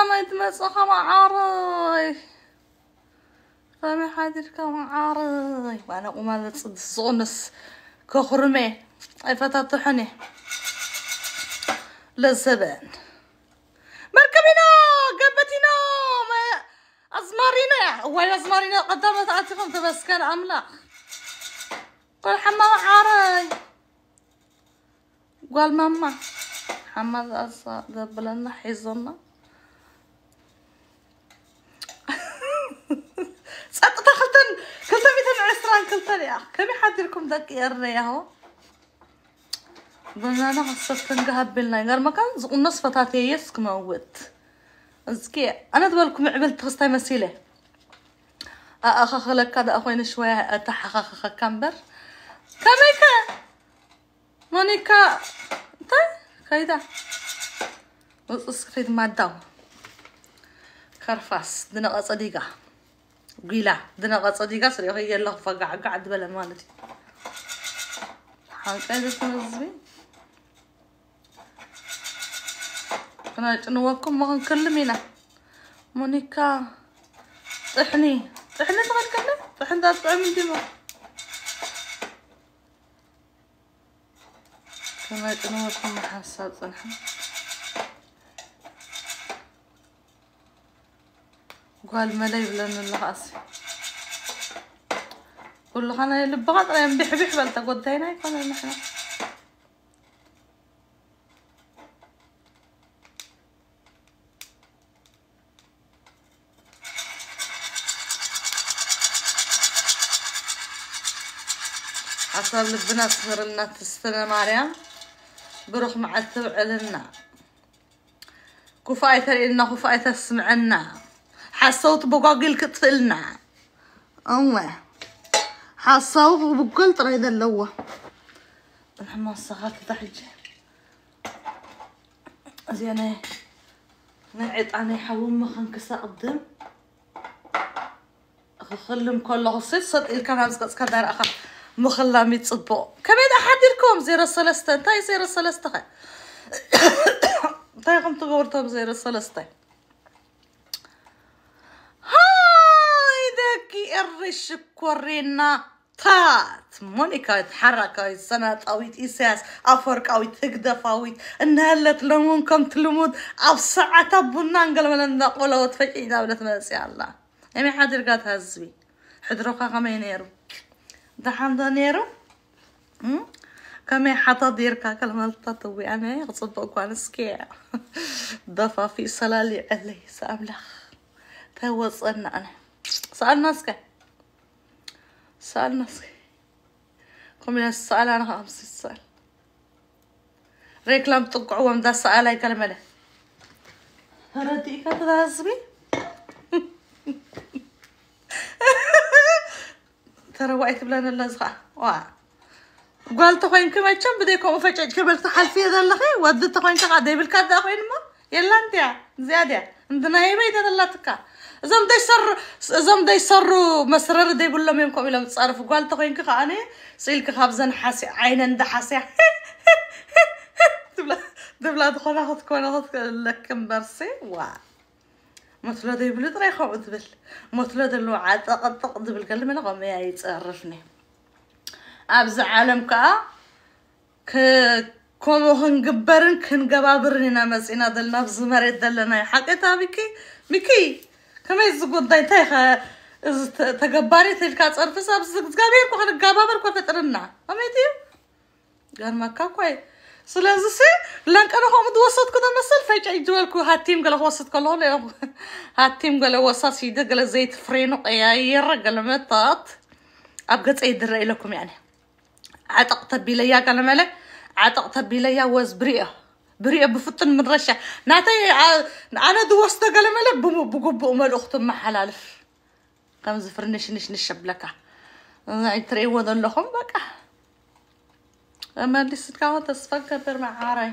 سمعت مسخة معاري فمي حادرك عاري وانا أمال صونس كخرمي أي فتطحني للزبان مركبنا قبتنا ما أزمارنا ولا ازمارينا قدامة تعطيكم تبسكن أملاح قل حما عاري قال ماما حمد أصلا دبلنا حيزنا بهذيك الطريقه كامي حاطين لكم داك الري اهو قلنا انا خصك تنقهب غير ما كان ونص هي يسك معود زكي انا لكم عبل تغسطي مسيله اخا خلك هذا اخوين شويه تاع اخا كامبر كاميكا مونيكا تا كايدا اسكريت مع الدو كرفاس دنا صديقه قيلة دنا قد صديقة صريخة الله فقع قعد بلا مالتي حقيقة تنزبي أنا تنوكم ما نكلمينا مونيكا طحني طحني تبغى تكلم طحن ذات طعم الدماغ كما تنوكم ما حاسة صنحن وهالملايب لان الغاسي كل خانة اللي بغض أنا بيح بيح بل تقود دينا يكون المحنة عصر لبنا صفر لنا تستنى مريم بروح مع التبع لنا كفاية لنا كفاية سمعنا حصوت بقاقل كتفلنا أمه حصوت بقاقل ترى هذا اللوة الحمام الصغار ضحجة زين نعيط أنا حوم ما كسا قدم خلم كل غصيت صد إلكم همز قص كدار أخا مخلا ميتصبو كمان أحد لكم زير السلستة تاي زير السلستة تاي غمت غورتهم زير السلستة كي الرش كورينا تات مونيكا تحرك سنة قويت إساس أفرك أو تقدر فاويت إنها لا تلومون كم تلومون أو ساعة تبونا نقل ولا نقول أو تفكي إذا دولة منسي الله أمي حاضر قاد هزوي حضروكا كمين إيرو ده حمد نيرو كما حتى دير ديركا كلمة التطوي أنا غصب وأنا سكيع ضفا في صلاة لي عليه توصلنا أنا سؤال ناسك سؤال ناسك كم من السؤال أنا خمسة السؤال ريكلام تقعوا من ذا السؤال هاي كلمة له هرتي كذا هزبي ترى وعيك بلان اللزغة واه قال تخوين كم يتشم بدي يكون فجأة كبل تحل في هذا اللخي ودي تخوين كم يبل كذا أخوين ما يلا أنت يا زيادة عندنا هي بيت هذا اللتكا እዞም ዘይሰሩ እዞም ዘይሰሩ መስረር ዘይብሎም ከምኡ ኢሎም ዝፃርፉ ጓል ተኮይንክ ከዓነ ስኢልክ ካብዘን ሓሲ ዓይነ እንዳሓስያ ድብላ ትኾና ክትኮነ ክትለክ እምበርሲ ዋ ሞትሎ ዘይብሉ ጥራይ ከምኡ ትብል ሞትሎ ዘለዎ ዓጠቐጥቕ ዝብል ከልመለ ከምያ ይፀርፍኒ ኣብዚ ዓለም ከዓ ከምኡ ክንግበርን ክንገባብርን ኢና መፂና ዘለና ብዚ መሬት ዘለና ሓቂ እታ ሚኪ ሚኪ ከመይ ዝጉዳይ እንታይ ተገባሪት ኢልካ ፀርፍስ ኣብዚ እግዚኣብሔር ኮ ክንጋባበር ኮ ፈጥርና ከመይት እዩ ጋንማካ ኳይ ስለዚ ሲ ለንቀነ ከምኡ ዝወሰድኩ ተመስል ፈጨይ ዝበልኩ ሃቲም ገለ ክወስድ ከለኹ ሃቲም ገለ ወሳሲደ ገለ ዘይት ፍሬኑ ቀያየረ ገለ መታት ኣብ ገፀይ ድረ ኢለኩም ያኒ ዓጠቕ ተቢለያ ገለ መለ ዓጠቕ ተቢለያ ወዝብሪኦ بريئة بفطن من رشا نعطي أنا دوست قال ملا بقب أم الأخت ما حلالف كم زفرنش نش نشبلكة نعتري وذن لهم بقى أما اللي سكاوة تصفق كبر مع عاري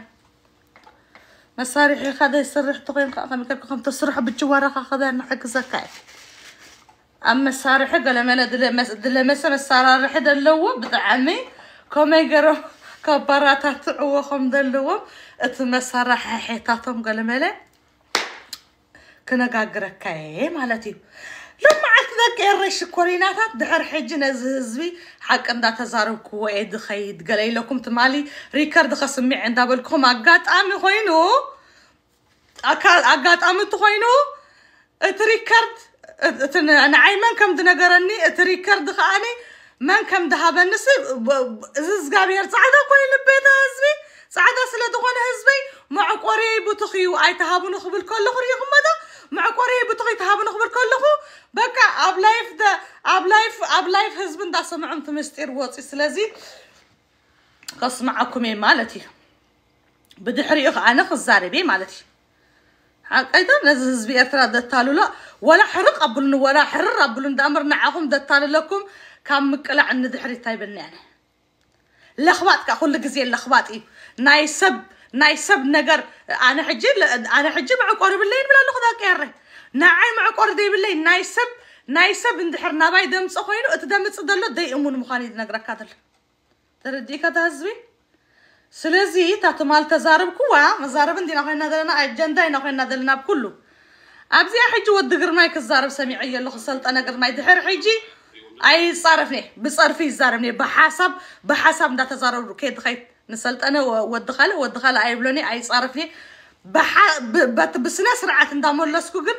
مسارح خذا يسرح تقيم خم كم بالجوارة خذا نحق زكاي أما مسارح قال ما دل مس دل مس مسارح دلوا بطعمي كم يجرب كبرات تعوهم دلوا اتما صراحة حيطاتهم قال مالا كنا قاقرك كاي مالتي لما عكذا كيرش كوريناتا دحر حجنا زهزوي حق اندا تزارو كويد خيد قال لكم تمالي ريكارد خصمي عندا بلكم اقات امي خوينو اقات اقات امي تخوينو ات ريكارد اتن انا عايمان كم دنقرني ات ريكارد خاني من كم دهب النسي ززقابير صعدا كوين البيضة زهزوي صعدا سلدغون هزبي مع قوري بتخي واي تهابون اخو بالكل اخر يغمدا مع قوري بتخي تهابون اخو بالكل اخو بكا اب لايف دا اب لايف اب لايف هزبن دا سمعن تمستير واتسي سلازي قص معكم اي مالتي بدحري اخ انا خزاري بي مالتي حق ايضا نزز بي ارترا دتالو لا ولا حرق ابلن ولا حرر ابلن دامر نعاهم دتالو لكم كان مقلع ندحري تايبن يعني الاخوات كاخو لقزي الاخوات ايه ناي سب ناي نجر انا حجي انا حجي مع قور بالليل بلا نخذ كيري ناعي مع قور دي بالليل ناي سب ناي سب اندحر ناباي دمص خوينو اتدمص دلو دي امون مخاني نجر كادل تردي كتا هزوي سلازي تاتو مال تزارب كوا مزارب اندي نخوين نادلنا اجندا نخوين نادلنا بكلو ابزي حجي ود غرناي كزارب سمعي يلو خسلت انا غرناي دحر حجي اي صرفني بصرفي زارمني بحسب بحسب ندا تزارب كي دخيت نسلت أنا ودخل ودخل اي بلوني اي صارفني بح بسنا سرعات اندا مولسكو كن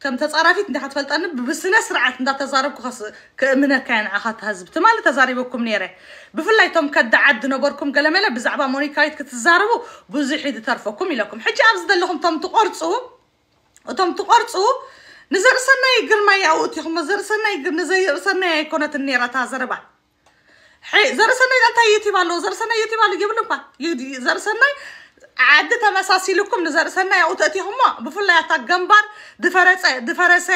كم تصارفيت اندا أنا بسنا سرعات اندا تزاربكو خاص كمنا كان اخات حزب تمال تزاربكم نيره بفلاي توم كد عد نبركم قلمله بزعبه مونيكايت كتزاربو بزح يد ترفكم لكم حجا ابزد لهم توم تقرصو وتم تقرصو نزرسنا يقر ما ياوتيهم نزرسنا يقر نزرسنا يكونت النيره تزربات ዘርእሰናይ እንታይ የት ይባሎ ዘርእሰናይ የት ይባሎ ይብል እኳ ዘርእሰናይ ዓዲ ተመሳሲሉ እኩም ንዘርእሰናይ ኣብኡ ተእቲኹም ሞ ብፍላይ ኣታ ገንባር ድፈረሰ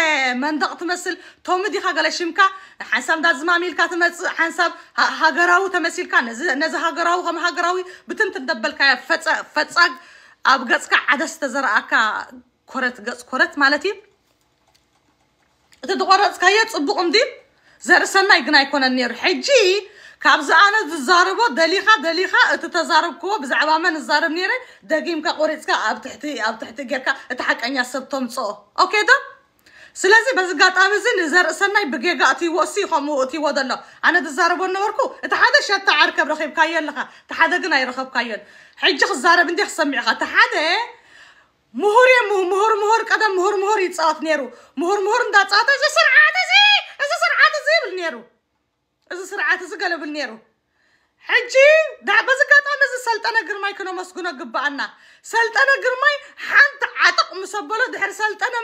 መንደቕ ትመስል ቶምድ ኢኻ ገለ ሽምካ ሓንሳብ እንዳዝማሚልካ ትመፅእ ሓንሳብ ሃገራዊ ተመሲልካ ነዚ ሃገራዊ ከም ሃገራዊ ብትንቲ እንደበልካዮ ፈፃግ ኣብ ገፅካ ዓደስ ተዘረኣካ ኮረት ገፅ ኮረት ማለት እዩ እቲ ተቆረፅካዮ ፅቡቅ እንዲ ዘርእሰናይ ግን ኣይኮነን ነይሩ ሕጂ كابزا انا تزاربو دليخه دليخه تتزاربكو بزعبا من الزارب نيري دقيم كوريتسكا اب تحتي اب تحتي جيركا تحقني سبتم صو اوكي دو سلازي بس قاطع مزين زر سناي بجيجا تي وسي خمو تي ودنا انا تزاربو نوركو تحدا شتا عركب رخيب كاين لخا تحدا قنا يرخب كاين حج خزارب ندي خسمعها تحدا مهور يا مهور مهور مهور قدم مهور مهور يتصات نيرو مهور مهور ندا تصات زي سرعات زي زي سرعات زي بالنيرو እዚ ስርዓት እዚ ገለብል ነይሩ ሕጂ ዳዕ በዚ ጋጣሚ እዚ ሰልጠነ ግርማይ ክነመስግኖ ግባአና ሰልጠነ ግርማይ ሓንቲ ዓጥቕ ምስ ኣበሎ ድሕሪ ሰልጠነ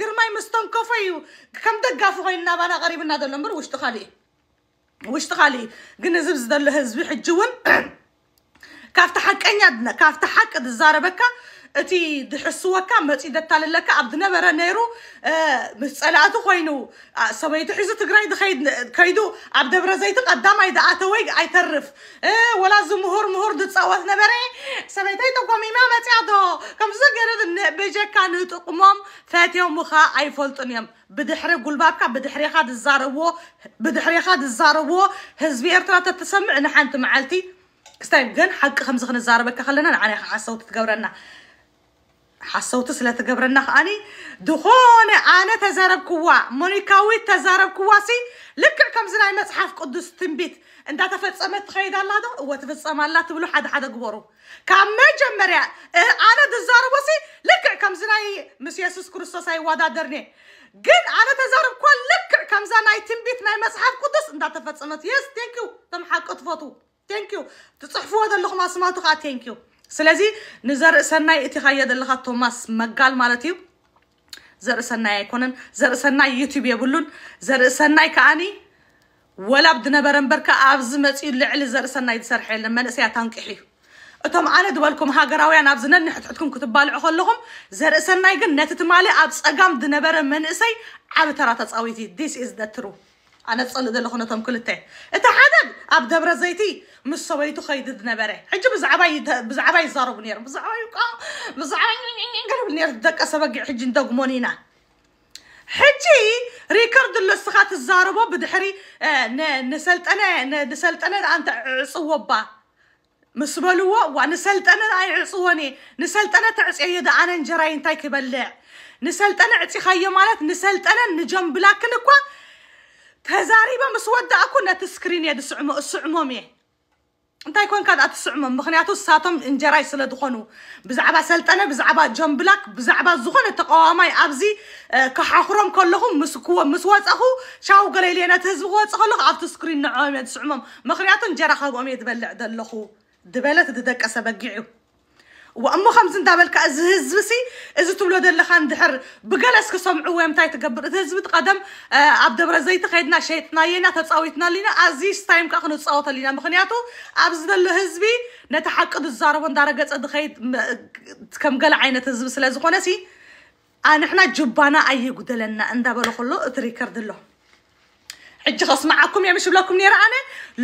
ግርማይ ምስ ተንከፈ እዩ ከም ደጋፊ ኮይኑ ናባና ቀሪብና ዘሎ እምበር ውሽጢ ካሊእ ውሽጢ ካሊእ ግን ህዝብ ዝደሎ ህዝቢ ሕጂ እውን ካብቲ ሓቀኛ ካብቲ ሓቂ ዝዛረበካ እቲ ዝሕስወካ መፂደታ ለለካ ኣብ ዝነበረ ነይሩ ምስ ፀላእቱ ኮይኑ ሰበይቱ ሒዙ ትግራይ ከይዱ ኣብ ደብረ ዘይቲ ቀዳማይ ዝኣተወይ ኣይተርፍ ወላ ዚ ምሁር ምሁር ዝፃወት ነበረ ሰበይተይ ተቆሚማ መፅያቶ ከምዚ ገረ ብጀካ ንጥቕሞም ፈትዮምኻ ኣይፈልጡን እዮም ብድሕሪ ጉልባብካ ብድሕሪኻ ዝዛረብዎ ብድሕሪኻ ዝዛረብዎ ህዝቢ ኤርትራ ተተሰምዕ ንሓንቲ መዓልቲ ክስታይ ግን ሓቂ ከምዚ ክንዛረበካ ከለና ንዓና ሓሰውቲ ትገብረና حسوت سلا تقبرنا خاني دخون أنا تزارب كوا مونيكاوي تزارب كواسي لك كم زنا المصحف قدس تنبيت انت تفتصمت خيد الله ده وتفتصم الله تبلو حد حد قبره كم ما مجمرة أنا تزارب واسي لك كم زنا مس يسوس كريستوس هاي وادا درني جن أنا تزارب كوا لك كم زنا تنبيت ناي مصحف قدس انت تفتصمت يس تانكيو تم حق اطفطو تانكيو تصحفوا هذا اللقمة اسماتو خا تانكيو ስለዚ ንዘርኢ ሰናይ እቲ ኻየ ዘለኻ ቶማስ መጋል ማለት እዩ ዘርኢ ሰናይ ኣይኮነን ዘርኢ ሰናይ ዩቱብ የብሉን ዘርኢ ሰናይ ከዓኒ ወላ ብድነበረ እምበርካ ኣብዚ መፂኡ ልዕሊ ዘርኢ ሰናይ ዝሰርሐ የለን መንእሰይ ኣታንቂሕ እዩ እቶም ኣነ ዝበልኩም ሃገራውያን ኣብ ዝነኒ ሕትሕትኩም ክትባልዑ ከለኹም ዘርኢ ሰናይ ግን ነቲ ትማሊ ኣብ ፀጋም ዝነበረ መንእሰይ ዓብ ተራ ተፃዊት ዲስ ኢዝ ደ ትሩ أنا تصلي ذا لخنتهم كل التاع إتا عدد أب دبر مش سويتو خيد ذنا بره حج بزعباي بزعباي زارو بنير بزعباي كا بزعباي نقل بنير ذك أسبق حج ندق مونينا حجي ريكارد اللصخات الزاربة بدحري آه، ن نسلت أنا نسلت أنا أنت صوبة مسبلوة ونسلت أنا أي عصوني نسلت أنا تعس أيد أنا نجرين تايك بلع نسلت أنا عتي خي مالت نسلت أنا نجم بلاكن تزاريبا مس ودا اكو نت سكرين يا دسعمو اسعمو مي انت يكون كاد اتسعمو مخنياتو ساتم انجراي سلا دخنو بزعبا سلطنه بزعبا جون بلاك بزعبا زخن تقواماي ابزي كحاخرون كلهم مسكو مسوصخو شاو قليلي انا تهزبو وصخو لخ افت سكرين دسعمو مخنياتو انجرا خابو مي دلخو دبلت تدقس بقعيو ወእሞ ከምዚ እንዳበልካ እዚ ህዝቢ ሲ እዚ ትብሎ ዘለካ እንድሕር ብገለስ ክሰምዑ ወይ እንታይ ትገብር እቲ ህዝቢ ትቀደም ኣብ ደብረ ዘይቲ ከይድና ሸይጥናየ ኢና ተፃዊትና ኣሊና ኣዚ ስታይም ከዓ ክንፃወት ኣሊና ምክንያቱ ኣብዚ ዘሎ ህዝቢ ነቲ ሓቂ ዝዛረቦ እንዳረገፀ ድኸይድ ከም ገለ ዓይነት ህዝቢ ስለ ዝኾነ ሲ ኣንሕና ጅባና ኣየጉደለና እንዳበለ ከሎ እቲ ሪከርድ ኣሎ ሕጂ ከስማዓኩም እየ ምሽብለኩም ነይረ ኣነ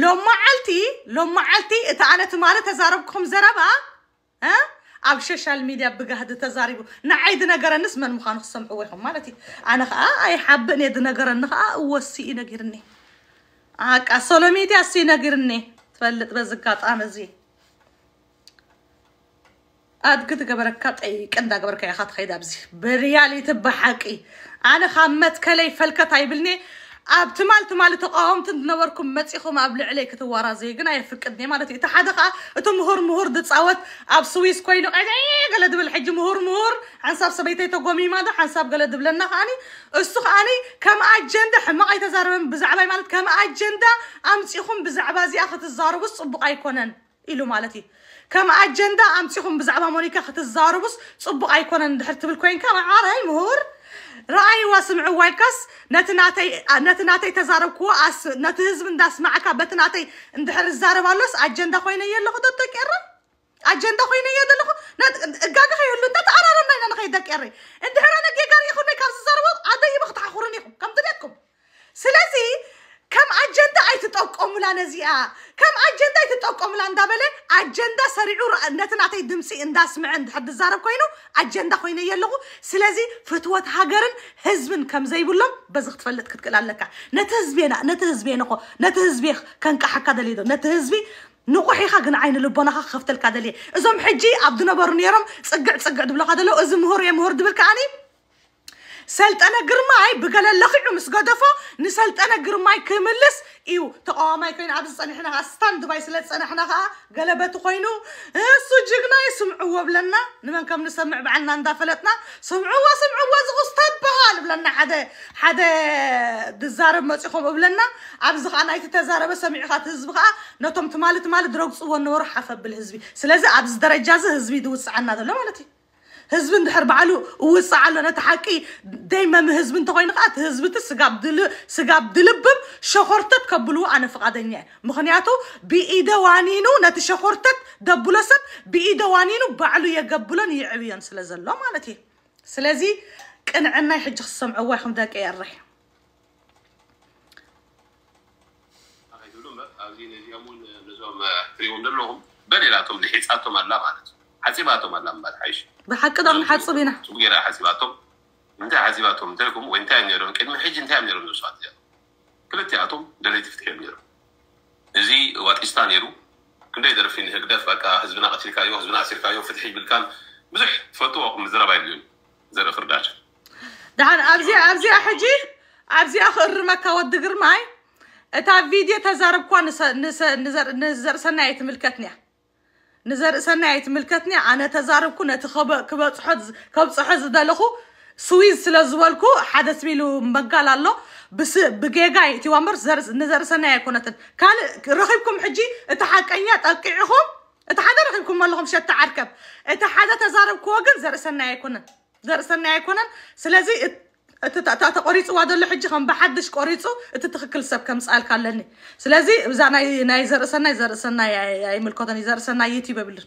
ሎመዓልቲ ሎመዓልቲ እቲ ኣነ ትማለ ተዛረብኩም ዘረባ اب سوشيال ميديا بقعد تزاريبو نعيد نقرا نسمع المخان سمعوا ويخم مالتي انا خا اي حابني اد نقرا نخا وسي نغيرني اك سوشيال ميديا سي نغيرني تفلط بزكات انا زي اد كنت قبرك طيق اندا قبرك يا خات خيد ابزي برياليت بحقي انا خمت كلي فلكت ايبلني اب تمال تمال تقاومت نوركم مسيخوم اب لعلي كتوارا زي قنا يفقدني مالتي تا حدا اتو مهور مهور دتصاوت اب سويس كوينو قاعد قال دبل حج مهور مهور عنصاب سبيتي تقومي ماذا حساب قال دبلنا خاني اسخ اني كم اجندا حما قايت زارب بزعباي مالت كم اجندا امسيخوم بزعبا زي اخت الزاربس صبق ايكونن إلو مالتي كم اجندا امسيخوم بزعبا مونيكا اخت الزاربس صبق ايكونن دحرت بالكوين كان عار هاي مهور رأي واسمع وايكس نتناتي نتناتي تزاربكو أس نتهزم داس معك بتناتي ندحر الزارب على أجندة خوينا يلا خد الطق إرا أجندة خوينا يلا دلخو نت جاك خي يقول نت أنا رم أنا خي دك إري ندحر أنا جيجاري يخون مي كابس الزارب هذا يبغى تحورني كم دريكم سلازي كم أجندة أي تتوقعوا ملانا زيئا كم أجندة أي تتوقعوا ملان دابلة أجندة سريعو رأنتنا عطي دمسي إن داس معند حد الزارب كوينو أجندة خوينة يلغو سلازي فتوة هاجرن هزبن كم زي بولم بزغت فلت كتكلا لك نتهزبينا نتهزبينا خو نتهزبيخ كان كحكا دليدو نتهزبي نوقو حيخا قن عين لبونا خفت الكادلي إزوم حجي عبدنا برونيرم سقع سقع دبلو قادلو إزم مهور يا مهور دبل كعاني سلت أنا قرماي بقال اللخينو مسقدفة نسلت أنا قرماي كملس إيو تقوى ماي كين عبزس أنا حنا غاستان دباي سلت أنا حنا غا قلبت خينو سو إيه، جيقنا يسمعوا بلنا نمان كم نسمع بعنا ندافلتنا سمعوا سمعوا زغستان بهال بلنا حدا حدا دزارب مسيخوم بلنا عبزق أنا يتتزارب سمع خات هزبقا نتم تمالي تمالي دروقس ونور حفب بالهزبي سلازي عبز درجاز هزبي دوس عنا دولا مالتي هزب ندحر بعلو ووسع على نتحكي دايما هزب نتغين قات هزب تسقاب دل سقاب دلبم شخورتت قبلو انا فقادنيا مخنياتو بإيدا وانينو نت شخورتت دبلسن بإيدا وانينو بعلو يقبلن يعبين سلازلو مالتي سلازي كان عنا يحج خصم عواحهم ذاك ايرح أزين اليوم نزوم فريون لهم بني لا تمني حيث أتم الله معناته حاسباتهم الان بعد حيش بحق ضمن حاسبنا تبقى حاسباتهم انت حاسباتهم تلكم وانت نيرون كد من حج انت نيرون سوات يا يعني. كلتي اتوم دليت فتح نيرون زي واتيستا نيرو كندا فين هكدف بقى حزبنا قتلكا يو حزبنا عسيركا يو فتحي بالكان بزح فتوق مزربا يليون زر فرداش دحان ابزي ابزي أحجي ابزي اخر ما مكا ودغر معي تا فيديو تزارب كون نزر نزر سنايت ملكتني نزر سنايت ملكتني أنا تزاربكو نتخب كبص حز كبص حز دلخو سويز سلازوالكو حدث بيلو مقال الله بس بجيجاي توامر زر نزر سنايت كونت كان رخيبكم حجي اتحقنيات أقعهم اتحاد رخيبكم ما لهم شت عركب اتحدى تزاربكو وجن زر سنايت كونت زر سنايت كونت سلازي ተቆሪፅዋ ዘሎ ሕጂ ከም ብሓድሽ ቆሪፁ እቲ ትክክል ሰብ ከም ስኣልካ ኣለኒ ስለዚ እዛ ናይ ዘርእሰና ዘርእሰና ኣይምልከቶን እዩ ዘርእሰና ዩቲብ የብልን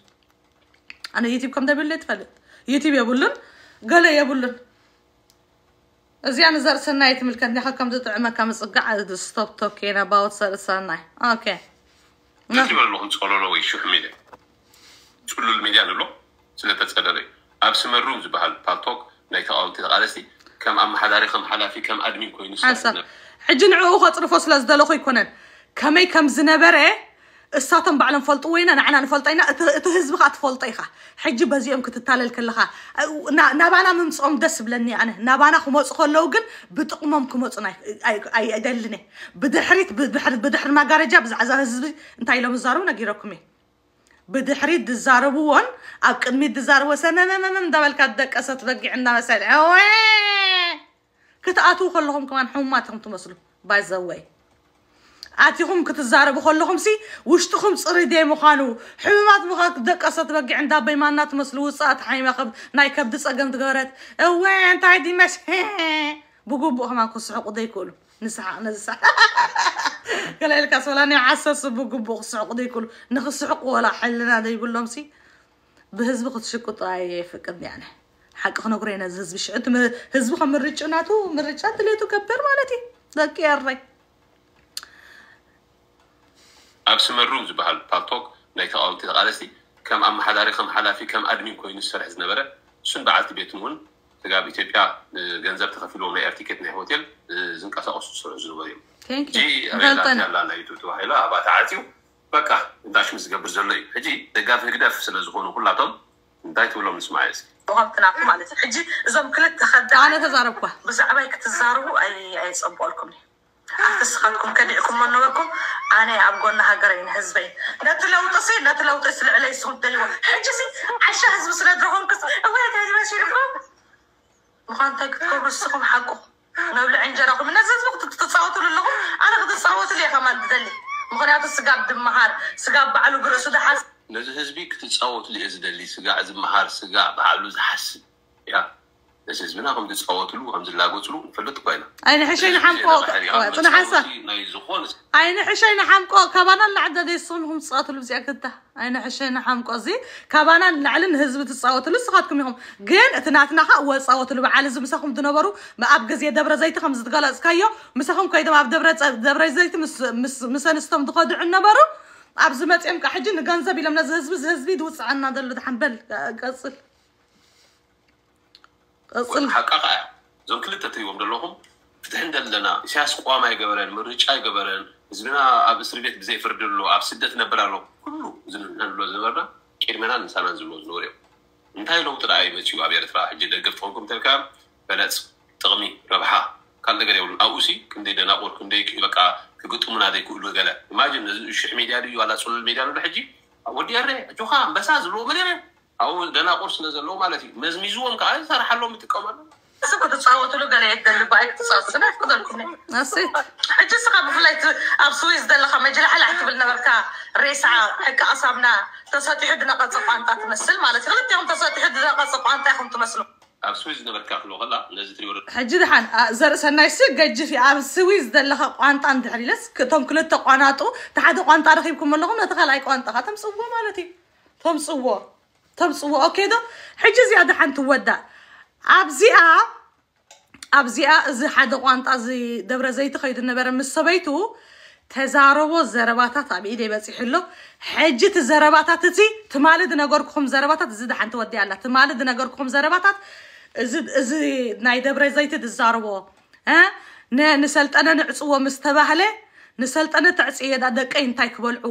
ኣነ ዩቲብ ከም ደብለ ትፈልጥ ዩቲብ የብሉን ገለ የብሉን እዚኣ ንዘርእሰናይ ትምልከት ኒኸ ከም ዝጥዕመካ ምፅጋዕ ስቶፕ ቶኬን ኣባወት ዘርእሰናይ ኦኬ ዘለኹም ፀለሎ ወይ ሽሕ ሚድያ ፅሉል ሚድያ ንብሎ ስለተፀለለ እዩ ኣብ ስመሩም ዝበሃል ፓልቶክ ናይ ተቃወልቲ ተቃለስቲ ከም ኣመሓዳሪ ከምሓላፊ ከም ኣድሚን ኮይኑ ሕጂ ንዕኡ ከፅርፎ ስለ ዝደለኹ ይኮነን ከመይ ከም ዝነበረ እሳቶም ባዕሎም ፈልጥዎ ኢና ንዓና ንፈልጦ ኢና እቲ ህዝቢ ከዓ ትፈልጦ ኢኻ ሕጂ በዚኦም ክትታለል ከለካ ናባና ምምፅኦም ደስ ዝብለኒ ኣነ ናባና ክመፁ ከለዉ ግን ብጥቕሞም ክመፁን ኣይደልን ብድሕሪት ብድሕሪ መጋረጃ ብዛዕዛ ህዝቢ እንታይ ኢሎም ዝዛረቡ ነጊረኩም እየ بدحري دزاربون أكمي دزاربو سنننن دبل كدك أسد رجعنا مثلا كتأتوا خلهم كمان حماتهم تمسلو باي ذا واي أتيهم كتزاربو خلهم سي وشتهم صري دي مخانو حمات مخانو كدك أسد رجعنا بما نات مسلو وسات حي مخب نايكب دس أجند غارت وين تعدي مش بقول بقول ما كنت صعب كله نسعى نسعى قال لك اصلا عسس بقبوق سعقد يقول نخ سعق ولا حل هذا يقول لهم سي بهزب قد شكوت راي فقد يعني حق خنا قرينا هزب شعت هزب خم مرجعناتو مرجعت اللي تكبر مالتي ذاك يري أبسم الروز بحال بالتوك نايك أولتي غالسي كم أم حداري خم حلافي كم أدمي كوين السرح زنبرة شن بعد بيتمون ትጋብ ኢትዮጵያ ገንዘብ ተኸፊልዎም ናይ ኤርቲኬት ናይ ሆቴል ዝንቀሳቀሱ ዝስርሑ ዝነበሩ እዮም እጂ ኣበላላ ናይ ዩቱ ተባሂላ ኣባ ተዓፅዩ በቃ እንዳሽም ዝገብር ዘሎ እዩ ሕጂ ደጋፊ ህግደፍ ስለ ዝኾኑ ኩላቶም እንታይ ትብሎም ንስማዕ እስኪ ብሃብትናኩ ማለት እዩ ሕጂ እዞም ክልተ ከዳነ ተዛረብኳ ብዛዕባይ ክትዛርቡ ኣይፀብቀልኩም እዩ ኣፍተስኻትኩም ከዲዕኩም ኣነበርኩም ኣነ ኣብ ጎና ሃገረይ ንህዝበይ ነቲ ለውጢ ሲ ነቲ ለውጢ ስልዕለይ ስኹም ደልይዎ ሕጂ ሲ ዓሻ ህዝቢ ስለ ድረኹም ክስ እወ ተዝበሲልኩም ምኳን እንታይ ክትገብሩ ንስኹም ሓቁኹም መብልዕ እንጀራኹም ነዘዝብ ክትፃወትሉ ኣለኹም ኣነ ክትፃወትሉ ኢኻ ማን ትደሊ ምክንያቱ ስጋብ ድመሃር ስጋብ ባዕሉ ብርእሱ ድሓስ ነዚ ህዝቢ ክትፃወትሉ እየ ዝደሊ ስጋዕ ዝመሃር ስጋዕ ባዕሉ ዝሓስብ ያ ነቲ ህዝብና ከም ዝፃወትሉ ከም ዝላገፅሉ ንፈልጥ እኳ ኢና ኣይነ ሕሸይና ሓምቆ ፅና ሓሳ ናይ ዝኾነ ኣይነ ሕሸይና ሓምቆ ካባና ንላዕሊ ደይስኹምኩም ትፃወትሉ እዚኣ ግዳ ኣይነ ሕሸይና ሓምቆ እዚ ካባና ንላዕሊ ንህዝቢ ትፃወትሉ ንስኻትኩም ኢኹም ግን እቲ ናትናኸ ወፃወትሉ በዓል ህዝቢ ምሳኹም ትነበሩ ኣብ ግዜ ደብረ ዘይቲ ከም ዝትገለፅካዮ ምሳኹም ኮይዶም ኣብ ደብረ ዘይቲ ምስ ኣንስቶም ትኸድዑ ነበሩ ኣብዚ መፅኦም ካ ሕጂ ንገንዘብ ኢሎም ነዚ ህዝቢ እዚ ህዝቢ ድውፅዓና ዘሎ ድሓንበል ቀፅል ሓቃቃ ያ እዞም ክልተ ትሪእዎም ዘለኹም ፍትሕ እንደለና ስያስ ቋም ኣይገበረን ምርጫ ኣይገበረን ህዝብና ኣብ እስሪ ቤት ብዘይ ፍርዲ ኣብ ስደት ነበር ኣሎ ኩሉ ዝንናንሎ ዝነበርና ቅድሜና ንሳናን ዝብሎ ዝነበሩ እዮም እንታይ ሎም ጥዳ መፅኡ ኣብ ኤርትራ ሕጂ ደገፍቲ ኮንኩም ተልካ በለፅ ጥቕሚ ረብሓ ካል ነገር የብሉን ኣብኡ ሲ ክንደይ ደናቁር ክንደይ በቃ ክግጥሙና ዘይክእሉ ገለ ኢማጅን ሽሕ ሜድያ ድዩ ኣላ ፅሉል ሜድያ ንብሎ ሕጂ ወዲ ኣረ ጆኻ ኣንበሳ ዝብልዎ መለረ ኣብኡ ደናቁር ስለ ዘለዎ ማለት እዩ መዝሚዝዎም ከዓ ዝሰርሓሎም ይጥቀመሉ እዚ ክትፃወትሉ ገለ የደሊ ባይ ክትፃወት ስለ ክዘልኩም ሕጂ ስኻ ብፍላይ ኣብ ስዊዝ ዘለካ መጀላሕላሕ ትብል ነበርካ ሬሳ ሕቂ ኣሳምና ተሰጢሑ ድነቐፀ ቋንጣ ትመስል ማለት እዩ ክልቲኹም ተሰጢሑ ድነቐፀ ቋንጣ ይኹም ትመስሉ ኣብ ስዊዝ ነበርካ ክሎ ከላ ነዚ ትሪኦ ሕጂ ድሓን ዘርኢ ሰናይ ስ ገጅፍ እዩ ኣብ ስዊዝ ዘለካ ቋንጣ እንድሕር ኢለስ እቶም ክልተ ቋናጡ እቲ ሓደ ቋንጣ ረኪብኩም ኣለኹም ነቲ ካልኣይ ቋንጣ ካ ተምፅዎ ማለት እዩ ተምፅዎ ተብፅዎ ኦኬ ዶ ሕጂ እዚኣ ድሓንቲ ወዳእ ኣብዚኣ ኣብዚኣ እዚ ሓደ ቋንጣ እዚ ደብረ ዘይቲ ከይዱ ነበረ ምስ ሰበይቱ ተዛረቦ ዘረባታት ኣብ ኢደ ይበፂሕ ኣሎ ሕጂ እቲ ዘረባታት እቲ ትማሊ ዝነገርኩኹም ዘረባታት እዚ ድሓንቲ ወዲያ ኣላ ትማሊ ዝነገርኩኹም ዘረባታት እዚ ናይ ደብረ ዘይቲ ድዛረቦ ንሰልጠነ ንዕፅዎ ምስ ተባህለ ንሰልጠነ ተዕፅየዳ ደቀይ እንታይ ክበልዑ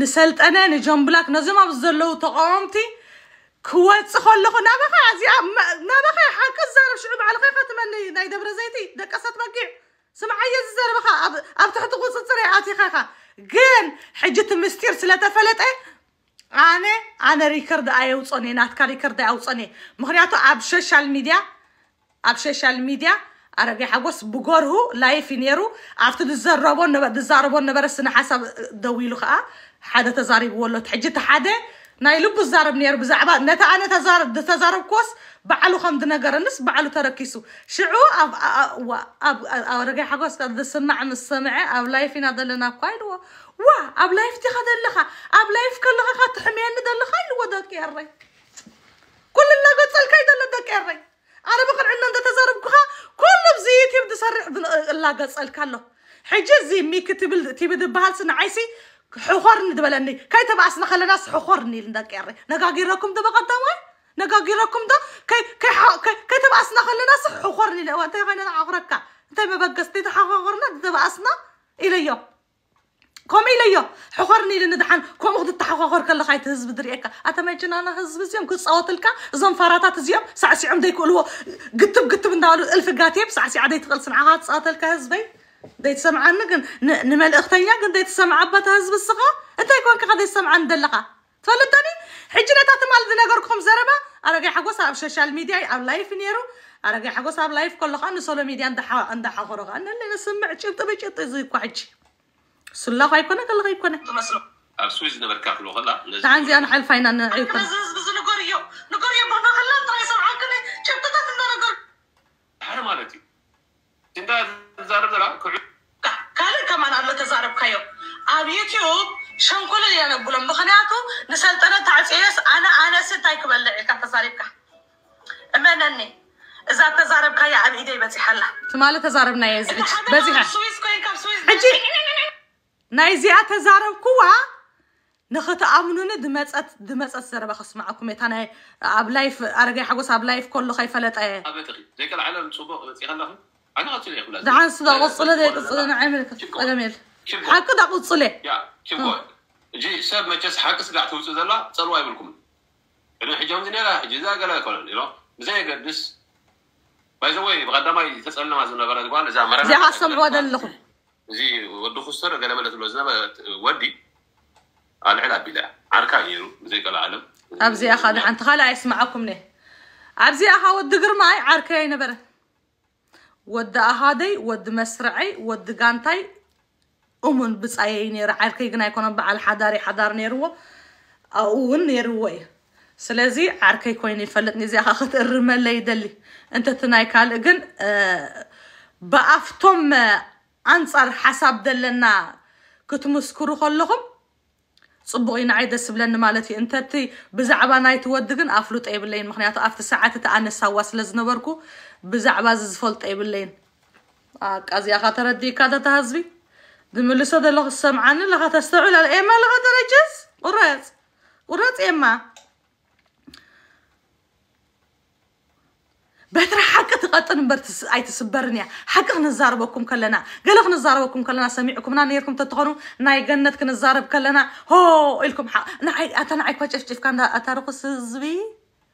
ንሰልጠነ ንጀምብላክ ነዞም ኣብ ዘለዉ ተቃወምቲ كواتس خلقو نابخا عزيا نابخا حاك الزارب شنو مع الخيفة تمني ناي دبر زيتي داك أسات مكيع سمعي الزارب خا أب أبتحت غوصة صريعاتي خيخا قين حجة مستير سلا تفلت أنا أنا ريكرد أي وصوني ناتكا ريكرد أي وصوني مخرياتو أب شوشال ميديا أب شوشال ميديا أرجع حقوس بقره لا يفينيرو عفت الزاربون نبى الزاربون نبى رسنا حسب دويلو خا حدا تزاري ولا تحجت حدا ناي لب الزارب نير بزعبا نتا انا تزارب تزارب كوس بعلو خمد نجار بعلو تركيسو شعو اب و اب اب حقوس قد سمع من السمع اب لايف ان لنا قايل و و اب لايف تي خد اب لايف كل لخا خد حمي ان دلخا لو داك يري كل اللغة تصل كيد اللي داك يري انا بقول عندنا دا تزارب كوها كل بزيت يبدا صار اللغة تصل كالو حجزي مي كتب تبدا بهالسن عايسي حخورني دبلني كي تبعسنا خلنا ناس حخورني لندك يا نقاقيركم دبا قدامي نقاقيركم ده كي كي كي كي تبعسنا خلنا ناس حخورني لو انت غينا عغرك انت ما بقستي تحغرنا تبعسنا اليا كم إليه حقرني لأن دحين كم أخذ التحقق كل خايت انت ما أتمنى أنا هز زيهم كنت صوت لك زنفرات زيهم ساعة سيعم ديك هو قتب قتب نالو ألف قاتيب ساعة سيعم ديك خلص معها صوت لك هزبي دايت سمعة نقن نمال اختنيا قن دايت سمعة بتهز بالصغة انت يكون كغادي سمعة ندلقة تفلتني حجنا تحت مال دنا قركم زربة انا جاي حقوس اب سوشيال ميديا او لايف نيرو انا جاي حقوس اب لايف كل خان سولو ميديا عند حا عند حا غرغ انا اللي نسمع شفت بيجي تزيد كوعج سلا غيكون كل غيكون اب سويز نبركا غلا تعنزي انا حل فاين انا عيكون نقريو نقريو بابا غلا ترى سمعة كني شفت تحت نقر حرمالتي intaad zaarab dara kaalin kamaan adlata zaarabkayo ኣብ ዩትዩብ ሸንኮለ እያ ነብሎ ምክንያቱ ንሰልጠነ ተዓፅየስ ኣነ ኣነ ስታይ ክበልዕ ኢልካ ተዛሪብካ እመነኒ እዛ ተዛረብካዮ ኣብ ኢደይ በፂሓላ ትማለ ተዛረብና እየ ዝሕጅ በፂሓ ሕጂ ናይ እዚኣ ተዛረብኩዋ ንክትኣምኑኒ ድመፀት ድመፀት ዘረባ ክስማዓኩም እታ ናይ ኣብ ላይፍ ኣረጋይ ሓጎስ ኣብ ላይፍ ከሎ ከይፈለጠ እየ ዘይከል ዓለም ፅቡቅ በፂ ከለኹ انا قلت له لا دعان سدا وصله دي قصدنا عمل قدميل حكدا قصله يا كيبوي جي سب مجلس حق سدا توص زلا صلوا يبلكم انا حجام زين لا حجزا قال كل يلو زي قدس باي زوي بقدماي تصلنا ما زنا غلط قال اذا مرنا زي حسم ودا لكم زي ود خسر قال ملت له زنا ودي العلاب بلا عركا يرو زي قال العالم ابزي اخذ انت خلا يسمعكم نه ابزي اخا ود غرماي عركا ينبره ود أهادي ود مسرعي ود قانتاي أمن بصايي نير عركي قنا يكون بعل حداري حدار نيرو أون نيروي سلازي عركي كوين يفلتني زي أخذ الرمال يدلي أنت تناي كالقن أه بأفتم انصار حساب دلنا كتمسكرو خلهم ፅቡቕ እዩ ንዓይ مالتي انت تي እዩ እንተቲ ብዛዕባ ናይቲ ወዲ مخنيات افت ساعات ምክንያቱ ኣብቲ ሰዓት እቲ بزعبا زفلت اي بلين قازي آه اخاتر دي كذا تهزبي دم اللي صدر لغ السمعان اللي غات استعول على ايما اللي غات رجز ورات ورات ايما بيتر حقا تغطن برتس اي تسبرني حقا نزاربكم كلنا قال نزاربكم كلنا سميعكم نانيكم نيركم تتغنوا ناي جنتك نزارب كلنا هو الكم حق نا اتنا اي كواتش افتف كان اتارقو سزبي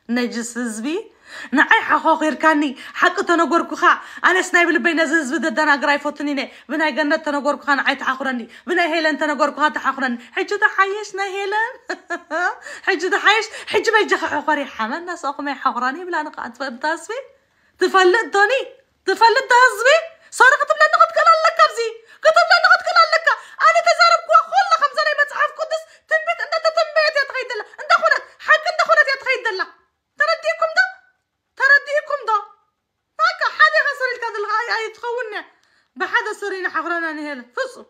نجس سزبي نعي حقو غير كاني حق تنقر كخا أنا سناي بلبي زز بدد دانا غراي فوتنيني بناي جنة تنقر كخا نعي تحقرني بناي هيلان تنقر كخا تحقرني حجو تحيش ناي هيلان حجو تحيش حجو بيجي حقري حمل ناس أقومي حقراني بلا نقعد بتاسبي تفلق دوني تفلت تاسبي صارقة بلا نقعد كلا لك كبزي قطب لنا قد كلا لك أنا تزارب كوا خلا خمسة لي متحف كدس تنبت أنت تنبت يا تغيد الله أنت خنت حق أنت خنت يا تغيد الله ترديكم ده ترديكم ده هكا حدا غسر الكاد الغاي تخونا بحدا سرينا حغرنا نهلا فصو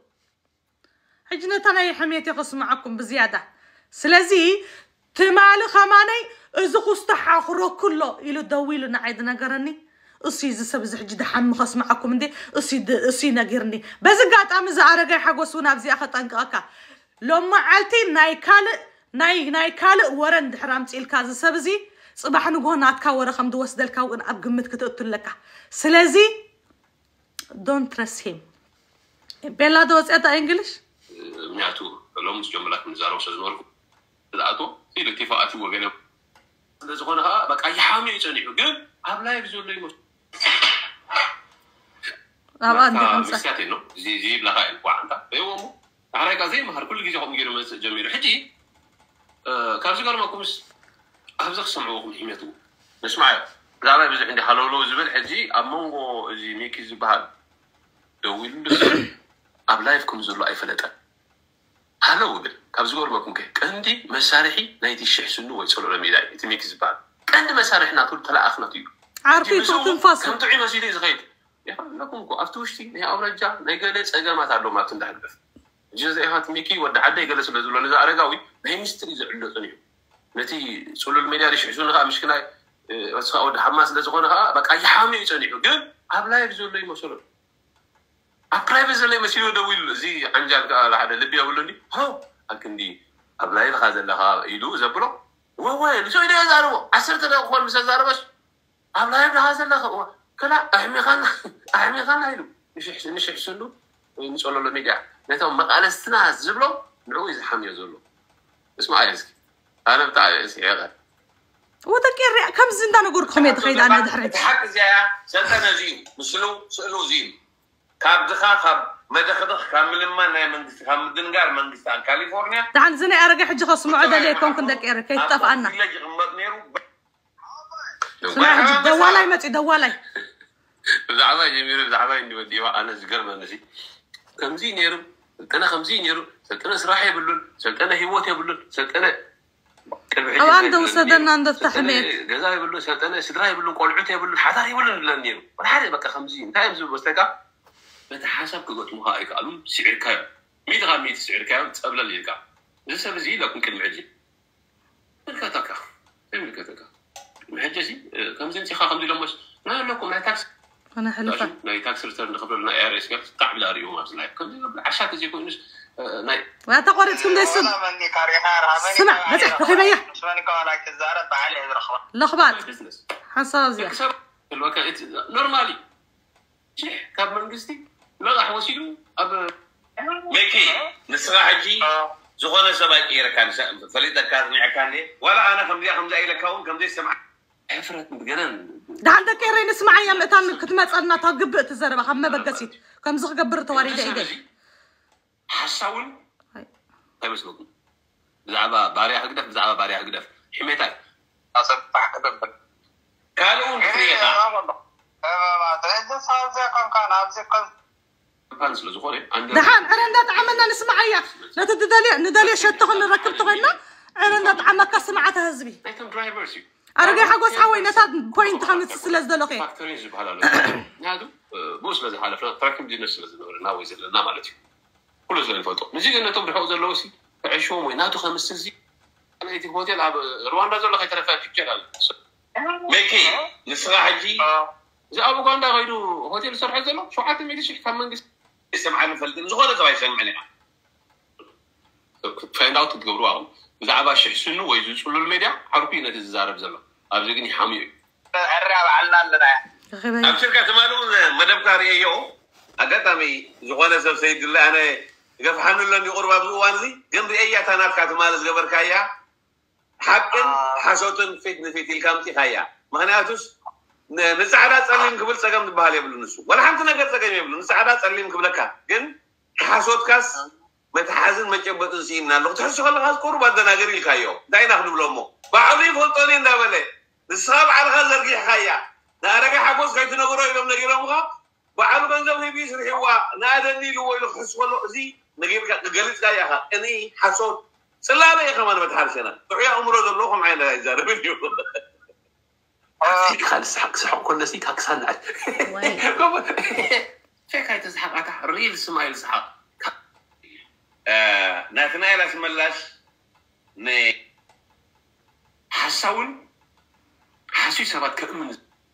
أنا يا حميتي غص معكم بزيادة سلازي تمال خماني إذا خصت حخرو كله إلو دويلو نعيد نقرني እሱይ እዚ ሰብ እዚ ሕጂ ድሓሚ ከስምዓኩም እንዴ እሱይ ነጊርኒ በዚ ጋጣሚ ዝኣረጋይ ሓጎስ እውን ኣብዚኣ ከጠንቅቐካ ሎም መዓልቲ ናይ ካልእ ናይ ካልእ ناي ድሕር ورند እዚ الكاز سبزي صباح ناتكا ورا خم دوس وان اب أبجمت كتقتل لك سلازي don't trust him بلا دوس أتا انجلش مياتو لهم جملات من زارو سزوركو زعتو في الاتفاقات وغيره ዝኾነ لا በቃ ይሓሚ ይፀኒሑ ግን ኣብ لا ዘሎ ይመስ ምስያት ኖ ዝይብላካ لا ወሞ ዳሕራይ ከዓ ዘይመሃር ኩሉ لا ከምኡ ገይሩ መፅእ ጀሚሩ ሕጂ لا ጋር ማኩምስ ኣብ ዘክሰም ዕቡኩም ሒመት ምስማዕ ዛራ ብዙሕ እንዲ ሃለሎ ዝብል ሕጂ ኣብ መንጎ እዚ ሜኪ ዝበሃል ደው ኢሉ ንስብል ኣብ ላይፍ ከም ዘሎ ኣይፈለጠን ሃለው ብል ካብ ዝገርመኩም ከ ቀንዲ መሳርሒ ናይቲ ሽሕ ስኑ ወይ ፀልዑ ሜዳ እዩ እቲ ሜኪ ዝበሃል ቀንዲ መሳርሒ ናቱ ተለኣኽነት እዩ ዓርፊኩም ጥዑ መሲሉ እዩ ዝኸይድ ይኸለኩም እኮ ኣብቲ ውሽጢ ናይ ኣውረጃ ናይ ገለ ፀገማት ኣሎ ማብቲ እንዳሕልፍ ጅዘኢኻት ሜኪ ወዲ ዓደ ገለ ስለ ዝብሎ ነዚ ኣረጋዊ ናይ ሚስትሪ ዘዕለፅን እዩ نتي سلول مليار يشعزونها مشكلة وتساود حماس لازم يكونها بقى أي حامي يجوني هو جن أبلاي بزول لي مسؤول أبلاي بزول لي مسؤول ده ويل زي عن جال قال هذا اللي بيقولوني ها لكن دي أبلاي هذا اللي ها يدو زبرو وين وين شو إذا زاروا عشرة لا أخوان مش زاروا بس أبلاي هذا اللي ها كلا أحمي خان أحمي خان هيلو مش حسن مش حسن له ونسأل الله ميديا نتوم مقالة سنة زبرو نعوز حامي زولو اسمع عايزك أنا بتاع سياغة ودك يا كم زندان أقول كم يدخيد أنا دحرت حق زيا زندان زين مسلو سلو زين كاب دخا كاب ما دخدخ كامل ما ناي منجست كام دنجار منجست عن كاليفورنيا تعال زين أرجع حج خص معدة ليكون كندك إيرك كي تفعلنا سمع دوالاي ما تدوالاي زعماي جميل زعماي إني بدي أنا زقر كم زين يرم سلطنة خمسين سلطنة سلطنة هيوت سلطنة ኣብ ኣንደ ውሰደና እንደፍታሕሜት ገዛ የብሉን ሰልጠነ ስድራ የብሉን ቆልዑት የብሉን ሓዳር የብሉን ለ ነይሩ ሓደ በቃ ከምዚ እንታይ እዮም ዝብል በስተካ በቲ ሓሳብ ክገጥሙካ ኣይከኣሉን ስዒርካዮ ሚኢት ካብ ሚኢት ስዒርካዮም ፀብለል ኢልካ እዚ ሰብ እዚ ኢለኩም ቅድሚ ሕጂ ምልከተካ ምልከተካ ሕጂ ሲ ከምዚ ንፂኻ ከምዚ ኢሎሞስ ናይ ኣለኩም ናይ ታክስ ናይ ታክስ ሪተርን ንክብለና ኤርስ ብጣዕሚ ላ ርዩ ማለት ከምዚ ዓሻ ግዜ ኮይኑስ وتقرتكم لا لا سمع لا روحي لا لا لا الوكالات نورمالي لا كاب لا لا لا أب ميكي لا حجي لا سباك إيرا كان لا كان كان ولا أنا لا لا إلى كون لا سمع حفرت لا ده عندك لا لا يا لا كنت ما لا لا لا لا ما بقسيت كم لا لا لا إيدي ሓሳ እውን ኣይመስለኩም ብዛዕባ ባርያ ህግደፍ ብዛዕባ ባርያ ህግደፍ ሕሜታ እዩ ካልእ እውን ፍሬታ ስለዝኮነ ድሓን ዕረ እንዳጥዓመና ንስማዕ እያ ነቲ ንደልዮ ሸቶ ክንረክብ ትኮንና ዕረ እንዳጥዓመካ ስምዓተ ህዝቢ ኣረገ ሓጎስካ ወይ ነታ ፖይንት ከምፅ ስለ ዝደለኹ እየ ፋክተሪ ዝበሃል ኣሎ ምክንያቱ ብኡ ስለዝሓለፍና ትራኪንግ ቢዝነስ ስለዝነበረና ወይ ዘለና ማለት እዩ ኩሉ ስለ ዝፈልጦ ንዚ ግን ነቶም ድሕቁ ዘለው ሲ ዕሽዎም ወይ ናቱ ከምስል ዚ ናይቲ ሆቴል ኣብ ሩዋንዳ ዘሎ ከይተረፈ ፒክቸር ኣሎ ሜኪ ንስራ ሕጂ እዚ ኣብ ኡጋንዳ ከይዱ ሆቴል ዝሰርሐ ዘሎ ሸውዓተ ሚእቲ ሽሕ ካብ መንግስቲ ሰምዓኒ ፈልጥን ዝኾነ ሰብኣይ ሰምዕኒ ፋይንድ ኣውት ትገብርዋ ኹም ብዛዕባ ሽሕ ስኑ ወይ ዝፅሉል ሜድያ ዓርኩ እዩ ነቲ ዝዛረብ ዘሎ ኣብዚ ግን ይሓሚዩ እዩ ዕሪ በዓልና ኣለና ኣብ ሽርካ ተማሉ መደብካ ርእየ ኣጋጣሚ ዝኾነ ሰብ ሰይድላ ኣነ هناك جفحنا لنا أربعة بوالي جم بأي تناك كاتمال الجبر كايا حقا آه. حسوتن في في تلك أمتي هناك ما أنا أتوس نسعرات سليم قبل سكان بحالي قبل نسوا ولا حتى نقدر سكان قبل نسعرات سليم قبل كا جن حسوت كاس آه. متحزن ما جاب بتنسينا لو تحس خلا خلاص قرب هذا نقدر يخايو داينا خلو بلومو بعضي فلتوني نقبله نصاب على خلا رجع خايا نارك حبوس كيتنا قروي بمن غيرهم خا بعد من زمان بيش رهوا نادني لو يلخص ولا زي نجيب قلت كا ياها إني حسون سلا لا يا خمان بتحرشنا تعيا عمره ذلوا خم عينا يا زارب اليوم خلص حق سحق كل نسيت حق سنة شيك هاي تزحق أتح ريل سمايل سحق آه، ناتنا إلى سملاش ني حسون حسوي سبات كأمن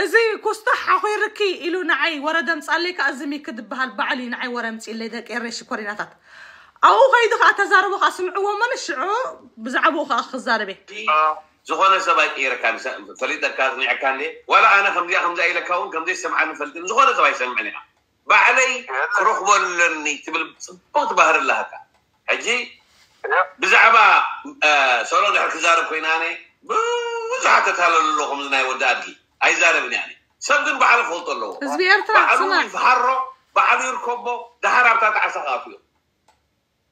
እዚ ኩስታሕ ኣኮይርኪ ኢሉ ንዓይ ወረደ ምፃለይ ከዓ ዝሚ ክድበሃል በዓል እዩ ንዓይ ወረ ምፅኢለይ ደቂረሽ ኮሪናታት ኣብኡ ከይዱ ከዓ ተዛረቦ ከዓ ስምዕዎምን ሽዑ ብዛዕባኡ ከዓ ክዛረበ ዝኾነ ሰብኣይ ቀይረካ ፈሊጠካ ኣፅኒዕካ እ ዋላ ኣነ ከምዚኣ ከምዚ ኢለካ እውን ከምዘይ ሰምዓኒ ፈልጥን ዝኾነ ሰብኣይ ሰምዕኒ ኢኻ ባዕለይ ክረክቦ ኣለኒ ትብል ፅቡቅ ትባህር ኣለሃካ ሕጂ ብዛዕባ ሰሎ ድሕር ክዛርብ ኮይና ነ ብዙሓት ተታለሉ ኣለኹም ናይ ወዲ ኣድጊ ኣይዛረብን ያኒ ሰብ ግን ባዕሉ ፈልጦ ኣለዎ ህዝቢ ኤርትራ ባዕሉ ይዝሃሮ ባዕሉ ይርከቦ ድሓር ኣብታ ጣዓሳ ክኣፍ እዮም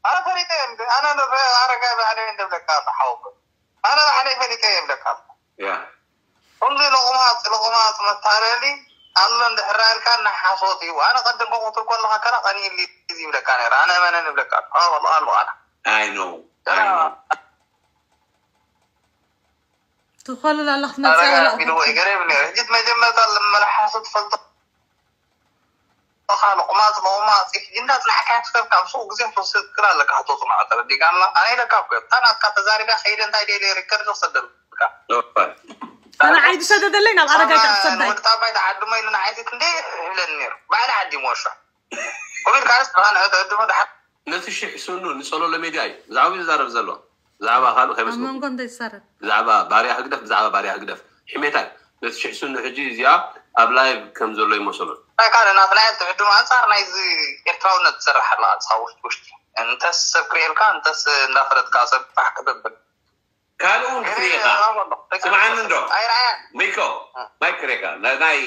ኣነ ፈሊጠ ኣነ ኣረጋ ባዕለ እንደብለካ ሓወቅ ኣነ ባዕለይ ፈሊጠ የብለካ ኩሉ ልቁማፅ ልቁማፅ መታለሊ ኣሎ እንድሕራ ኢልካ ናሓሶት እዩ ኣነ ቀድም ከቁትል ከለካ ከና ቀኒሊ ይብለካ ነይረ ኣነ መነን ይብለካ ኣላ ኣልበቃና ኣይ ኖ تخلل على خدمة ساعة بلو جد ما جمع قال لما رح أصدفل طخا لقمات لقمات إيه جنات الحكاية تفهم كم سوق زين فصيد كلا لك هتوصل مع ترى دي قال أنا لك أبكي أنا كتزاري ده خير أنت دي لي ركرت وصدم أنا عايز شدد لنا الأرجاء كتصدق أنا طبعا عاد ما إننا عايز تندي للنير بعد عادي موشة كل أنا هذا هذا ما ده نتشي حسونه نسأله لميداي زعوم يزارب زلوا ብዛዕባ ካልእ ከይመስለኩም እንተ ይዛረብ ብዛዕባ ባርያ ህግደፍ ብዛዕባ ባርያ ህግደፍ ሕሜታይ ነቲ ሽሕሱኑ ሕጂ እዚኣ ኣብ ላይቭ ከም ዘሎ ይመስሉ ካል ናብ ናይ ትዕድሙ ኣንፃር ናይዚ ኤርትራውነት ዝሰርሕ ኣለካ ንስኻ ውሽጢ ውሽጢ እንተስ ሰብ ክርኤልካ እንተስ እንዳፈለጥካ ሰብ ባሕ ክብብል ካልእ እውን ክርኢኻ ስምዓኒ ዶ ሚኮ ማይ ክርኢካ ናይ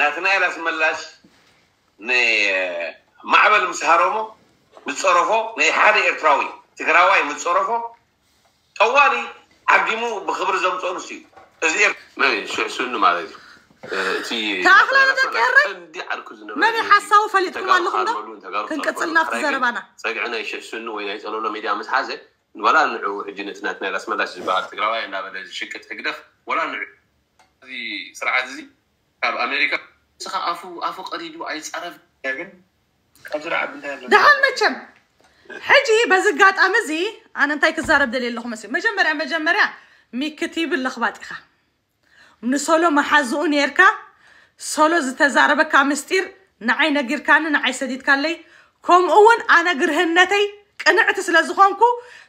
ናትናኤል ኣስመላሽ ንማዕበል ምስ ሃረሞ ምስ ፀረፎ ናይ ሓደ ኤርትራዊ تقراواي متصرفو طوالي عقيمو بخبر زمتونسي ازي مي شو سنو مالذي تاخلا لدك يا من حصاو فليتكم عندكم دا كنكتلنا في زربانا صقعنا يش سنو وين يتلونا ميديا مسحازه ولا نعو حجنتنا تنا لا اسمها داش زبار تقراواي انا بدا شكت تقدر ولا نعو هذه سرعه زي تاب امريكا سخا افو افو قريب اي صرف يا كن قدر عبد الله ሕጂ በዚ ኣጋጣሚ እዚ ኣነ እንታይ ክዛረብ ደልየ ኣለኹ መስሊ መጀመርያ መጀመርያ ሚክቲብል ለኽባጥ ኢኻ ንሰሎ መሓዝኡ ነርካ ሰሎ ዝተዛረበካ ምስጢር ንዓይ ነጊርካኒ ንዓይ ሰዲድካለይ ከምኡ እውን ኣነ ግርህነተይ ቅንዕቲ ስለ ዝኾንኩ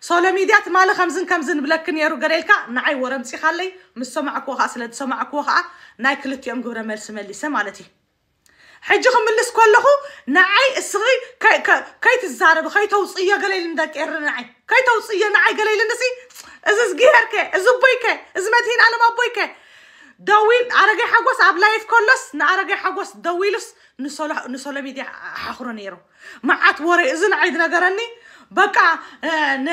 ሶሎ ሚድያ ትማሊ ከምዝን ከምዚ ንብለክ ነይሩ ገደልካ ንዓይ ወረምፂኻለይ ምስ ሰማዕክዎ ከዓ ስለ ዝሰማዕክዎ ከዓ ናይ ክልቲኦም ግብረ መልሲ መሊሰ ማለት እዩ حجيكم من السكوله نعي اسري كاي كاي تزارب خاي توصيه قليل من ذاك نعي كاي توصيه نعي قليل نسي از از جيرك از بويك از متين انا ما بويك دويل ارغي حقوس اب لايف كلس نارغي حقوس دويلس نسول نسول ميديا حخرو نيرو معات وري اذن عيد نغرني بقى ن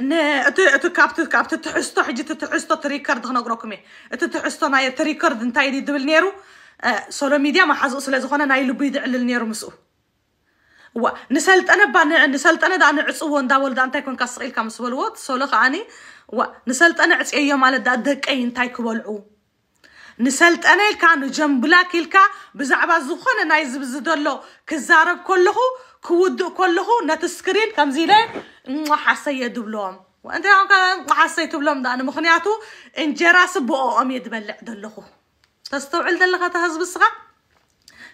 ن اتو اتو كابت كابت تحستو حجي تحستو تريكارد هنا غروكمي اتو تحستو تريكارد انتايدي دبل ሶሎሚድያ ማሓዝኡ ስለ ዝኾነ ናይ ልቡ ይድዕልል ነይሩ ምስኡ እዋ ንሰልጠነ ባ ንሰልጠነ ዳ ንዕፅዎ እንዳወልዳ እንታይ ኮንካ ስቕኢልካ ምስ በልዎ ሶሎ ከዓኒ እዋ ንሰልጠነ ዕፅየዮ ማለት ዳ ደቀይ እንታይ ክበልዑ ንሰልጠነ ኢልካ ንጀምብላክ ኢልካ ብዛዕባ ዝኾነ ናይ ዝብዝደሎ ክዛረብ ከለኹ ክውድእ ከለኹ ነቲ ስክሪን ከምዚ ኢለ ሓሰየ ድብልዎም እንታይ ኮንካ ሓሰይ ትብሎም ዳ ንምክንያቱ እንጀራ ስብኦኦም እየ ድበልዕ ዘለኹ تستوعل ذلك تهزب الصغة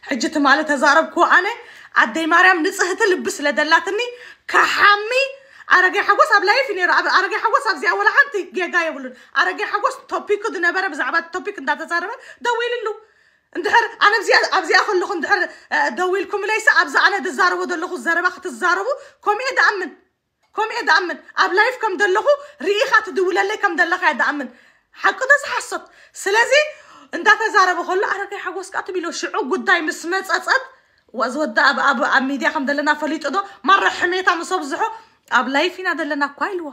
حجت مالتها زارب كوانة عدي مريم نصهت لبس لدلاتني كحامي أرجع حقوس أبلاه فيني رأب أرجع حقوس أبزي أول عندي جي جاي يقولون أرجع حقوس توبيك دنا برا بزعبات توبيك دا تزارب دويل له ندهر أنا بزي أبزي أخل لكم ندهر دويلكم ليس أبز أنا دزاربو دلخو زارب أخت الزاربو كم إيه دعمن كم إيه دعمن أبلاه فيكم دلخو ريخة دولة لكم دلخة دعمن حقو ده حصت سلازي انت تزارب خلو عرق حقوس كاتب يلو شعو قد داي مسمت اتصد وازود اب اب اب ميديا خم دلنا فليت ادو مرة حميتا مصوب زحو اب لايفين دلنا كوايلو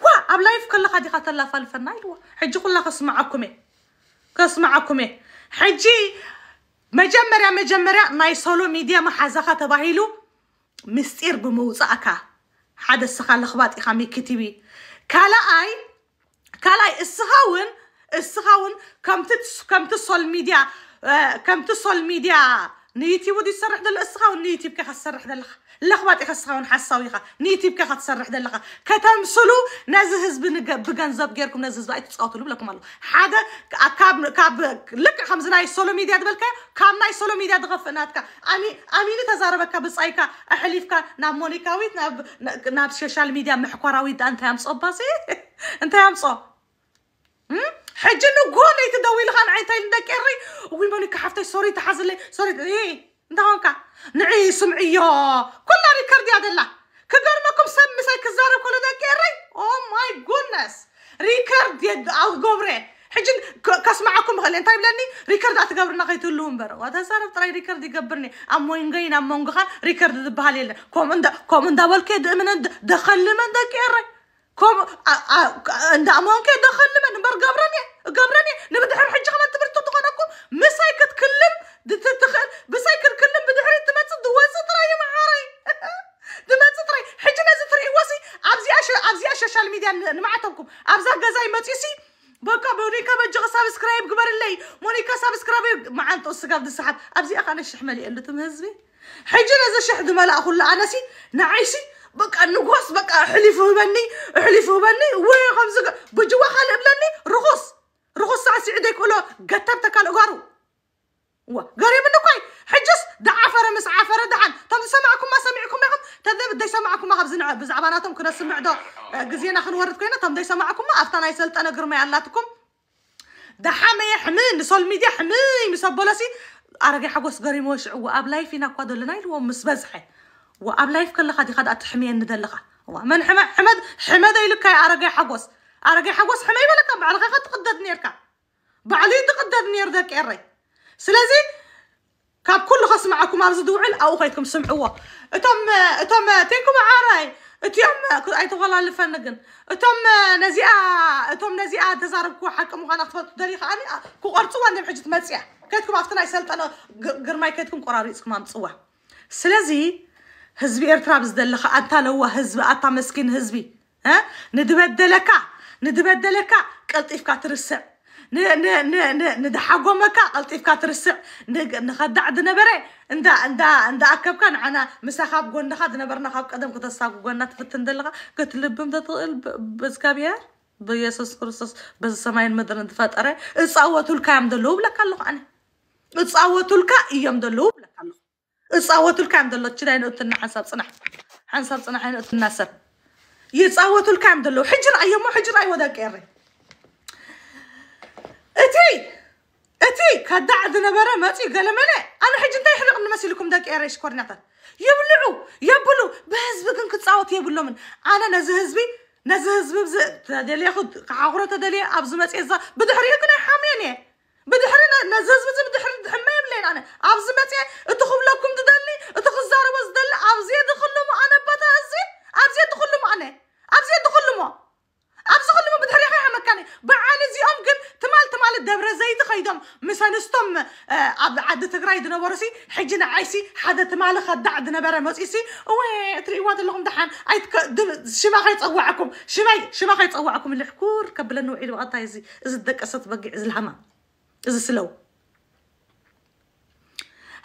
وا اب لايف كل خادي خات الله فالفنا يلو حجي كل خسمعكم كسمعكم حجي مجمرة مجمرة ناي سولو ميديا ما حزاخة تبعيلو مستير بموزعكا حد السخال لخبات إخامي كتبي كالا اي كالا اي اسخاون كم تتس كم تصل ميديا كم تصل ميديا نيتي ودي تسرح دل اسخاون نيتي بكي خسرح دل الاخوات يخسخون حاسه ويخا نيتي بكي خسرح دل اخا كتمسلو نازه هز بغنزب غيركم نازه هز بايت تسقاطو بلكم الله حادا كاب كاب لك خمز ناي سولو ميديا دبلك كام ناي سولو ميديا دغفناتك امي امي لتزاربك أيكا احليفك ناب مونيكا ويت ناب ناب سوشيال ميديا محكوراويت انت يا مصباسي انت يا مصباسي حاجه نقول لي تداوي لها نعيطي لنا كيري وين بالك حفتي سوري تحزلي سوري ايه دونك نعي سمعيا كل ريكاردي هذا لا كدار ماكم سمسا كزار كل ذا او ماي جودنس ريكاردي ياد غوبري حجن كاسمعكم هلين طيب لاني ريكارد اتقبرنا غيتو اللومبر وهذا صار طري ريكارد يقبرني اموين غين امون ريكارد دبها لي كومندا كومندا والكيد من دخل من ذا كم عند عمهم كي دخل من بر قبرني قبرني نبدحر حج خمن تبرت تقنكم مساي كتكلم تتخل بساي كتكلم بدحر تمت دواسي تراي معاري تمات تراي حج ناس تري واسي ابزي اش ابزي اش سوشيال ميديا نمعتكم ابزا ما تيسي بكا مونيكا بجغ سابسكرايب قبر اللي مونيكا سابسكرايب مع انت اسقاب السحب ابزي اخ انا الشحملي اللي تمهزبي حجنا اذا شحد ملا اخو انا سي نعيسي بقى النقص بقى حلفه بني حلفه بني وين خمسة بجوا خلب لني رخص رخص ساعة سعيدة كله قتبت كان أقارو وقري منو كاي حجس دع دعفر مس عفر دعن تم سمعكم ما سمعكم ما هم تذب دي سمعكم ما خبزنا بزعباناتهم كنا سمع دو آه، قزينا خن ورد كنا تم دي سمعكم ما أفتنا يسلت أنا قرمي علاتكم حمي يحمين سول ميديا حمين مسبولسي أرجع حقوس قري موش وأبلاي فينا قادو لنا يلوم مسبزحي وابلايف كل خدي خد أتحمين ندلقة ومن حما حمد حمد يلك أرجع حقوس أرجع حقوس حمي يبلك بعد خد قدد نيرك بعلي تقدد نير ذاك إري سلازي كاب كل خص معكم أبز دوعل أو خيتكم سمعوا تم تم تيكم عاري تيم كنت أي غلا لفنقن اتم نزيئة اتم نزيئة تزارب كو حكم وغانا خفت دريخ أنا كو قرطوا اني بحجة مسيح كيتكم افتنا يسلط أنا قرماي كيتكم قراريسكم أمتصوه سلازي هزبي إرتراب زدلخ أنت لو هزب أنت مسكين هزبي ها ندبدلكا ندبدلكا قلتي في كاتر السب ن ن ن ن ندحقو مكا قلتي في كاتر السب ن نخدع دنبري عند عند عند أكب كان أنا مسخاب قلنا خد نبرنا خاب قدم كنت ساق قلنا في دلغة قلت لبم تطل بس كبير بيسوس كرسوس بس سماين مدر نتفات أري اتصوتوا الكام دلوب لك الله أنا اتصوتوا الكا يم دلوب لك الله እፃወቱልካ ም ዘሎ ችዳይ ንእትና ሓንሳብ ፅናሕ ሓንሳብ ፅናሕ ንእትና ሰብ ይፃወቱልካ ም ዘለዉ ሕጂ ንኣየ ሞ ሕጂ ንኣይ ወዳ ቀረ እቲ እቲ ከዳዕ ዝነበረ መፅኡ ገለ መለ ኣነ ሕጂ እንታይ ሕርቕ ንመሲልኩም ዳ ቀረ ሽኮርኛታት ይብልዑ የብሉ ብህዝቢ ግን ክፃወት የብሎምን ኣነ ነዚ ህዝቢ ነዚ ህዝቢ ተደልየ ክዓኽሮ ተደልየ ኣብዚ መፅእ ዛ ብድሕሪኡ ግን ኣይሓምየን እየ بدحرنا نززبت بدحر دحمي بلين أنا عفز متى أدخل لكم تدلي أدخل زارة بس دل عبز يدخل لهم أنا بتا أزي عبز يدخل لهم أنا عفز يدخل لهم عفز يدخل لهم بدحر حي مكاني بعالي زي أمكن تمال تمال الدبرة زي تخيدم استم آه، عبد عد تقرأي دنبرسي حجنا عيسي حدا تمال خد برا خدع دنبرة مسيسي وتريوات لهم دحان عيد دل شما خيتصوعكم شماي شما خيتصوعكم الحكور قبل نوعي لو أطايزي إذا الدقة ستبقي إذا الهمام እዚ ስለው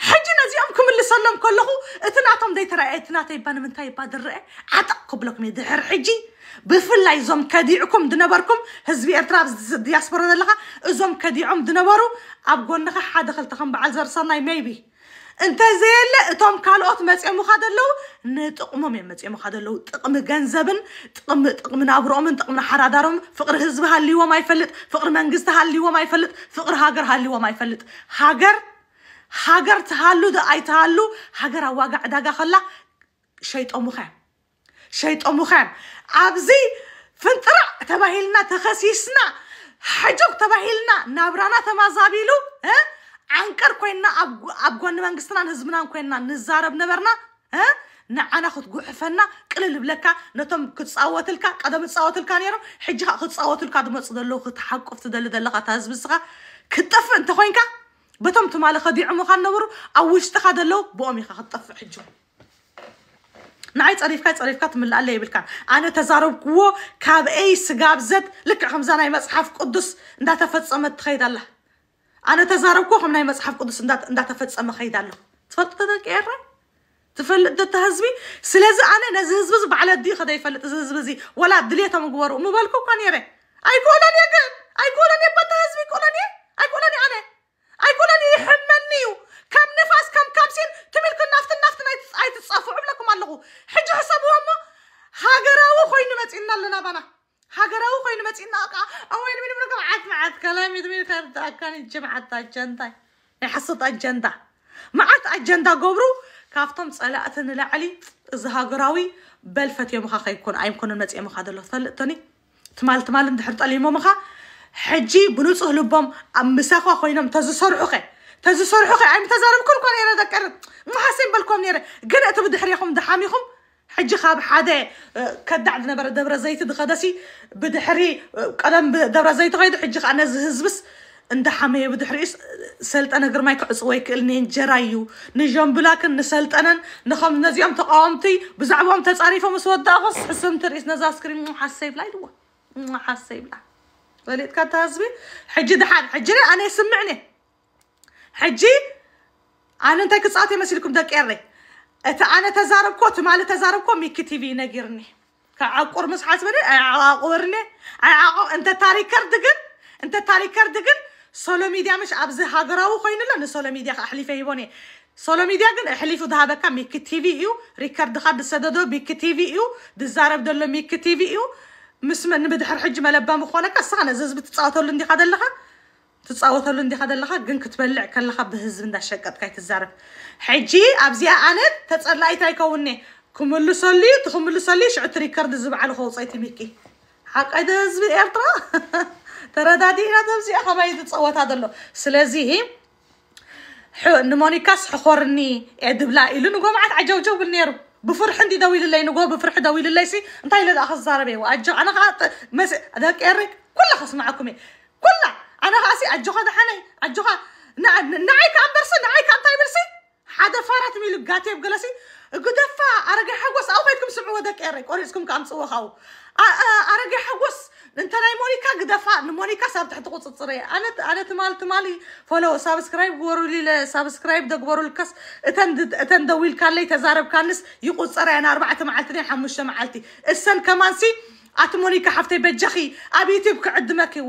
ሕጂ ነዚኦም ክምልሰሎም ከለኹ እቲ ናቶም ዘይተረአየ እቲ ናተ ይባ ንምንታይ ይባ ዝረአ ዓጠቕ ክብለኩም እየ ድሕር ሕጂ ብፍላይ እዞም ከዲዕኩም ዝነበርኩም ህዝቢ ኤርትራ ዲያስፖራ ዘለካ እዞም ከዲዖም ዝነበሩ ኣብ ጎንኻ ሓደ ክልተ ከም በዓል ዘርሰናይ ሜይቢ እንተዘየለ እቶም ካልኦት መፅኦም ካ ደለው ንጥቕሞም እዮም መፅኦም ካ ደለው ጥቕሚ ገንዘብን ጥቕሚ ናብርኦምን ጥቕሚ ሓዳዳሮምን ፍቅሪ ህዝቢ ሃልይዎም ኣይፈልጥ ፍቅሪ መንግስቲ ሃልይዎም ኣይፈልጥ ፍቅሪ ሃገር ሃልይዎም ኣይፈልጥ ሃገር ሃገር ትሃሉ ኣይትሃሉ ሃገር ኣብ ዋጋ ዕዳጋ ከላ ሸይጦሙኸ ሸይጦሙኸ ኣብዚ ፍንጥራዕ ተባሂልና ተኸሲስና ሕጆግ ተባሂልና ናብራና ተማዛቢሉ عنكر كوينا أبغون أب نمانجستنا نهزمنا كوينا نزارب نبرنا ها نعنا خد جو حفنا كل اللي بلكا نتم كنت صوت الكا قدام صوت الكا نيرو حجة خد صوت الكا دم صدر له خد حق قفت دل دل لقى تهزم سقا كتف أنت خوينكا بتم تم على خدي عمو خان نورو أو وش تخد له بومي خد تف حجة نعيت أريفكات أريفكات من اللي قال بالكان أنا تزارب قوة كاب أي سقاب زد لك حمزان أي مصحف قدس ده تفتص أمد تخيد الله ኣነ ተዛረብኩኹም ናይ መፅሓፍ ቅዱስ እንዳተፈፀመ ከይድ ኣለኹ ትፈልጡ ተደቂየራ ትፈልጥ ደተ ህዝቢ ስለዚ ኣነ ነዚ ህዝቢ እዚ በዕለ ዲኡ ከደይፈልጥ እዚ ህዝቢ እዚ ወላ ድሌቶም ግበሩ ምበልኩ እኳ ነይረ ኣይኮነን እየ ግን ኣይኮነን እየ በተ ህዝቢ ይኮነን እየ ኣይኮነን እየ ኣነ ኣይኮነን እየ ይሕመኒ እዩ ከም ንፋስ ከም ካምሲን ትምልክ ናፍቲ ናፍቲ ኣይትፃፍዑ ብለኩም ኣለኹ ሕጂ ሕሰብዎ እሞ ሃገራዊ ኮይኑ መፂና ኣለና ባና هاجرو خينا ما تيناقا أول من منكم عاد ما عاد كلامي دمين خير كان الجمعة أجندة يحصد أجندة عاد أجندة قبرو كافتم صلاة لعلي إذا هاجراوي بلفت يوم يومها يكون أيم كون الناس يومها هذا الله ثلتني تمال تمال مدحرت علي مخا حجي بنوصه لبهم أم مساقة خينا متزسر أخي تزسر أخي أيم تزارم كل كون يرى ذكرت ما حسين بالكم يرى قنأت بدحريكم دحاميكم حجي خاب حدا كدع نبر دبر زيت دخدسي بدحري قدم دبر زيت غيد حجي انا زهزبس اند حمي بدحري سلت انا غير مايك صويك النين جرايو نجوم بلاك نسلت انا نخم نزيام تقامتي بزعبهم تصاريفه مسود داخس حسمت رئيس نزا سكريم حسيب لا دو حسيب لا وليت كانت هزبي حجي دحان حجي انا يسمعني حجي انا انت كصاتي مسيلكم دك اري أتا أنا تزارب كوت ما لتزارب كوم يكتبي نجرني كعقور مس حاسب لي عقورني عق أنت تاري كردجن أنت تاري كردجن سولو ميديا مش أبز هاجرا وخين لنا سولو ميديا أحلي في هوني سولو ميديا جن أحلي في ذهب كم يكتبي إيو ريكارد خد سددو بيكتبي إيو تزارب دلهم يكتبي إيو مس من بدحر حج ملبام وخونك أصلا زز بتتعطل عندي هذا تتصاوتلو اندي خدا لخا قن كتبلع كان لخا بهزب اندا شقات كاي تزارف حجي ابزي اعانت تتصال لاي تاي كووني كملو صلي تخملو صلي شعط ريكارد زب على خوص اي تميكي حق اي ده هزب ايرترا ترى دادي هنا تبزي اخا ما يتصوت هذا اللو سلازي هي حو نمونيكا صحورني ادبلا الو نقوم عاد عجو جو بالنيرو بفرح عندي داوي للي نقول بفرح داوي للي سي انتي اللي زاربي واجو انا خاطر مس هذاك ايريك كله خص معكم كله انا هاسي اجوها دحنا اجوها نا ناي كان برسي ناي كان تاي برسي حدا فارت ميل قاتي بجلسي قدفا ارجع حوس او بيتكم سمعوا ذاك اريك اوريسكم كان سوا خاو ارجع حوس انت ناي مونيكا قدفا مونيكا صار تحت قوس الصري انا انا تمال تمالي فولو سبسكرايب ورو لي سبسكرايب دك ورو الكس اتند اتندوي الكالي تزارب كانس يقوس صري انا اربعه معلتني حمش معلتي السن كمان سي أتمونيكا حفتي بجخي أبي تبكي عد مكي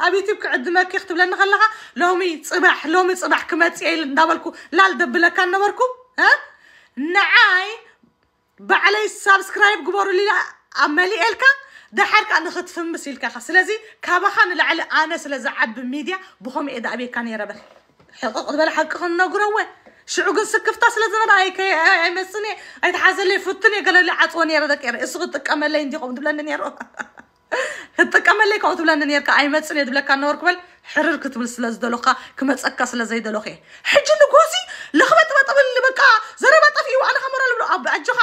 أبيتي بك عد ما لنا غلها لومي صباح لومي صباح كما تسيل دابلكو لا لدبلا كان نوركو ها نعاي بعلي سبسكرايب قبروا لي أمالي إلكا دحرك أنا خد فم مسيلك خلاص لذي كابخان لعل أنا عب بالميديا بخم إذا أبي كان يربح حقق بلا حقق النقروه شعو قن سكفتا سلازم رايك اي مسني اي حازل لي فتني قال لي عطوني يا ردك يا اسقط كمال لي ندي قوم دبلان نيرو ክትጥቀመለይ ከምኡ ትብለኒ ነርካ ኣይመፅን እየ ትብለካ ነበርኩበል ሕርር ክትብል ስለ ዝደለካ ክመፀካ ስለ ዘይደለኹ እየ ሕጂ ንጎሲ ልኽበጥበጥብል በቃ ዘረባ ጠፊኡ ኣነ ከመራ ልብሎ ኣብ ኣጆኻ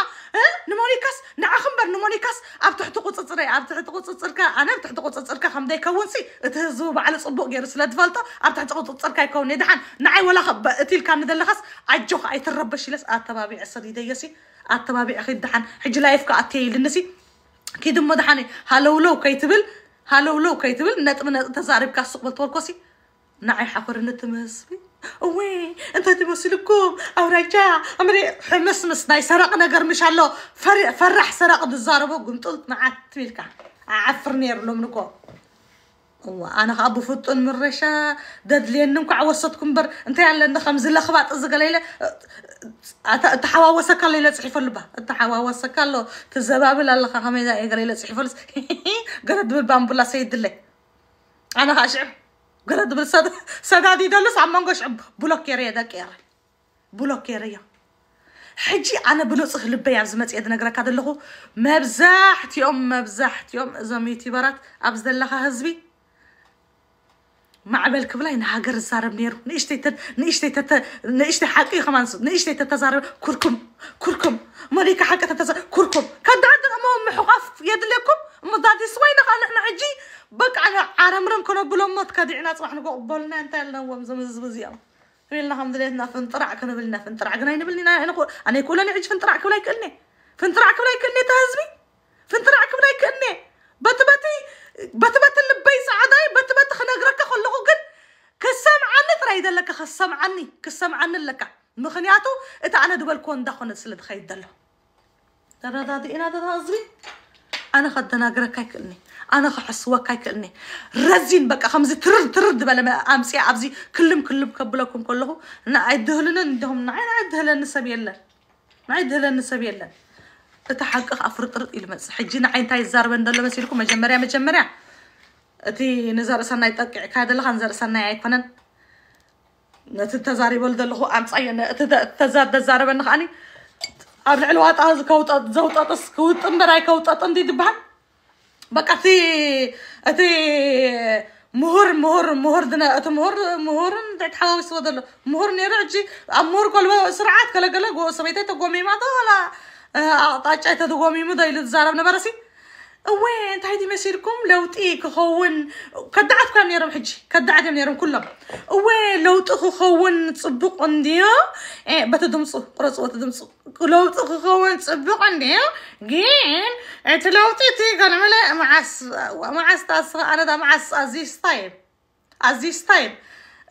ንሞኒካስ ንዓኽ እምበር ንሞኒካስ ኣብ ትሕቲ ቁፅፅር ኣብ ትሕቲ ቁፅፅርካ ኣነ ኣብ ትሕቲ ቁፅፅርካ ከምዘይከውን ሲ እቲ ህዝቢ በዕለ ፅቡቅ ገይሩ ስለ ትፈልጦ ኣብ ትሕቲ ቁፅፅርካ ይከውን የድሓን ንዓይ ወላ እቲ ኢልካ ንደለኻስ ኣጆኻ ኣይትረበሽ ኢለስ ኣተባቢዕ ስሪደየሲ ኣተባቢዕ ክድሓን ሕጂ ላይፍካ ኣትየ ኢልንሲ كدم مدحني هلو لو كيتبل هلو لو كيتبل نت من تزارب كاسق بالتوركوسي نعي حفر نتمسبي وي انت لكم او رجع امري حمس مس ناي سرق نجر مش هلو فرح, فرح سرق بالزاربو وقمت قلت نعت ملكا عفرني نير لهم نكو انا ابو فطن من رشا لي انكم عوسطكم بر انت على خمز الاخبات ازق ليله أنت حواوا سكال إلى صحيفة لبا أنت حواوا سكال تزباب إلى الله خميدة إقرأ إلى صحيفة لس قرد بالبامبولا سيد اللي أنا خاشع قرد بالصد سدادي دلس عمان قش بلوك يا ريدا كير بلوك يا حجي أنا بنصخ لبي عبز زمت تيد نقرأ كذا اللغو مبزحت يوم مبزحت يوم زميتي برات أبز دلها هزبي ما عبالك كبلين هاجر الزارب نيرو نيشتي تت نيشتي تت نيشتي حقي خمانس نيشتي تتزار كركم كركم مريكا حقة تتز كركم كدا عندنا مهم حقف يد لكم مضادي سوينا خلنا احنا عجي بق على عرم رم كنا بلون مت عنا صح نقول بولنا انت لنا ومزمز بزيارة قلنا الحمد لله إننا فنطرع كنا بلنا فنطرع كنا بلنا أنا أقول أنا يقول أنا عج فنطرع كنا يكلني فنطرع كنا يكلني تهزمي فنطرع كنا يكلني بتبتي بتبت اللبي سعداي بتبت خنقرك خلقو قد عني كسمعني عني خسمعني عني لك مخنياتو اتعنا دبل كون دخن سلد خيد دلو ترى دادي انا دا ازري انا خد ناقرك كيكلني انا خحسوك كيكلني رزين بقى خمس ترد ترد بلا ما امسي عبزي كلم كلم كبلكم كلهو ندهم كله نعدهلن عندهم نعدهلن سبيلا نعدهلن سبيلا እቲ ሓቂ ኣፍርጥር ኢልመፅእ ሕጂ ንዓይ እንታይ ዝዛረበ ንደሎ መሲልኩም መጀመርያ መጀመርያ እቲ ንዘርእሰናይ ጠቂዕካ ዘለካ ንዘርእሰናይ ኣይኮነን ነቲ ተዛሪበሉ ዘለኹ ኣምፃየ ተዛረበኒ ከዓኒ ኣብ ልዕሊ ዋጣ ዘውጠጥስ ክውጥ እምበራይ ከውጠጥ እንዲ ትበሃል በቃ እቲ እቲ ምሁር ምሁር ምሁር እቲ ምሁር ምሁርን ተሓዋዊስዎ ዘሎ ምሁር ነይሩ ሕጂ ኣብ ምሁር ኮልበ ስርዓት ከለገለ ሰበይተይ ተጎሚማቶ ላ أعطاك تذومي مضي للزارب نبرسي وين تهدي مسيركم لو تيك خون كدعت كان يرم حجي كدعت من يرم كله وين لو تخو خون تسبق عندي إيه بتدمصو قرص وتدمصو لو تخو خون تسبق عندي جين أنت لو تيتي كان ملا مع س مع ستاس أنا ده مع س أزيس طيب أزيس طيب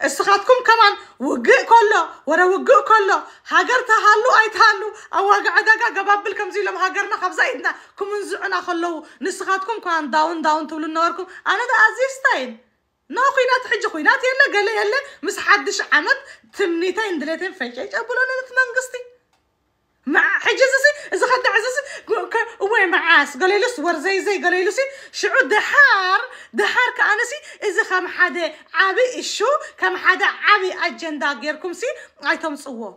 اسخاتكم كمان وقع كله ورا وقع كله هاجر تهالو اي تهالو او واقع دقا قبابل كم زيلم هاجرنا خبزا ايدنا كم انزعنا خلو نسخاتكم كمان داون داون تولو نوركم انا دا ازيستاين نا خينات حج خينات يلا قالي يلا مس حدش عمد تمنيتين دليتين فنشيش ابولو نتمنقستي مع حجزسي إذا خد عزسي وين معاس قالي قليل صور زي زي قالي قليل سي شعو دحار دحار كأنسي إذا خم حدا عبي إشو كم حدا عبي أجندا غيركم سي عيتم صو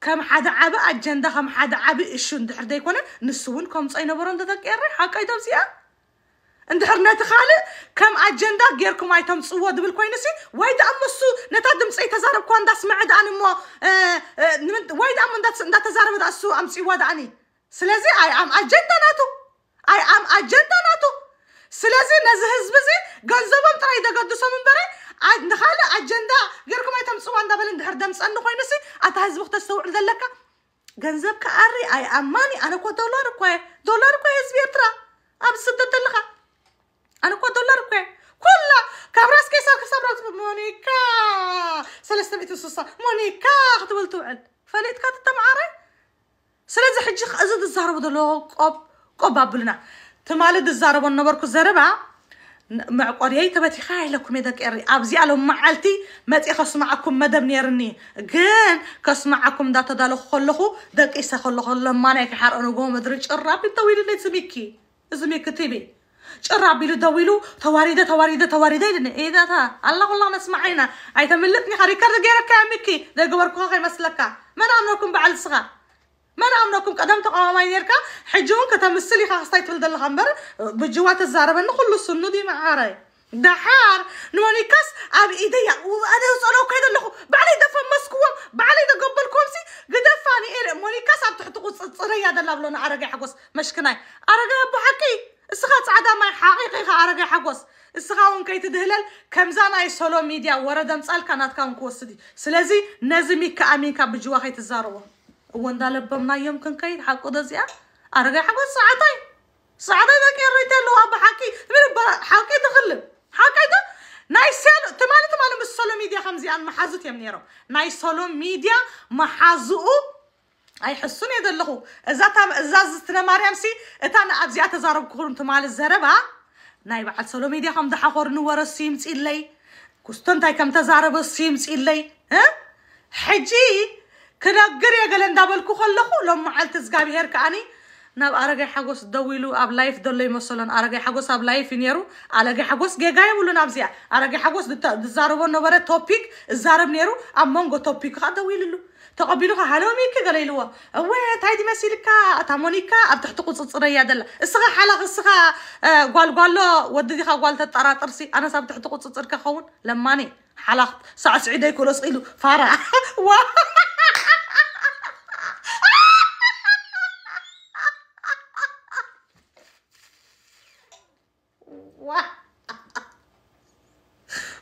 كم حدا عبي أجندا كم حدا عبي إشو دحر ديكونا نسون كم صاي نبرون دتك إيري حق أيتم سيا أه؟ اندحر نت خاله كم اجندا غيركم ايتم صواد بالكوينسي وايد امسو نتا دمصي تزارب كون داس معد انا مو وايد ام داس ندا تزارب داسو ام صواد اني سلازي اي ام اجندا ناتو اي ام اجندا ناتو سلازي نزه حزبزي غنزبم طراي دغدسو منبري ندخال اجندا غيركم ايتم صواد بال اندحر دمص انو كوينسي اتا حزب تستوع ذلكا غنزب كاري اي اماني انا كو دولار كو دولار كو حزب يترا ام سدت لخه كلا ዶላር እኳ ኩላ ካብ ራስከ ክሳብ ክሳብ ራስ ሞኒካ ሰለስተ ሚእቲ ስሳ ሞኒካ ክትብል ትውዕል ፈሊጥካ ተተምዓረ ስለዚ ሕጂ እዚ ዝዛረቡ ዘለዎ ቆብ ቆብ ኣብልና ትማሊ ዝዛረቦ ነበርኩ مع قريه تبتي خايل لكم يدك كأري أبزي على معلتي ما تخص معكم مدام نيرني كان كص معكم ده خلخو دقيسه خلخو لما نك كحر أنا قوم مدرج الرابي طويل اللي تسميكي زميك تبي شرع بيلو دويلو تواريدة تواريدة تواريدة إذن إيه تا الله والله نسمعينا أي تملتني حركة رجيرة كاميكي ده جواركوا غير مسلكا ما نعملكم بعل صغار ما نعملكم قدام ما يركا حجون كتمسلي خاصة تولد الخمر بجوات الزاربة نخل السنو دي معاري دحار كاس أب إيديا وأنا وصلوا كده لخو بعلي دفا مسكوا بعلي ده قبل كومسي قدفاني إيه مونيكاس عم تحتقوا صريا ده لابلون عرقي حقوس مشكناي عرقي أبو حكي اسخا تصعدا ماي حقيقي خارق حقوس اسخا اون كيت دهلل كمزان اي سولو ميديا ورا دمصال كانت كان كوسدي سلازي نازي ميكا امينكا بجوا خيت زارو وندا لبمنا يوم كن كاين حقو دزيا ارغي حقوس صعدي صعدي داك الريتلو ابو حكي من حقي دخل حقي ناي سولو تمالي تمالي بالسولو ميديا خمزيان محازوت يا منيرو ناي سولو ميديا محازو ኣይሕሱን እየ ዘለኹ እዛ ዝስትነ ማርያምሲ እታ ንኣብዚኣ ተዛረብክኹን ትማል ዘረባ ናይ በዓል ሰሎሜ ድያ ከም ዝሓኮር ንወረሱ ይምፂለይ ክስቶ እንታይ ከም ተዛረበሱ ይምፂለይ ሕጂ ክነግር እየ ገለ እንዳበልኩ ከለኹ ሎም መዓልቲ እግዚኣብሄር ከዓኒ ናብ ኣረጋይ ሓጎስ ደው ኢሉ ኣብ ላይፍ ዘሎ ይመሰሎን ኣረጋይ ሓጎስ ኣብ ላይፍ እዩ ነይሩ ኣረጋይ ሓጎስ ጌጋ የብሉን ኣብዚኣ ኣረጋይ ሓጎስ ዝዛረቦ ነበረ ቶፒክ እዛረብ ነይሩ ኣብ መንጎ ቶፒክ ከዓ ደው ኢሉሉ تقبلوها حلوميكا قليلوها وين هايدي مونيكا عبد أبتح تقول صريا دلا الصغا حلق الصغا قال قال له ودي خا قال تترى انا أنا سابتح تقول تصرك خون لماني حلقت ساعة سعيدة يكون صيلو فارع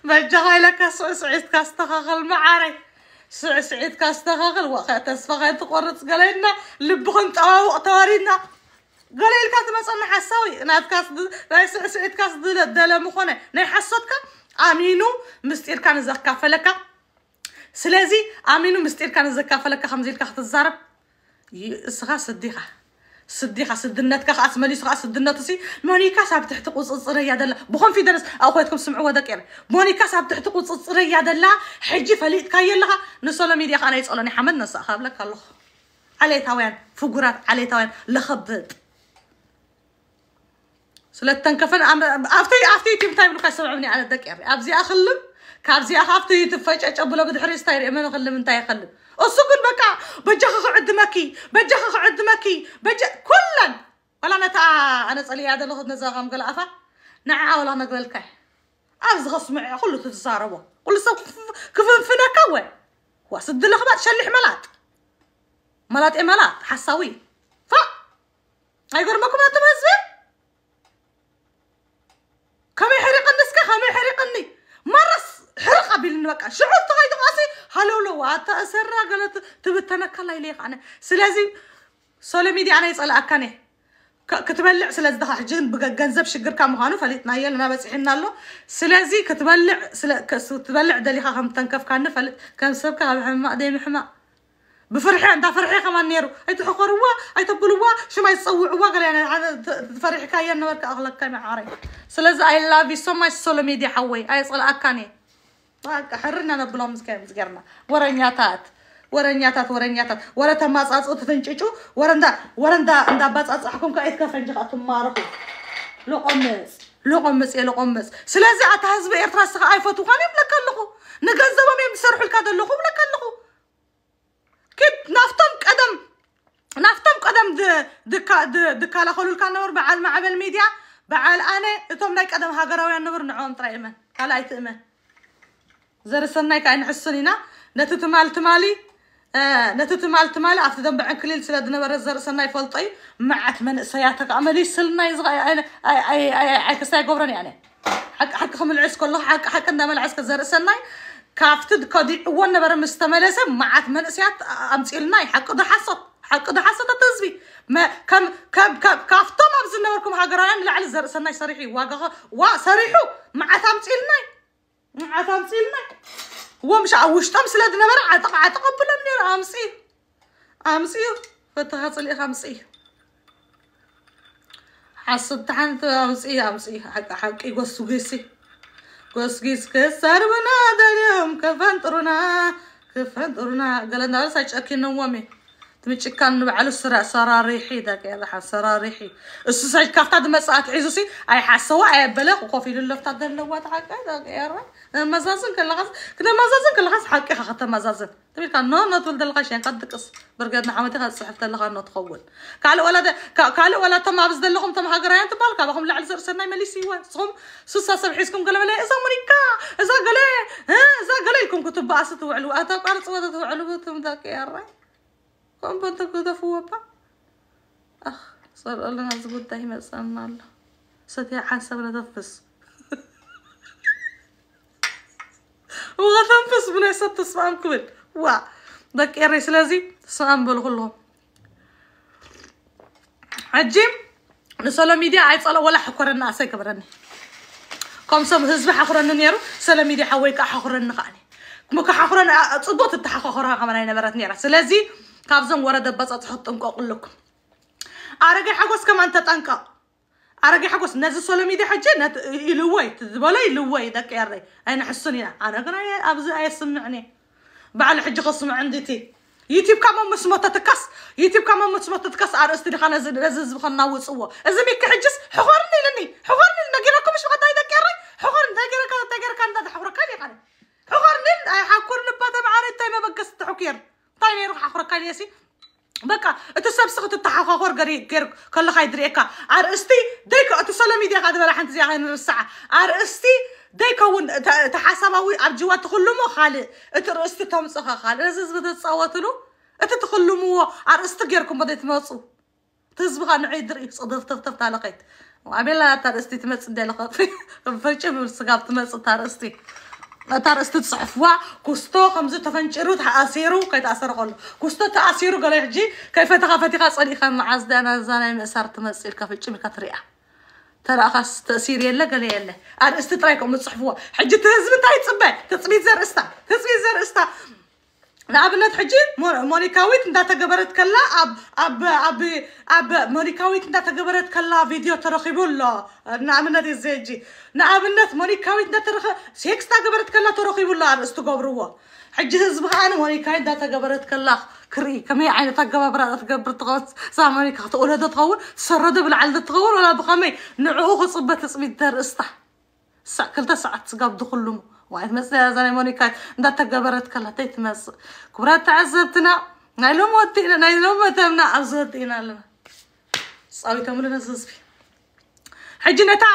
ما جاي لك واه واه واه سعيد كاستغل واقع تسفغين تقرط قالينا لبغن تاو طارينا قال لك ما صنع حساوي نات كاس راي سعيد كاس دل دل مخونه ناي حسوتك امينو مستير كان زكافلك سلازي امينو مستير كان زكافلك خمزيل كحت الزرب اسغا صديقه سديخة سدنات كاخ أسماني خاص سدنات سي مونيكا كاس تحت قوس صري هذا لا بخون في درس أخواتكم سمعوا هذا كير مونيكا كاس تحت قوس صري هذا لا حجي فليت كاي لها نسول ميديا أنا يسألني حمد نسا خابلك الله علي تاوان فقرات علي تاوان لخبط ስለተንከፈን ኣብቲ ኣብቲ ዩቲብ እንታይ ብልካ ሰምዑኒ ኣነ ደቂር ኣብዚኣ ክልም ካብዚኣ ካብቲ ዩቲብ ፈጨጨ ብሎ ብድሕሪ ስታይ ርእመን ክልም እንታይ خلم السوق البقاء بجخخ عد مكي بجخخ عد مكي بج كلن ولا نتا أنا صلي هذا لغد نزاغم قال أفا نعا ولا نقبل كح أبز غصمع كله تزاروا كل سو كف فينا كوي واسد لخبات شلح ملات ملات إيه ملات حساوي ف أيقر ماكم أنتم هزبي كم يحرقني سكا كم يحرقني مرس حرقة بالنوكا شعور تغاي دماسي هلو لو واتا أسرع قلت تبتنا كلا يليق أنا سلازي سولا ميدي أنا يسأل أكاني كتبلع سلازي ده حجين بجنزب شجر كام هانو فليت نايا أنا بس حنا له سلازي كتبلع سلا تبلع دلي خم تنكف كان فل كان سبك ما ديم حما بفرحي عندها فرحي كمان نيرو أي تحقروا أي تبلوا شو ما يصوعوا غير يعني هذا فرحي كاين نورك أغلق كان عاري سلاز I love you so much سولا ميدي حوي أي أسأل أكاني በቃ ሕርነነ ብሎ ምስጋና ምስገርና ወረኛታት ወረኛታት ወረኛታት ወረ ተማጻጽኡ ትፍንጭጩ ወረንዳ ወረንዳ እንዳባጻጻሕኩም ከ ኢትከ ፈንጂ ኸ ትማርኹ ልቆምፅ ልቆምፅ እየ ልቆምፅ ስለዚ ኣታ ህዝቢ ኤርትራ ስኸ ኣይፈትውኻን እዮም ለካ ኣለኹ ንገንዘቦም እዮም ዝሰርሑልካ ዘለኹም ለካ ኣለኹ ናፍቶም ቀደም ናፍቶም ቀደም ዝከላኸሉልካ ነበሩ በዓል ማዕበል ሚድያ በዓል ኣነ እቶም ናይ ቀደም ሃገራውያን ነበሩ ንዕኦም ጥራይ እመን ካልኣይ ትእመን ዘርሰናይ ከዓ ንሕሱን ኢና ነቲ ትማል ትማሊ ነቲ ትማል ትማሊ ኣብቲ ደንበዐን ክልል ስለ ዝነበረ ዘርእሰናይ ፈልጦ እዩ መዓት መንእሰያተ ከዓ መሊስ ስልናይ ዓይክስታ ይገብሮን እያ ኣነ ሓቂ ክምልዕስ ከለኹ ሓቂ ሓቂ እንዳመልዓስከ ዘርእሰናይ ካብቲ ከዲዕዎ ነበረ ምስ ተመለሰ መዓት መንእሰያት ኣምፂኢልናይ ሓቂ ዶሓሶት ሓቂ ዶሓሶት እቲ ህዝቢ ካብቶም ኣብ ዝነበርኩም ሃገራውያን ንላዕሊ ዘርእሰናይ ሰሪሑ እዩ ዋጋ ዋ ሰሪሑ መዓት ኣምፂኢልናይ عطام سيلنا هو مش عوشتهم سلاد نمر عطق عطق بلا منير عمسي عمسي فتغاص لي خمسي حصلت عند عمسي عمسي حق حق يقصو قيسي قص قيس كسر بنا يوم كفنترنا كفنترنا كفن ترنا قال انا تمشي كان على السرع سراريحي ذاك يلا حس سراريحي السوسج كافتا دم ساعات عزوسي أي حسوا عبله وقفي للفت هذا اللوات حقا ذاك يا رأي مزازن كل غز كنا مزازن كل غز حكي خاطر مزازن تمشي كان نو نو تولد الغش يعني قد قص برقدنا حمتي خلاص صحفت لها نو تخول قالوا ولا قالوا ولا تم عبز دلهم تم حق رايان تبالك بهم لعل زر سناي ملي سيوا صهم سوسا سبحيسكم قالوا ولا إذا مريكا إذا قال ها إذا قال لكم كتب باسط وعلو أتاك أرص وضت وعلو تم ذاك يا رأي كون بنتك ده فوا با اخ صار قال لنا زبود ده ما سألنا الله ستيا حاسة بلا تنفس هو غتنفس من عصاب تسمع مكمل وا داك يا ريس لازي سلام بالغلهم عجيم نسالو ميديا عايز صلاة ولا حكور الناس كبرني كم سم هزب حكورنا نيرو سلام ميديا حويك حكورنا قاني مك حكورنا تصبوت التحكورها كمان هنا برتني راس لازي كابزن ورد بزات أتحطن كوكلوك أرجع حقوس كمان تتنكا أرجع حقوس نزل سلمي دي حجة نت يلوي تذبلا يلوي ذاك يري أنا حسني أنا قنا أبز أي سمعني بعد الحج قسم عندتي يتيب كمان مسمى تتكس يتيب كمان مسمى تتكس عرستي اللي خنا زز بخنا وصوا إذا ميك حجس حقرني لني حقرني جيركم مش غدا إذا كيري حقرني تجيرك تجيرك عندنا حوركاني خنا حقرني حكون نبات معاني تايمة بقص حكير قال لي روح اخر قال ياسي بكا اتساب سقط التحاق اخر قري قر كل خاي دريكا ارستي ديك اتسلمي دي غاد ولا حنت زي غين الساعه ارستي ديكا ون تحسباوي ابجوا تخلمو خالي تم صخا خالي رزز بتتصوتلو اتتخلمو ارست غيركم بديت مصو تزبخا نعيد ري صدف طف طف تعلقيت وعملها ترستي تمص دي لخطي فرشة من الصقاب تمص ترستي تار استد صحفوا كستو خمسة تفنشرو تأسيرو كيت تأسر قلو كستو تأسيرو قال يحجي كيف تخافتي خاص أني خم معز دانا زانا مسار تمسير كافي تشمي كتريا ترى خاص تأثير يلا قال يلا أنا استد رايكم تصحفوا حجة تهزم تاي تصبي تسميت زر استا تصبي زر استا ንኣብነት ሕጂ ሞኒካዊት እንዳተገበረት ከላ ኣብ ኣብ ኣብ ሞኒካዊት እንዳተገበረት ከላ ቪድዮ ተረኪቡ ኣሎ ንኣብነት እዚ ሕጂ ንኣብነት ሞኒካዊት እንዳተረኸ ሴክስ እንዳገበረት ከላ ተረኪቡ ኣሎ ኣርእስቲ ገብርዎ ሕጂ ህዝቢ ከዓ ሞኒካዊት እንዳተገበረት ከላ ክርኢ ከመይ ዓይነት ኣገባብራ ትገብር ትኸውስ እዛ ሞኒካ ክትወለዶ ትኸውን ትሰረዶ ብላዓል ትኸውን ወላ ብኸመይ ንዕኡ ክፅበት ፅቢት ተርእስታ ክልተ ሰዓት ዝጋብዱ ኩሉሞ وأتمسى زاني مونيكا ندات تقبرت كلا تيتمس كبرات عزبتنا نايلوم موتينا نايلوم موتينا عزبتنا لنا صاوي كملنا زوزبي حجنا تا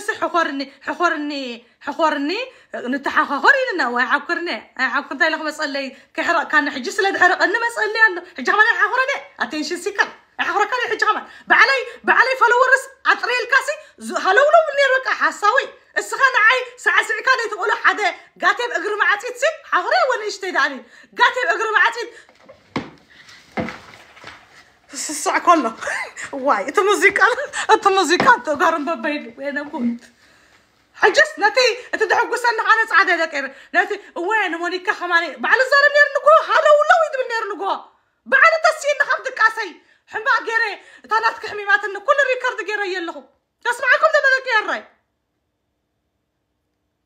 سي حخورني حخورني حخورني نتحا خوري لنا عاكرني اي عاكر عكرنا خمس اللي كحرق كان حجي سلاد حرق أنا مسألة أنا حجها ما حخورنا أتنشن سكر حخورك أنا حجها بعلي بعلي فلورس أطري الكاسي هلو لو من يركع حساوي اسخان عاي ساعة سعكان يتقولوا حدا قاتب اقر معاتيت سي حغري ولا اشتي داني قاتب اقر معاتيت الساعة كله واي انت موزيكا انت موزيكا انت قارن بابين وين كنت حجس نتي انت دعوك وسن على صعد هذاك نتي وين مونيكا حماني بعد الزار نير نقو هلا ولا ويد من نير نقو بعد تسين نخبط كاسي حما غيري تانات كحميمات ان كل ريكارد غيري يلهو تسمعكم دابا غيري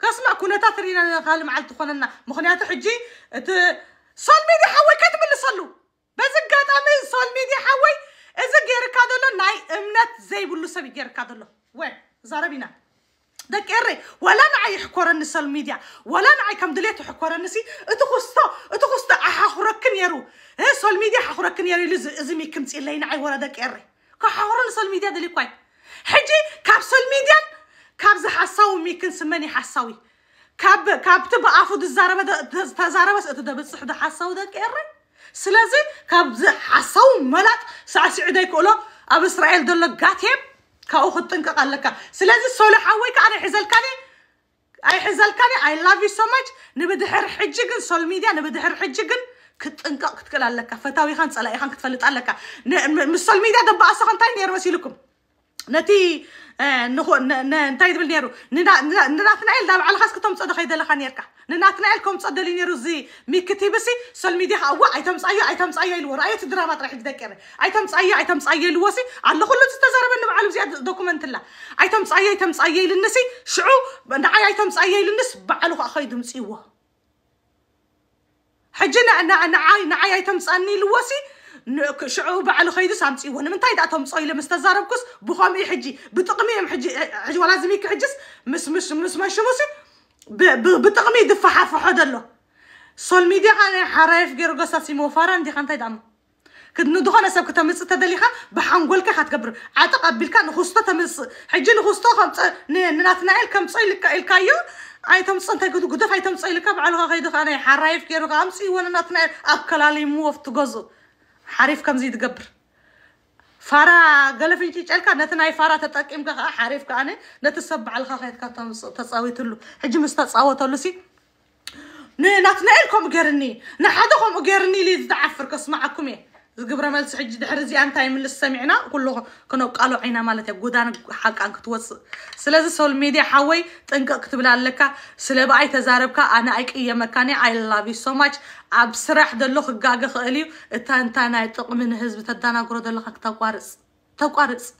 كاسمع كونتات رينا غال مع التخوننا مخنيات حجي ت سال ميدي حوي كتملسلو بز غطامي سال ميدي حوي اذا غير هذول ناي امنت زي بلو سبي غير هذول وين زاربينا دك إري ولا نعي حكور سال ميديا ولا نعي كم دليت حكور حكورن سي اتخستا اح ححوركن يرو ها إيه، سول ميديا ححوركن يرو لازم يكمت إلا نعي ورا دك إري كحور سال ميديا دلي كوي حجي كاب سول ميديا كابز حساوي ميكن سمني حساوي كاب كاب تبع عفود الزاربة تزاربة تزارة بس حدا حساوي ذا كيرن سلازي كاب حساوي ملات ساعة سعيدة يقوله أبو إسرائيل دول قاتيب كأو خطن كقال لك سلازي صالح حويك على حزل كاني أي حزل كاني I love you so much نبدحر حجيجن سول ميديا نبدحر حجيجن كنت انقا كنت قال لك فتاوي خان سلاي خان كنت فلت قال لك من السول ميديا دبا اصلا خان تاني يرمسي لكم نتي نخو نتايد بالنيرو نناث نعيل دابع على خاص كتوم تصدق خيدا لخان يركع نناث نعيل كوم تصدق لي نيرو زي مي كتيبسي سول ميديا هو اي تمس اي اي تمس اي الور اي تدراما طرح تذكر اي تمس اي اي تمس اي الوسي على كل تزرب انه معلم زياد دوكومنت لا اي تمس اي اي تمس اي للنسي شعو نعي اي تمس اي للنس بعلو خايد مسيوه حجنا انا انا عاي نعي اي تمس اني الوسي شعوب على الخيد سامتي وانا إيوه، من تايد اتهم صايله مستزارب كوس بخامي إيه حجي بتقمي إيه حجي حجي ولا زميك حجس مس مس مس ما شموسي بتقمي دفع حرف حد الله سول ميديا انا حرايف غير قصصي مو فاران دي خانتي دام كد نو دوخنا سبك تمس تدليخه بحنقول كخ تكبر اعتقبل كان خصته تمس حجي الخصته خمت ناتنا عيل كم صايل الكايو ايتم صنت كد قدف ايتم صايل كب على غيد انا حرايف غير قامسي وانا ناتنا اكلالي مو فتقزو حريف كم زيد قبر فارا قلف يجي تلك نتنا أي فارا تتأكيم كه حريف كأنه نتسب على الخاخيت كاتم تصاوي تلو حجم استصاوي تلو سي نه نتنا إلكم قرني نحدكم قرني ليز دعفر كسمعكم إيه قبرة مالس حج دحر زي أنت هاي من اللي سمعنا كله كانوا قالوا عينا مالت يا جودان حق أنك توص سلاز سول ميديا حوي تنك أكتب لك سلاب أي تزاربك أنا أيك إيه مكاني I love you so much أبسرح دلوك جاجة خالي تان تان أي من حزب تدانا قرد دلوك تقارس تقارس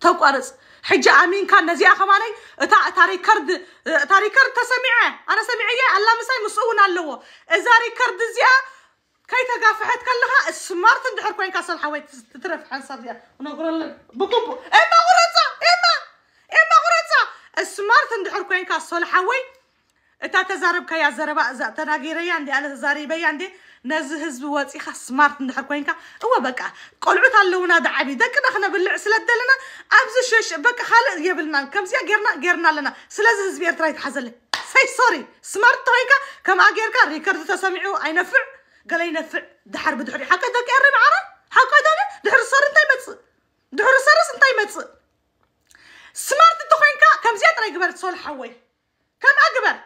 تقارس حج أمين كان نزيع خماني تا تاريكارد تاريكارد تسمعه أنا سمعية الله مساي مسؤول على له إذا ريكارد زيا كيتا قافحت كلها السمار تندحر كوين كاسل حويت تترف حنصر يا ونقول بكبو إما غرطة إما إما غرطة السمار تندحر كوين كاسل حوي تا تزارب كيا زربا زا تناقيري يعني أنا تزاريبي يعني نزه هزب واتيخ سمارت ندحر كوين كا هو بكا قلعت اللونا دعبي دكنا خنا باللع سلد لنا أبز شش بكا خالد يبلنا كم زيا غيرنا غيرنا لنا سلازه هزبير ترايت حزلي سي سوري سمارت توينكا كما أجيركا ريكارد تسمعوا أي نفع قال قالينا دحر بدحري حكا داك اري عرا حكا داك دحر صار انتي متص دحر صار انتي متص سمارت الدخين كم زيادة راي قبر تصول حوي كم أقبر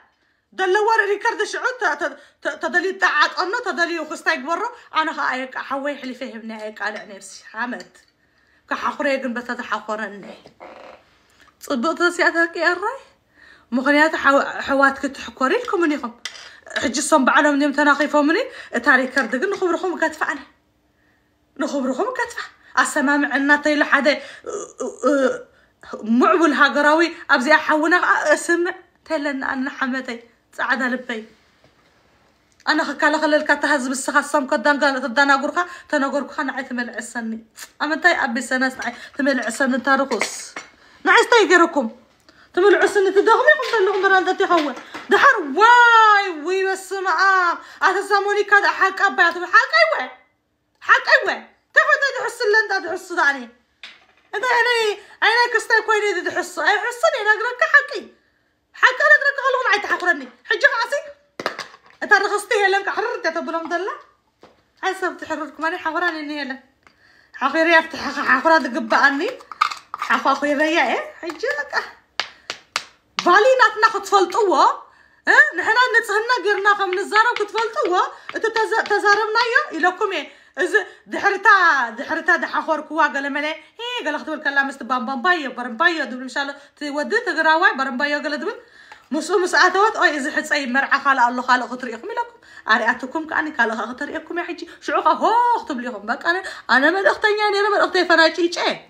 دل ورا ريكارد شعود تدلي تعاد أنا تدلي وخستاي برا أنا هايك حوي حلي فهمنا هيك على نفسي حمد كحقري قن بس تحقرني صبت سيادة كي أراي مغنيات حواتك تحقري لكم منيكم حجي صنب على من يوم تناقي فومني تاري كردق نخبر خوم كتف عنه نخبر خوم كتف السماء عنا طيل حدا معبل هاجراوي أبزي أحونا اسم تلا أن حمتي تعدى لبي أنا خكالة خلي الكات هز بالسخة صم قدان قال تدانا غرقة تنا غرقة نعي ثمل عسني أما تاي أبي سنة نعي ثمل عسني تاركوس نعي تاي غيركم تم العسنة تدغم يقوم بالنقم بران ذاتي هو دحر واي وي بسمعة أتساموني كاد حق ابي يا حق أيوة حق أيوة تخوي تدي حس اللي أنت تحس دعني أنت أنا أنا كستاي كويني تدي حس أي حسني أنا أقرأك حقي حق أنا أقرأك غلون عيت حقرني حجة عصي أنت رخصتي هلا يا تبلم دلا أنا سبت حرركم أنا حوراني هلا حقيري أفتح حقرات قبعني حقا ريا إيه حجة لك بالیناتنا خطفلت او، نحنا نتصهنا گرنا خم نزارم خطفلت او، ات تزارم نیو، ایلکومی از دحرتا دحرتا دحخور کوه گل ملی، هی گل خطفل کلام است بام بام بایو برم بایو دوبل مشالو تو ودیت گرایوای برم بایو گل دوبل مسو مساعتوت آی از حس ای مرع خال الله خال خطر ایکم ایلکوم عریاتوکم کانی کال خطر ایکم یحیی شعوقه ها خطبلیم بک آن آن مدرختنیانی رم درخته فناچی چه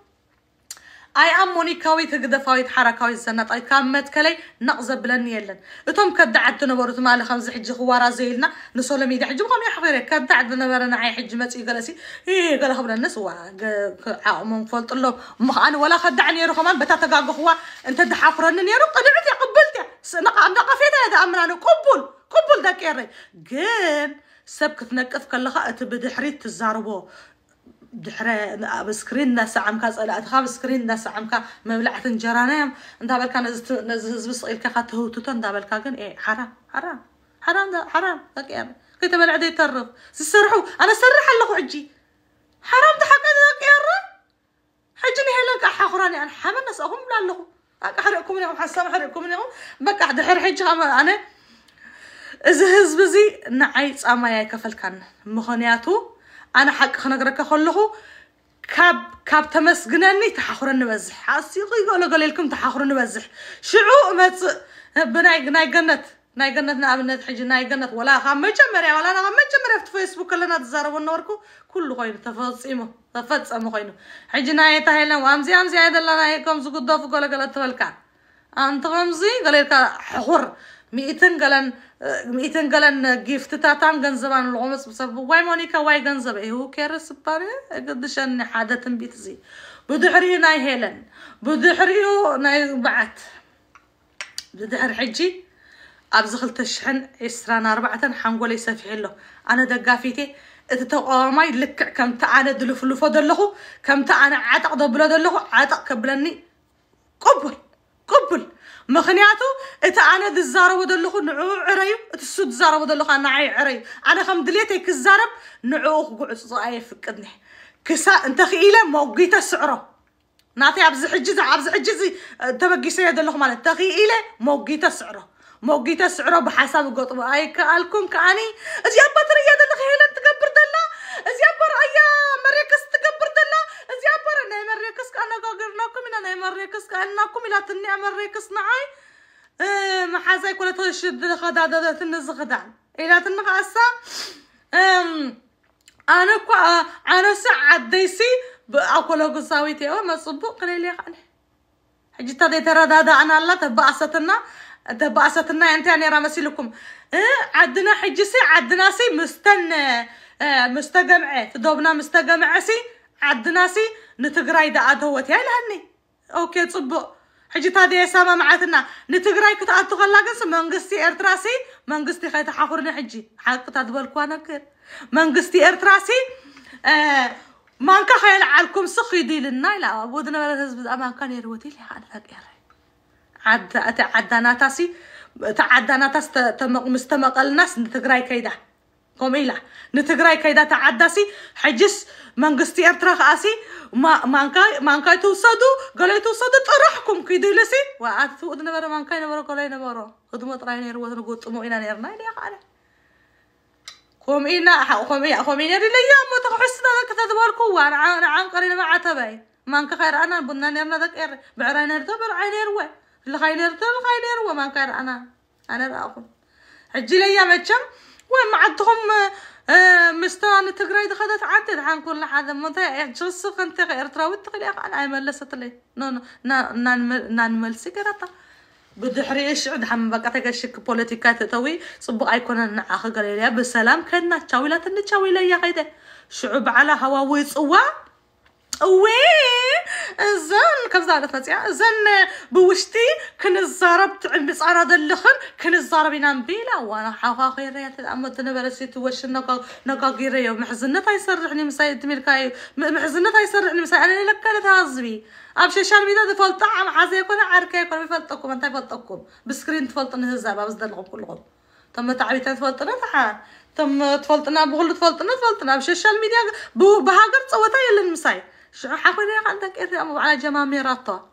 ኣይ ኣሞኒካዊት ህግደፋዊት ሓረካዊት ሰናጣዊት ካብ መትከለይ ነቕዘብለኒ የለን እቶም ከዳዓድ ትነበሩ ትማለ ከምዚ ሕጂ ክዋራ ዘኢልና ንሶሎም ኢዳ ሕጂ ምኳም ሓፈረ ከዳዕ ዝነበረ ንዓይ ሕጂ መፅኡ ገለሲ ገለ ክብለንስ ዋ ዓቕሞም ክፈልጥሎም እሞ ከዓኒ ወላ ከዳዕ ነይሩ ከማን በታ ተጋግኽዋ እንተደሓፍረኒ ነይሩ ቅንዕት እያ ቅብልት እያ እንዳቀፌታ እያ ተኣምናኒ ቅቡል ቅቡል ደቂረ ግን ሰብ ክትነቅፍ ከለካ እቲ ብድሕሪት ትዛርቦ ድሕረ ብስክሪን እናሰዓምካ ፀላእትካ ብስክሪን እናሰዓምካ መብላዕቲ እንጀራናዮም እንዳበልካ ነዚ ህዝቢ ስቂልካ ተህውትቶ እንዳበልካ ግን ሓራም ሓራም ሓራም ሓራም ቅያም ከይተበልዕ ዘይተርፍ ዝሰርሑ ኣነ ሰርሕ ኣለኹ ሕጂ ሓራም ተሓቀ ቅያራ ሕጂ ንሄለን ቃሓ ኩራን ኣነ ሓመን ነስኣኹም ብላ ኣለኹ ኣቃ ሕሪእኩም ኒኹም ሓሳብ ሕሪእኩም ኒኹም በቃ ድሕሪ ሕጂ ኣነ እዚ ህዝቢ እዚ ንዓይ ፃማይ ኣይከፈልካን ምክንያቱ أنا حق خنقرك خلوه كاب كاب تمسجنني تحخر نبزح عصيقي يقول قال لكم تحخر نبزح شعو ما بناي ناي جنت ناي جنت نابنت حج ناي جنت ولا خام مجمرة ولا أنا خام مجمرة في فيسبوك لنا تزاروا النوركو كل خاين تفاصيمه تفاصيمه خاينه حج ناي تهلا وامزي امزي هذا لنا هيكم زقدوا فوق ولا قال تفلكان أنت غمزي قال لك حور ميتين قلن ميتين قلن جيفت تاتام جنزبان العمس بسبب واي مونيكا واي جنزب إيه هو كارس قدش ان حادة بيتزي بدحري ناي هيلن بدحريو ناي بعت بدحر حجي أبز تشحن اسران أربعة حنقول يسافح له أنا اذا تو أتتوقامي لك كم تعانا دلفلفو دلخو كم تعانا عتق دبلا دلخو عتق قبلني قبل قبل مخنياتو إتا أنا ذي الزاربو دلوخو نعو عريو إتسو ذي الزاربو دلوخو أنا عاي عريو أنا خم دليتي كالزارب نعوخ قوعو صاية فكدنح كسا انتخي إلا موقيتا سعرو ناتي عبز حجزي عبز حجزي تبقي سيا دلوخ مالا انتخي إلا موقيتا سعرو موقيتا سعرو بحساب قطب أي كالكم كأني إزيابا تريا دلوخي هيلا تقبر دلا إزيابا رأيا مريا انا مريكس انا غيرناكم انا مريكس انكم الى تني مريكس نعاي ما حازاي كل تشد الخدع ده تنزغدع الى تنغاسا انا كو انا سعد ديسي باكل قصاويتي او ما صبو قليل يا حجي تدي ترى هذا انا الله تبعثتنا تبعثتنا انت يعني رمسي لكم أه، عدنا حجي سي عدنا سي مستنى أه، مستجمعه في دوبنا مستجمعه سي عدنا سي نتقراي دا أدوت يا لهني أوكي تصبو حجت هذه يا سامة معتنا نتقراي كنت أتغلى قص منقصتي إرتراسي منقصتي خيت حفرني حجي حق تدبلكو أنا كر منقصتي إرتراسي آه انك خيل عالكم سخي دي لنا لا ودنا ولا هزب اما كان يروتي لي على فقير عد عدنا تاسي تعدنا تاس تمق مستمق الناس نتقراي كيدا قوميلا نتقراي كيدا تعدسي حجس مانغستي ارتراخ اسي ما مانكاي مانكاي توسادو قالو توسادو طرحكم كي دلسي وعاد تو ادنا برا مانكاي نبرا قالو نبرا خدو ما طراي نير وذن قوت مو انا نير ناي خاله كوم انا كوم يا كوم يا دي ليا مو تحسنا كتا دوركو وانا انا عن قرينا ما عتباي مانكا خير انا بنا نير نا ذاك ير بعراي نير تو بعراي نير و الخاي نير تو الخاي نير و مانكا انا انا راقو عجلي يا مكم وين معتهم أه، مستان تقرأي دخلت عدد عن كل هذا مضيع إيه، جلس خنت إرترا وتقلي أنا عي لست لي نو نو نان نان ملسي قرطة بدحري إيش عد حم بقى تكشك بوليتيكات توي صب أيكون أنا أخ قليلة بسلام كنا تشاوي لا تنتشاوي لي يا غيده شعب على هوا ويصوا وي زن كبزالة فتيا زن بوشتي كن زاربت بصارة دلخن كن زارب ينام بيلا وانا حقا غيريات الامد نبرسي توش نقا نقا غيريا محزنة تيسرعني مساي دميركاي محزنة تيسرعني مساي انا لك كانت هازبي ابشي شان بيدا دفلت عم عزي يكون عاركا يكون بفلتكم انت بفلتكم بسكرين تفلت نهزابا بس دلغم كلهم تم تعبيتان تفلتنا تعال تم تفلتنا بغل تفلتنا تفلتنا بشي شان ميديا بهاجر تصوتا يلن مساي شو حقول يا عندك إثر أمو على جمامي رطة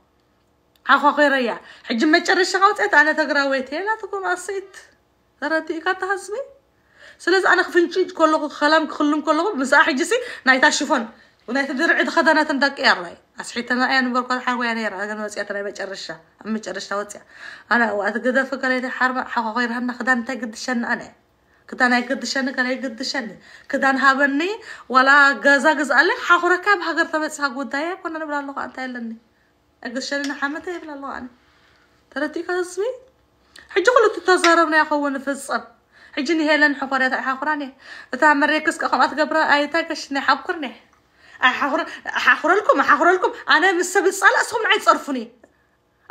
حقو غيريا حجم ما تشري الشغوت إثر أنا تقرأ ويتي لا تقول أصيت ذراتي إيقات هزمي سلز أنا خفين شيج كلغو خلام كلهم كلغو مساحي جسي نايتا شوفون ونايتا درع دخدنا تندك إيرلي أصحيت أنا أنا بركو الحرب يعني إيرا أنا وزيت أنا ما تشري الشا أمي تشري أنا وأتقدر فكرة حرب حقو غيرها من خدمتك قد شن أنا كدان هاي قدشان كان هاي قدشان كدان هابني ولا غزا جزا قال حخورة كاب هاجر تبس هقول دايا كنا نبرا الله أنت إلني أقدشان نحمته يبلا الله أنا ترى تيك أسمي حجي قلت تزاربنا يا خوان في الصب حجني هيلن حفرات حخراني تعمل ريكس كخمات قبرة آيتك شني حبكرني أحخر أحخر لكم أحخر لكم أنا مس بس على أسهم عايز صرفني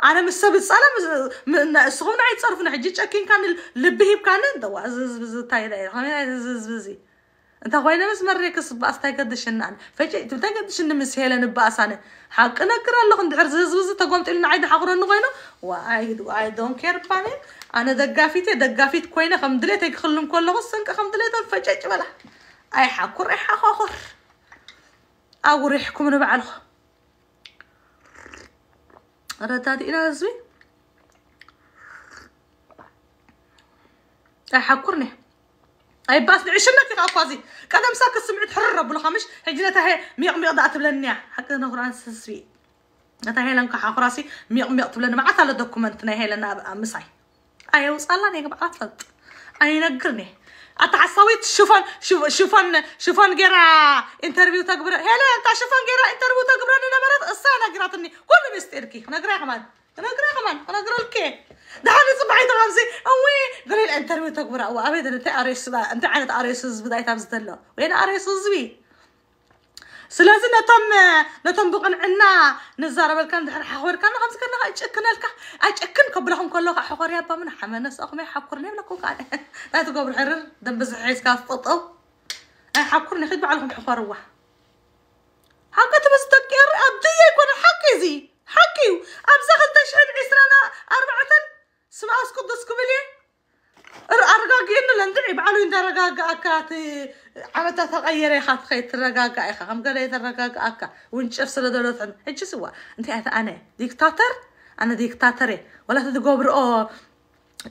أنا مش سبب صلاة من سخون عيد صرف نحجي أكين كان اللب هيب كان دوا زز بز تاي لا خمين زز بزي أنت خوينا مس مريك بس تاي قدش النان فجأة تقول تاي قدش إن مس هيلا نبأ سنة حق أنا كره الله خند عرز زز بز تقوم تقول نعيد حقرا نغينا وعيد وعيد دون كير باني أنا دقافيت دقافيت كوينا خم دليت هيك خلهم كل غصن كخم دليت فجأة جبلة أي حقر أي حقر أقول ريحكم نبعلهم رداد إلى زوي أحكرني أي باس عشنا كي قفازي كان مساك سمعت حر رب خمش هجنا تهي ميق ميق ضعت بلنا حتى نغران سسوي نتهي لنك حقراسي ميق ميق تبلنا مع ثلاث دوكومنت نهي لنا مساي أي وصلنا نيجي بعثت أي نقرني اتعصبت شوفان شوف شوفان شوفان قرا انترفيو تاع تقبر هلا انت شوفان قرا انترفيو تاع تقبر انا مرات السنه قراتني كل مستركي انا قرا احمد انا قرا كمان انا قرا الكي ده انا صبعي تغمزي اوي قال الانترفيو تاع تقبر او ابدا انت اريس انت عانت اريس بدايه تمزت وين اريس زبي سلازي نتم نتم بوغن عنا نزار بالكان دهر حاور كان غمز كان اتشكن لك اتشكن قبلهم كلو حقور يابا من حمان سأخمي حقورني بلكو كان لا تقو بالحرر دم بزعيس كاف فطو حقورني خدب عليهم حقور وح حقا تبس تكير ابدي يكون حقي زي حقي ابزا خلتش عن عسرانا اربعة سمع اسكو دسكو بليه رقاقين لندعي بعلو إن رقاق أكاتي عمتا تغيري خات خيت الرقاق إخا هم قليت الرقاق أكا ونشف سلا دولوت عن إيش سوا أنت أنا ديكتاتر أنا ديكتاتري ولا تدقوبر أو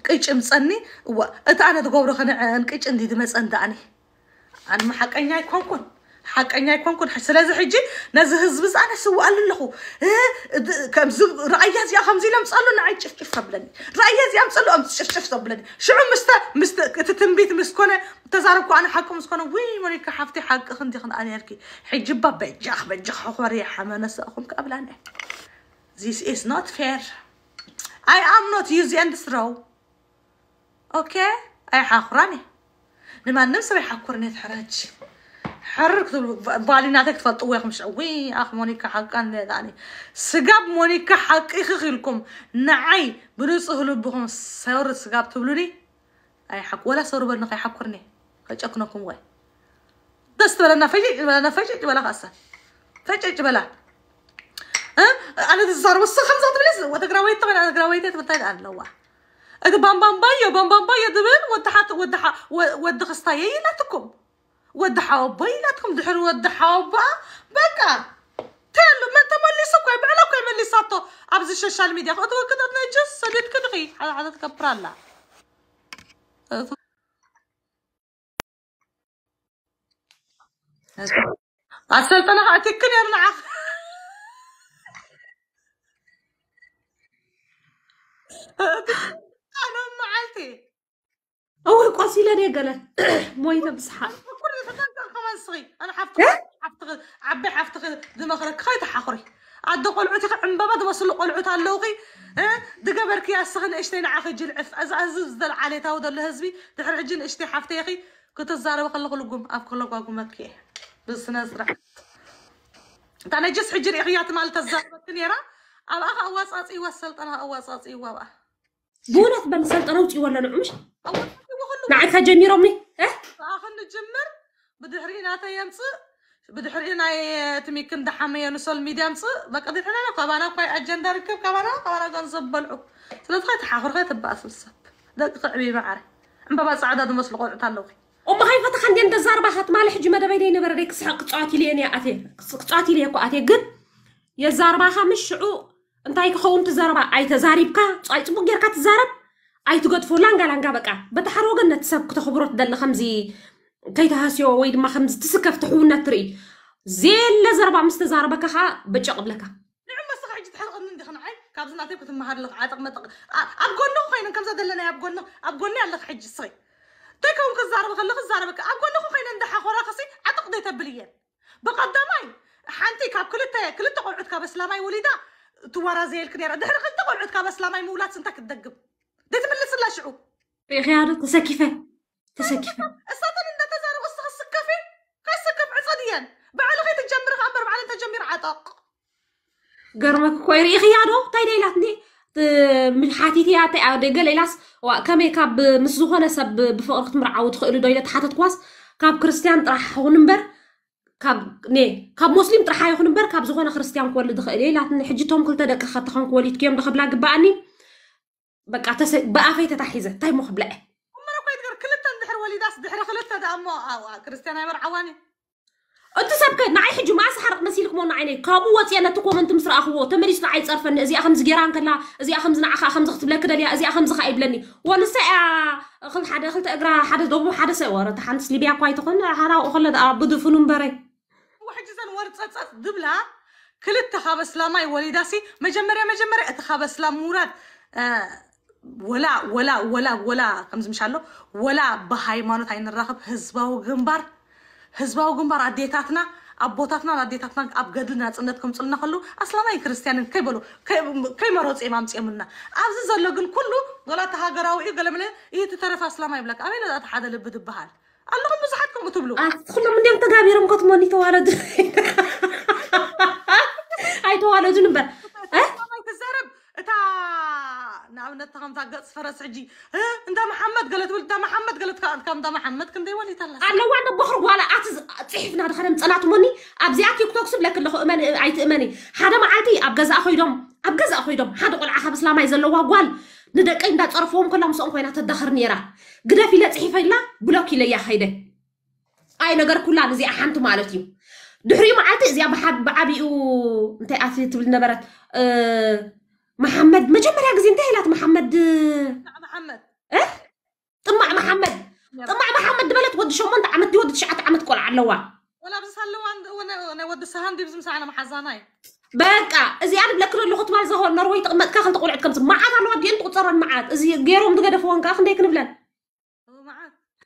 ቅጭ ምፀኒ እዋ እቲ ኣነ ትገብሮ ከነዕን ቅጭ እንዲ ድመፀን ዳኣኒ ኣነ መሓቀኛ ኣይኮንኩን حقني يكون كن حسلا زحجي نزه زبز أنا سو قال له كم زب رأي هذي يا خمزي لم سألوا نعي شف شف صبلني رأي هذي أم سألوا أم شف شف صبلني شو عم مست مست تتنبيت مسكونة تزاربكو أنا حقكم مسكونة وين مريك حفتي حق خن دي خن أنا يركي حجي بابا جخ بجخ خوري حمانة سأخم كابلاني This is not fair I am not using and throw Okay I حقراني نمان نمسوي حقرني تحرج حرك بالي ناتك تفلطوا يا مش وي اخ مونيكا حقا داني سقاب مونيكا حق يخخلكم نعي بنصه لبهم سير سقاب تبلوني اي حق ولا صار بالنا خي حقرني خجقنكم وي دست ولا نفجج ولا نفجج ولا خاصه فجج بلا ها انا الزار وص خمسه تبلز وتقراويت طبعا انا قراويت تبتاي طيب، لو لوا بام بام بايو بام بام بايو دبل ودحت ودح ودخستايي ناتكم لا يلاتكم دحر با بكا تالو ما تملسك ويبعلا كيملساتو ابز السوشيال ميديا خاطر كدا نجس سديت كدغي عاد تكبرالا السلطنة هاتكن يا رنعة انا معلتي أوه قاسي لا قالت موي بصحة كل خمس صغي أنا حفتغ حفتغ عبي حفتغ دماغك خايت حخري عد قلعتي عمبابا دمسل قلعت اللوقي دقبرك يا سخن اشتي عف از از دل علي تاود الهزبي دحر عجن اشتي اخي كنت الزارة بقلق لقوم أب لك أقوم أكيه بس نزرع تانا جس حجر إغيات مال تزاره تنيرا أب أخ أواس أصي وصلت أنا أواس أصي إيوة إيوة وابا بونت بن روتي ولا نعمش نعتها جميرة امي اه آخر نجمر حرينا بدحرينا حرينا تمي تميكن دحمية نسول ميديا مص بقى دحرينا كبانا كوي أجندة ركب كبانا كبانا كنصب بلعو سلف خيط حاخر خيط بقى سلسب دق قعبي معري عم بس عدد مصل قوع تلوخي أم هاي فتح عندي أنت زاربة هات مالح جمدة بيدين بريك سحق قطعتي لي أنا أتي قطعتي لي أكو أتي قد يا زاربة مش شعو أنت هيك خوم بقى أي تزاربك أي تبغى غيرك تزارب أي تقعد فور لانجا لانجا بقى بتحرو جنة تسب كتخبرت دل خمزي كي تهاسيو ويد ما خمز تسك فتحو نتري زين لزر بقى مستزار بقى خا بتشق لك نعم ما صح عجت حرق من دخن عين كابز نعطيك ثم هار لك عاتق متق أبقول نو خينا كم زاد لنا أبقول نو أبقول نو لك حج صي تكهم كزار بقى لك زار بقى أبقول نو خينا ندح خورا خصي عاتق ديت بليا بقدامي حنتي كاب كل تيا كل تقول عتك بس لا ماي وليدا توارا كنيرة دهر قلت تقول عتك لا ماي مولات سنتك تدقب دا تملس شعو شعوب بغير تسكفه تسكفه السلطان ان تزارو وسخ السكافي قاي سكاف عصديا بعلو غير تجمر غامر بعلو تجمر عطاق قرمك كويري خيانو تاي طيب ليلاتني من حاتيتي أتي أودي قال إلاس وكم كاب مسوخنا سب بفقر ختم رعوت خير دويلة حاتت قواس كاب كريستيان راح هونمبر كاب ني كاب مسلم راح هونمبر كاب زخنا كريستيان كوالد خير ليلات نحجتهم كل تدك خط خان كوالد كيم دخل بلاك بعني بقى تسي بقى في تتحيزة تاي مخ بلاء وما نقول يدقر كل تندحر وليداس دحر خلتها ده أمو أو كريستيانا يمر عواني أنت سابك نعي حجو ما سحر مسيلك مو نعيني قابو واتي أنا تقوى من تمسر أخوه تمريش نعي تصرف أن أزي أخمز جيران كلا أزي أخمز نعخا أخمز أختب لك دليا أزي أخمز خائي بلني وانا خل حدا خل تقرا حدا دوبو حدا سعى ورا تحان بيا قوي تقول حدا وخل بدو فنون باري وحجي زن ورد سات سات دبلا كل التخاب السلامي وليداسي مجمري مجمري التخاب السلام مورد ወላ ወላ ወላ ወላ ከምዝምሻ ኣሎ ወላ ብሃይማኖት ኣይንራኸብ ህዝባዊ ግንባር ህዝባዊ ግንባር ኣዴታትና ኣቦታትና ንኣዴታትና ኣብ ገድሊ ናፅነት ከምፅልና ከሉ ኣስላማይ ክርስትያንን ከይበሉ ከይመረፁ እዮም ኣምፅኦምና ኣብዚ ዘሎ ግን ኩሉ ገላ ተሃገራዊ እዩ ገለምለ እዩ ተተረፈ ኣስላማ ይብለካ ኣበይ ነዛ ሓደ ልቢ ትበሃል ኣለኹም ብዙሓትኩም እትብሉ ኩሎም እንዲኦም ተጋቢሮም ከትሞኒ ተዋለዱ ኣይተዋለዱን እምበር ክዛረብ اتا نعمل التهم تاع قص فرس عجي انت محمد قالت ولد محمد قالت كان كم محمد كنت يولي تلا انا وانا بخرج ولا اتز تحفنا دخلنا طلعت مني ابزي اكي توكس لك لخو امن اي تامني حدا ما عادي ابغزا اخوي دوم ابغزا اخوي دوم حدا قول عها بس لا ما يزلوا غوال ندقي دا تعرفهم كلهم سون كاينه تدخر نيرا غدا في لا تحف لا بلوكي لي يا حيده اي نغر كلها نزي احنتو مالتي دحري معناتي زي بحب بعبي انت اسيت تبل محمد ما جمرها قزنتهلات محمد محمد اه طمع محمد طمع محمد دبلت ود شو منت عمد ود شعت عمد كل علوا ولا بس هلو عند وانا وانا ود سهان دي بزم ساعه محزاناي بقى ازي انا يعني بلاكرو اللي خط مال زهور نروي تقمت كاخن تقول عندكم ما عاد على ودي انت تصرا معات ازي غيرهم دغدفون كاخن ديك لا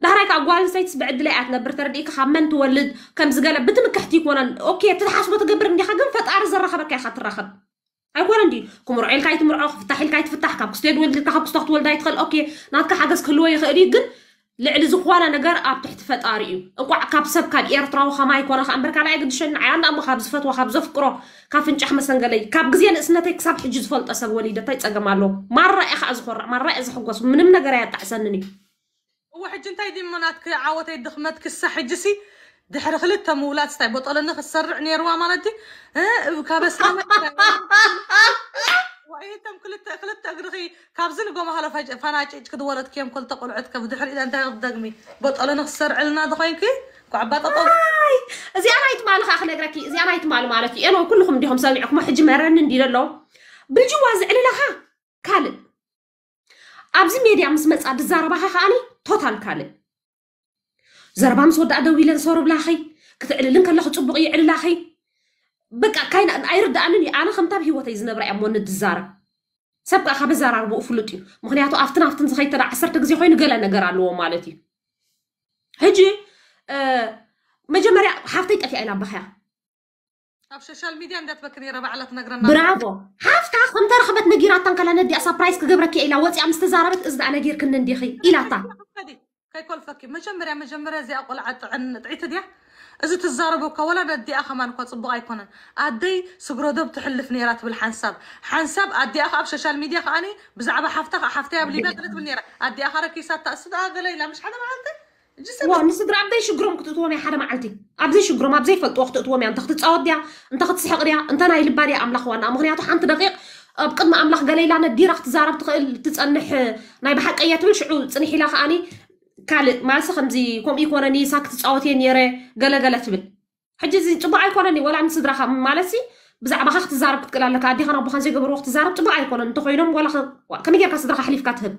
دهرايك أقوال سيد سبعد لا أتنبر ترديك خمن تولد كم زقالة بتمكحتيك وانا أوكي تتحاسب وتقبر مني خدم فتعرز الرخبة كي خاطر رخب أقولندي كم رعيل كايت مرأة فتح الكايت فتح كاب كستيد ولد كاب كستخت ولد يدخل أوكي ناتك حاجز كل ويا جن لعل زخوانا نجار أب تحت فت أريو أقوى كاب سب كاب تراو خماي كورا خمبرك على عقد شن عيان أم خاب زفت وخاب زفكرة كاب فنجح أحمد سنجلي كاب جزيان اسنتك كسب جز فلت أسب وليدة تايت أجمالو مرة إخ أزخر مرة أزحقص من من نجار يتعسنني وحج انتي دي مناتك عوتي دخمتك السحجسي دحر خلت مولات ستاي بطلنا خسرع نيروا مالتي ها كابسلام وعيتم كلتا كلتا غرغي كابزن قوم هلا فج ايش كد ولد كيم كل تقول عدك بدحر اذا انت قدمي بطلنا خسرع لنا دخينكي كعبات اطول زي انا يتمال خا خنقركي زي انا يتمال مالتي انا كلكم ديهم سامعكم حج مرن ندير لله بالجواز على لها كالب ابزي ميديا مس مصاد زاربها خاني توتال كالب زربا مس ودع دو إلى بلاخي كتقل لنك الله خطبق يعل لاخي بك كاين أيرد أنني أنا خمتاب هيوتي زنبرا يمون الدزارة سبق أخا بزرار وفلت እዩ ምክንያቱ ኣብትን ኣብትን ዝኸይተዳ ዓሰርተ ግዜ ኮይኑ ገለ ነገር ኣለዎ ማለት እዩ ሕጂ መጀመርያ ሓፍተይ ጠፊያ ኢላ ኣባኸያ ኣብ ሶሻል ሚድያ እንዳትበክር የረ ባዕላ ትነግረና ብራቮ ሓፍታ ከም ተረኸበት ነጊራታን ከላ ነዲኣ ሳፕራይዝ ክገብረኪ ኢላ ወፂኣ ምስ ተዛረበት እዚ ድኣ ነጊርክኒ كيقول فكي مجمرة مجمرة زي أقول عاد عن تعيت ديا إذا تزاربو كولا بدي أخا مان كوت صبو أيكون أدي سكرو دوب تحلفني راتب الحنساب حنساب أدي أخا بشوشال ميديا خاني بزعبة حفتة حفتة بلي بدرت بالنيرة أدي أخا ركيسات تأسد أغلى آه لا مش حدا معلتي جسد واه نسد راه عبدي شكرهم كنت تواني حدا معلتي عبدي شكرهم عبدي فلت وقت تواني انت خدت تصاود ديا انت خدت تسحق ديا انت ناي لباري املاخ وانا مغنياتو حنت دقيق بقد ما املاخ قليل انا ديرا اختزارة بتخيل تتصنح ناي بحق ايات بل عود تصنح الاخ خاني ካልእ ማለሲ ከምዚ ከምኡ ይኮነኒ ሳ ክትፃወትየ ነረ ገለገለ ትብል ሕጂ እዚ ፅቡቅ ኣይኮነኒ ወላ ምስ ስድራካ ማለሲ ብዛዕባካ ክትዛረብ ክትክእል ኣለካ ኣዴኻን ኣቦኻን ዘይገብርዎ ክትዛረብ ፅቡቅ ኣይኮነን እንተኮይኖም ወላ ከመይ ጌርካ ስድራካ ሕሊፍካ ትህብ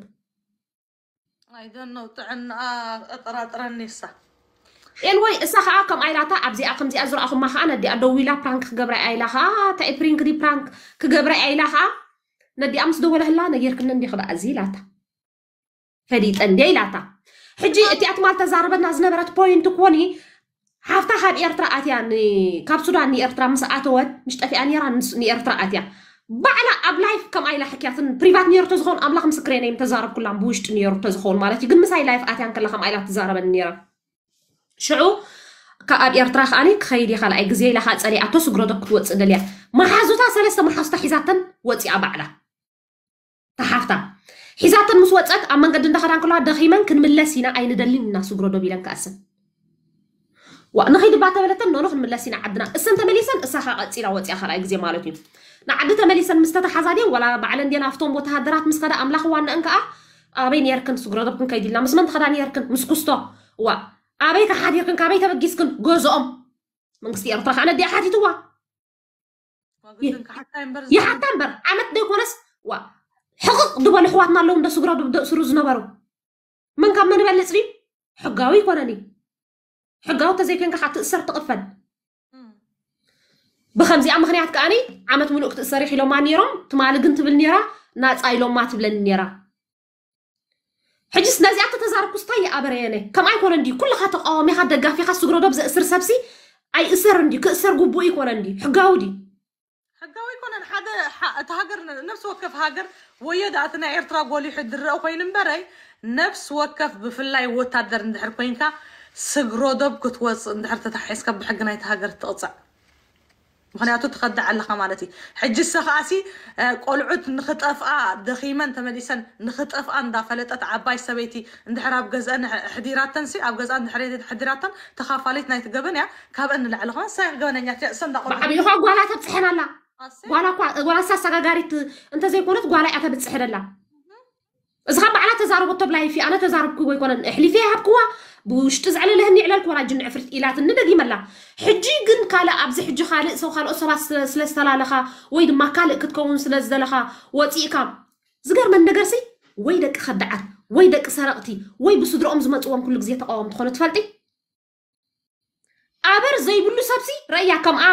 ኣይደነው ጥዕናኣ ኣጠራጥረኒ ሳ ኤልወይ እሳ ከዓ ከም ኣይላታ ኣብዚኣ ከምዚኣ ዝረኣኹማ ከዓ ነዲኣ ደው ኢላ ፕራንክ ክገብራ ኣይላ ከዓ ታኤፕሪን ክዲ ፕራንክ ክገብራ ኣይላ ከዓ ነዲኣ ምስ ደወለህላ ነጌርክነ እንዲ ክልኣ እዚ ኢላታ ፈዲጠ እንደ ኢላታ ሕጂ እቲ ኣትማልታ ዛረበና ዝነበረት ፖይንት ኮኒ ሃፍታ ካብ ኤርትራ ኣትያ ካብ ሱዳን ንኤርትራ ምስ ኣተወት ምስ ጠፊኣ ነራ ንኤርትራ ኣትያ ባዕላ ኣብ ላይፍ ከምኣይ ላሕክያትን ፕሪቫት ነርቶ ዝኸውን ኣምላኽ ምስክሬነ እዮም ተዛረብ ኩላን ብውሽጢ ነርቶ ዝኸውን ማለት እዩ ግን ምሳይ ላይፍ ኣትያን ከላ ከምኣይ ላ ትዛረበኒ ነራ ሽዑ ኣብ ኤርትራ ከዓኒ ክኸይድ እየ ካልኣይ ግዜ ኢላካ ፀሊኣቶ ስግረቶ ክትወፅእ ደልያ መሓዙታ ሰለስተ መሓዙታ ሒዛተን ወፂኣ ባዕላ ተሓፍታ حزاتن مسوتات أما قدن دخلان كلها دخيما كن ملاسينا أين دلين الناس وجردو بيلن كأسن وأنا خيد بعد تبلتن من ملاسينا عدنا السنة مليسن الصحة قتيلة وقت آخر أجزي مالتين نعدت مليسن مستت حزادين ولا بعلن دينا فتوم وتهدرات مسخدة أملاخ وأنا أنكأ أه؟ أبين يركن سجردو بكن كيدلنا مس من تخدان يركن مس قصة و أبيك حد يركن كأبي تبقى جيسكن جوز أم من قصي أرتاح أنا دي حد يتوه يا حتى أمبر يا حتى أمبر عمت ديكونس و حقق دبل إخواتنا لهم دس قرادو بدأ سروز نبرو من كم من بلسري حقاوي كونني حقاوي تزي كان كحت أسر تقفل بخمزي عم خنيات كأني عمت من وقت تسري حلو ما نيرم تمال قنت بالنيرة اي أيلو ما تبلن النيرة حجس نازي أنت تزار كستاي أبريني كم أي كونندي كل خاطر آه مهاد دقافي خاص قرادو بزأ أسر سبسي أي أسر عندي كأسر قبوي كونندي حقاودي هذا حا... نفس وقف هاجر ويد عتنا ايرترا قولي حد الرأو كوين نفس وقف بفلاي وتادر ندحر كوينكا سقرو دوب كتوز ندحر تتحيسك بحقنا يتهاجر تقطع مخنياتو تخدع على خمالتي حج السخاسي آه، قلعت نخطف دخيما تمليسا نخطف اندافلت عباي سبيتي ندحر ابقز ان حديرات تنسي ابقز ان حديرات حديرات تخاف عليت نايت قبن يا كاب ان لعلهم سايق قبن ان يتعسن دقل ጓላ ጓላ ሳ ሰጋጋሪት እንተዘይኮነት ጓላ እያ ተብፅሕደላ እዚ ከዓ ባዕላ ተዛረበቶ ብላይ ፊ ኣነ ተዛረብክዎ ይኮነን ኣሕሊፈ ሃብክዋ ብውሽጢ ዝዕልልህኒ ይዕለልክ ወላ ጅን ዕፍርት ኢላት ንደጊመላ ሕጂ ግን ካልእ ኣብዚ ሕጂ ካልእ ሰብ ካልኦት ሰባት ስለዝተላለኻ ወይ ድማ ካልእ ክትከውን ስለዝደለኻ ወፂእካ ዝገርመን ነገርሲ ወይ ደቂ ከዳዓት ወይ ደቂ ሰረቕቲ ወይ ብስድሮኦም ዝመፅዎም ኩሉ ግዜ ተቃወም ትኾነ ትፈልጢ ኣበር ዘይብሉ ሰብሲ ረእያ ከምኣ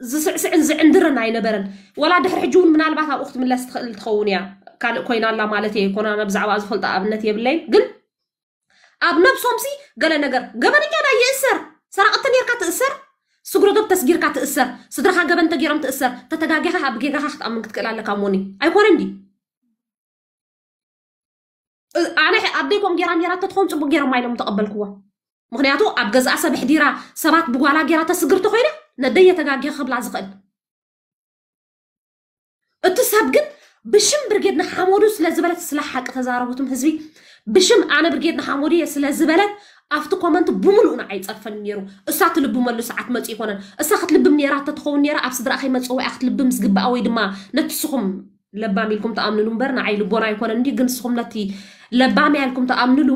زسعسعن زعن درنا ينبرن ولا دحر حجون من البعث أخت من لست تخون يا كان كوين الله مالتي كنا نبزع بعض فلت أبنتي يبلي قل أبنا بصومسي قال نجر قبل كان يأسر سرق التنير كتأسر سكرت تسجير كتأسر صدر حاجة بنت جرام تأسر تتجاجها أبجيها خط أمك تكل على كاموني أي ነደየ ተጋግየ ኸብላዕ ዝኽእል እቲ ሰብ ግን ብሽም ብርጌድና ሓመዱ ስለ ዝበለት ስለ ሓቂ ተዛረበቱም ህዝቢ ብሽም ኣነ ብርጌድና ሓመዱ እየ ስለ ዝበለት ኣብቲ ኮመንት ብምሉእን ኣይፀፈን ነይሩ እሳ ትልብመሉ ሰዓት መፂ ይኮነን እሳ ክትልብም ነራ ተትኸውን ነራ ኣብ ስድራኸይ መፀውዒያ ክትልብም ዝግባኣ ወይ ድማ ነቲ ስኹም ለባሚ ኢልኩም ተኣምንሉ እምበር ንዓይ ልቦና ኣይኮነን እንዲ ግን ስኹም ነቲ ለባሚ ኢልኩም ተኣምንሉ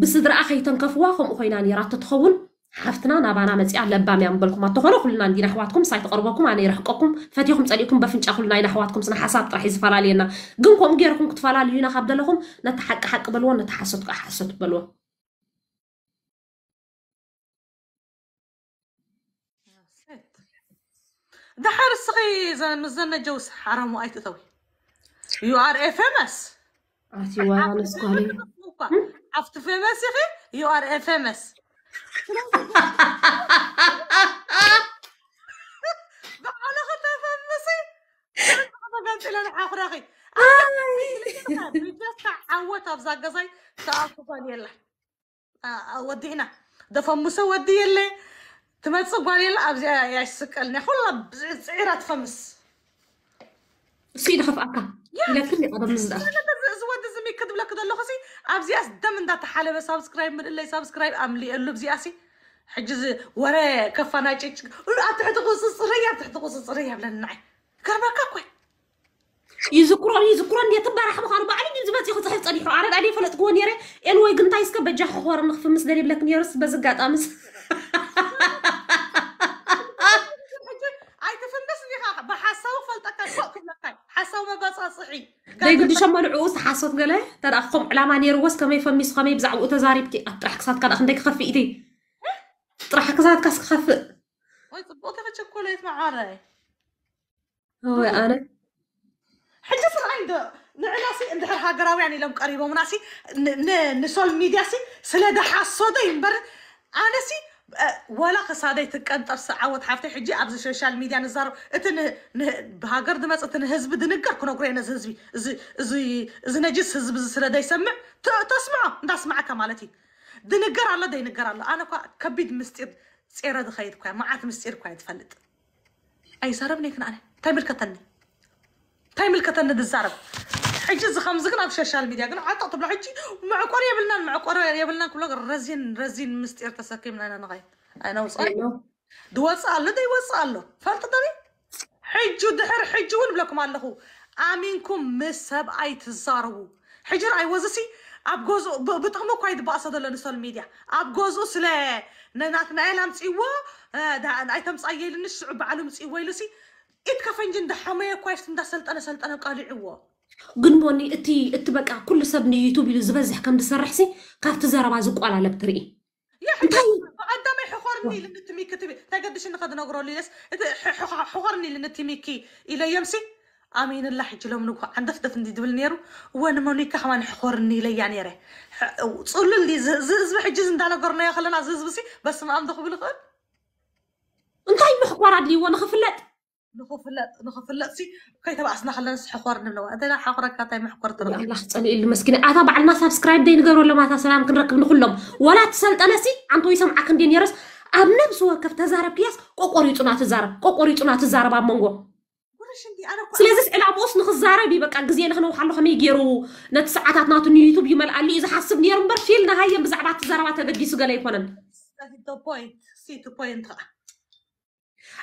ብስድራኣ ከይተንከፍዋ ከምኡ ኮይና ነራ ተትኸውን حفتنا نابانا مزيا لبام ينبلكم اتخونو كلنا ندينا حواتكم سايت قربكم انا يرحقكم فتيكم صليكم بفنش كلنا ين حواتكم سنا حساب يزفر علينا جنكم جيركم غيركم علينا خبر لكم نتحق حق بلون نتحسد حسد بلون ده حار الصغي زين مزنا جوس حرام وايت توي يو ار اف ام اس اتي وانا سكولي عفت فيمس يا اخي يو ار اف ام اس زقزي تعال قبال يلا ودينا دفا موسى ودي يلا تمت قبال يلا أبزي يا سكلنا خلا بزعيرة تفمس سيدة خف أكا لكن أنا مزدر ዝብለክ ዘለኹ ሲ ኣብዚኣ ደም እንዳተሓለበ ሳብስክራይብ ምድለይ ሳብስክራይብ ኣምሊአሉ ብዚኣ ሲ ሕጂ ወረ ከፋናጭጭ ኣብ ትሕቲ ቁፅፅር እያ ኣብ ትሕቲ ቁፅፅር እያ ብለኒ ንዓይ ገርመካ ኮይ ይዝክሮ ይዝክሮ እንዴት ባራክ ምኳኑ በዓል ግን ዝበፂኹ ፅሕፍ ፀኒሑ ኣረድ ኣደ ፈለጥክዎ ነረ ኤንወይ ግን እንታይ ስከ በጃ ክኮረ ንክፍምስ ደል የብለክ ነርስ በዚ ኣጋጣምስ ኣይትፍምስ ኒኻ ብሓሳቡ ፈልጠካ ክብለካይ ሓሳብ መባፃፅሒ ዘይግድሾ መልዑ ዝሓሶት ገለ እንተ ከምኡ ዕላማ ነይርዎስ ከመይ ፈሚስ ከመይ ብዛዕባኡ ተዛሪብቲ ኣብ ጥራሕ ክሳትካ ዳ ክንደይ ክኸፍእ ኢቲ ጥራሕ ክሳትካስ ክኸፍእ ወይ ፅቡቅ ተፈቸኮለት መዓረ ወይ ኣነ ሕጂ ስርዓይ ዶ ንዕናሲ እንድሕር ሃገራውያን ኢሎም ቀሪቦምናሲ ንሶል ሚድያሲ ስለ ደሓሶ ዶ ይምበር ኣነሲ أه، ولا قصادي تقنطر سعوت حافتي حجي ابز سوشيال ميديا نزار اتن بهاجر دمص اتن حزب دنكر كنو غري نز حزبي زي زي نجس حزب سلا دايسمع تسمع دا ندسمعك مالتي دنكر الله دينكر على انا كبيد مستير سيرة دخيت كوي معات مستير كوي تفلت اي سربني كن انا تايمل كتني تايمل كتني دزارب حيت حجي زخمزقنا بشاشال ميديا قلنا عطا طبلا حجي ومع قرية بلنا مع يا بلنا كل رزين رزين مستير تساكي من أنا نغاي أنا وصال أيوه. دو وصال دي وصل الله فهمت داري حجو دحر حجو ونبلكم الله آمينكم مسب أي تزارو حجر أي وزسي أب جوزو بتقمو كايد باصا دل نسول ميديا أب جوزو سلا ناتنا إلهم سيوا آه، دا ان اي تم صايل نشعب علوم سيوا يلسي اتكفنجن دحمه كويس تندسلت أنا سلت أنا قالي عوا ግንቦኒ እቲ እቲ በቃ ኩሉ ሰብ ንዩቱብ ኢሉ ዝበዝሕ ከም ዝሰርሕ ሲ ካብቲ ዘረባ ዝቆላለብ ትርኢ እንታይ ሕኮርኒ ኢሉ ንትሚኪ ተገድሽ ንኸትነግረሉ ኢለስ እቲ ሕኮርኒ ኢሉ ንትሚኪ ኢለዮም ሲ ኣሚን ላ ሕጅሎም ንጉ ዓንደፍደፍ እንዲ ዝብል ነይሩ ወንመኒካ ከማን ሕኮርኒ ኢለያ ነይረ ፅሉል ዝህዝቢ ሕጂዝ እንዳነገርናዮ ከለና ዝህዝቢ ሲ በስመ ኣምዶ ክብል ይኽእል እንታይ ምሕኮር ኣድልይዎ ንኽፍለጥ مسكينة أتا بعلنا سبسكرايب دين قروا لما أتا سلام كنركب نخلهم ولا تسلت أنا سي عنتو يسمعك دين يرس أب نفس وكف تزارب كياس قوقوري تنا تزارب قوقوري تنا تزارب أب منغو ስለዚ ዕላብኦስ ንክዛረብ በቃ ግዜ ንክነውሓ ከመይ ገይሩ ነቲ ሰዓታትናቱ ንዩቱብ ይመልኣሉ እዩ ዝሓስብ ነይሩ እምበር ፊል ናሃየን ብዛዕባ እቲ ዘረባ ተበጊሱ ገለ ኣይኮነን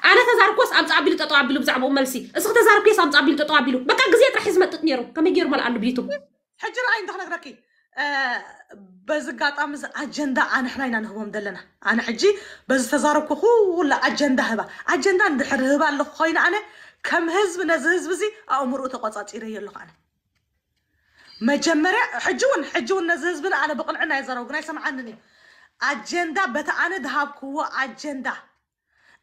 أنا تزاركوس أم تعبيل تتعبيل بزعب أم ملسي أسخ تزاركوس أم تعبيل تتعبيل بكا قزيت رح يزمت تتنيرو كم يجير مال عنو بيتو حجر عين دخل أغراكي أه بزقات أمز أجندة عن أنا نهو مدلنا أنا حجي بز تزاركو خو ولا أجندة هبا أجندة عند حرهبا اللو خوين أنا كم هزب نز هزب زي أمور أتقاطات إيري اللو خانا مجمرة حجون حجون نز هزبنا أنا بقنعنا يزاروقنا يسمعنني أجندة بتا أنا دهاب كوو أجندة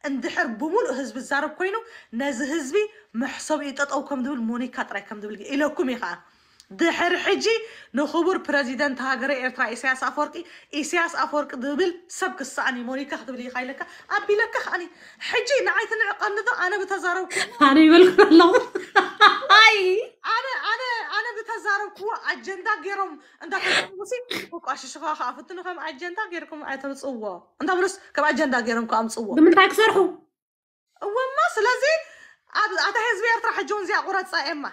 اندحر بمول هزب الزارب كوينو ناز هزبي محسوب يتطاو او دبل مونيكا طراي كم دبل إلى كومي دحر حجي نخبر برزيدنت هاجر إرتا إسياس أفورقي إسياس أفورق دبل سبك الصاني مونيكا خدب لي خايلك أبي لك خاني حجي نعيت نعقل نذا أنا بتزارو أنا يقول الله أي أنا أنا أنا بتزارو كوا أجندا غيرهم أنت كمسي وكو أشي شفا خافت إنه هم أجندا غيركم عيتم تصوى أنت برس كم أجندا غيركم كم تصوى دم تاك سرحو وما سلازي أتهز بيرتا حجون زي أقرأ تصائمه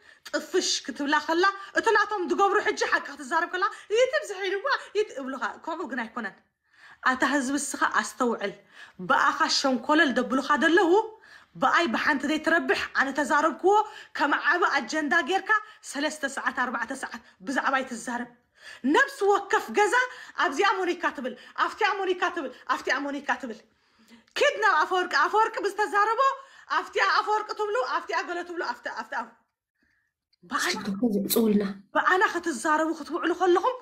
طفش كتبلا خلا اتناتهم دقبرو حجي حقك تزارب كلا يتبزح يدوا يتقبلها كومو قنا يكونن أتا هزب السخة أستوعل بأخا شنكولل دبلوخا دلهو بأي بحانت دي تربح أنا تزاربكو كما عبا أجندا غيركا سلسة ساعات أربعة ساعات بزعباي تزارب نفس وكف جزا أبزي أموني كاتبل أفتي أموني كاتبل أفتي أموني كاتبل كدنا أفورك أفورك بستزاربو أفتي أفورك تبلو أفتي أقول تبلو أفتي أفتي, أفتي بأنا خاتزاربو خطبو علو خلقم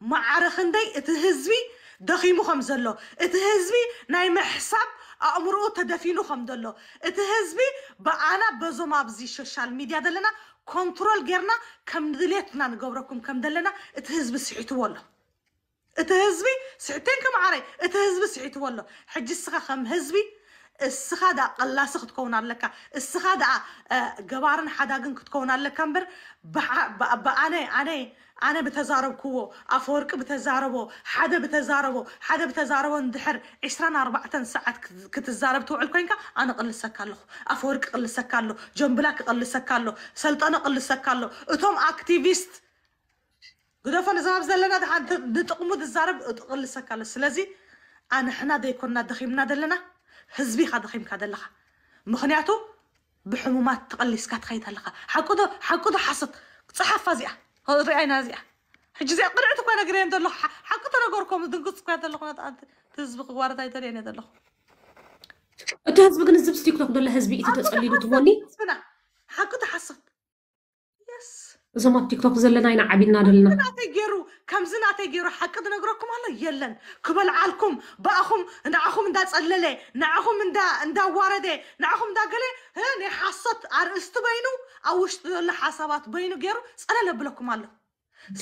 ما عارخن داي اتهزبي دخيمو خمزلو اتهزبي ناي محساب أمرو تدفينو خمدلو اتهزبي بأنا بزو مابزي شوشال ميديا دلنا كنترول جيرنا كم دليتنا نقوركم كم دلنا اتهزبي سعيتو والو اتهزبي سعيتين كم عاري اتهزبي سعيتو والو حجي السخة خم هزبي السخادة الله سخت كونا لك السخادة جبارن حدا جن كتكونا لك أمبر ب ب ب أنا أنا أنا بتزارب أفورك بتزاربو حدا بتزاربو حدا بتزاربو ندحر عشرين أربعة ساعة كتزارب توع الكوينكا أنا قل سكالو أفورك قل سكالو جنبلك قل سكالو سلطان قل سكالو أتوم أكتيفيست قد أفعل زراب زلنا ده حد ده تقوم قل سكالو سلزي أنا حنا ده يكون ندخيم ندلنا هزبي خاد خيم كاد لخا مخنياتو بحمومات تقلس كات خيت لخا حكودو حكودو حصد صحه فازيا رأينا زيا حجزي قرعتو كان غريم دلو حكودو نغوركم دنقص كات لخا انت تزبق وارد اي دري ني دلو انت هزبك نزب ستيك توك دلو هزبي اي تتصلي لتوني حكودو حصد زما تيك توك زلنا اينا عبينا دلنا كمزنا تيجيرو كمزنا تيجيرو حقد نقركم الله يلن كبل عالكم باخم نعخم دا تسللي نعخم دا دا وارده نعخم دا قلي هاني حصت عرستو بينو او وش الحسابات بينو غيرو سلل بلكم الله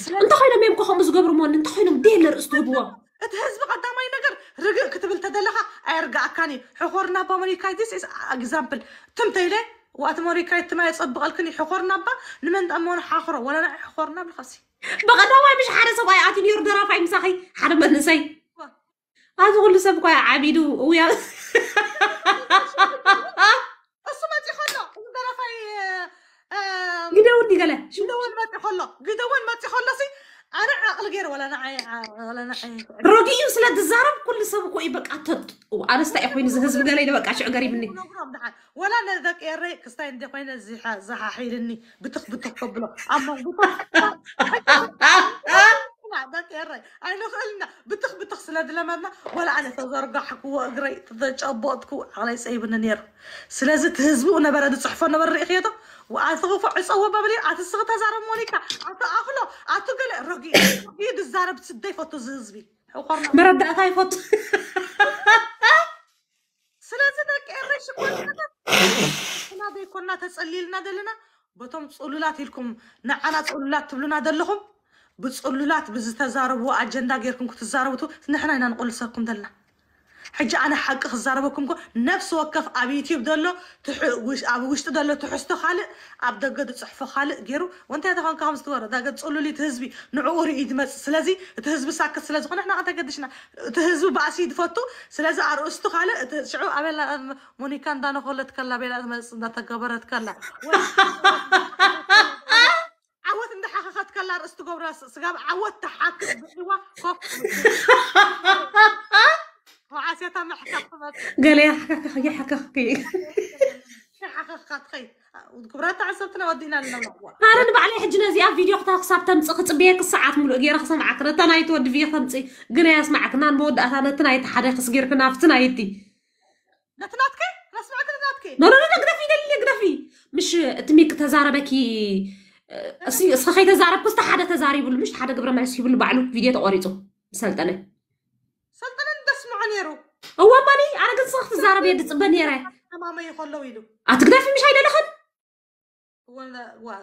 انت خاينه ميم كو خمس قبر مون انت خاينه ديل رستو بوا تهز بقدام اي نقر رجع كتب التدلخه ارجع كاني حخورنا بامريكا ديس اكزامبل تمتيلي وقت ما كايت ما يصبغ لكن حقورنا با لمن دامون حاخره ولا انا حقورنا بالخسي بغداوا مش حدا باي اتين يرد رافع مساخي ما نسي هذا كل سبق يا عبيد ويا الصمت يخلى رافع آه، قدون دي قال شنو ما تخلى قدون ما تخلصي انا عقل غير ولا نعي ولا نعي روديو سلا دزارب كل سبب كو يبقى تط وانا استا اخوين زه حزب غالي بقى شو غري مني ولا انا ذاك يري كستاين دي خوين زح زح حيرني بتخ بتخ قبل اما ذاك يري انا خلنا بتخ بتخ سلا دلا ماما ولا انا تزرق حكو واقري تضج ابوتكو على يسيبنا نير سلا زت هزبو انا برد صحفه انا بري خيطه وأثغو فعصوا بابلي أتسقط هزار مونيكا أتأخلو أتقول رقي رقي دزارب تدي فوتو ززبي مرد أتاي فوتو سلازي دك إرش كنا ذي كنا تسأليل نادلنا بتم تسألولات لكم نعنا تسألولات تبلنا دلهم بتسألولات بزتزاربوا أجندا غيركم كنت كتزاربوا نحنا نقول سركم دلنا حجي أنا حق خزاربكم كو نفس وقف أبي يوتيوب دلو تح وش أبي وش تدلو تحسته خالق أبدا قد صحفة خالق جرو وأنت هذا خان كام استوى ده قد تقولوا لي تهزبي نعور إيد ما سلازي تهزب ساك سلازي قلنا إحنا أنت قدشنا تهزب بعسيد فتو سلازي عروستو خالق شعو أبلا موني كان دانو خلت كلا بلا ما صدت نتكبرت كلا عوت عند حققت كلا رأس تقول راس سقاب عوت تحقق بقوة وعسيتها ما حققت قال لي حقق يا حققي حققتي ودكبرات عصبتنا ودينا لنا قارن بعلي حجنا زي فيديو حتى خصاب تمصقت بيك ساعات ملو غير خصم عقر تنا يتود في خمسي غنا يسمعك نان بود انا تنا يتحدى خسغير كنا فتنا يتي نتناتكي نسمعك نتناتكي نو نو نو غرافي دلي غرافي مش تميك تزاربكي اسي أه، سخي تزارب كست حدا تزاري بل مش حدا قبر ما يسيب بعلو فيديو تقريته سلطنه هو ماني أنا كنت صغت الزهره بيد تصبن نيرة ماما يخلو يلو أتقدر في مش هيدا لخن ولا وا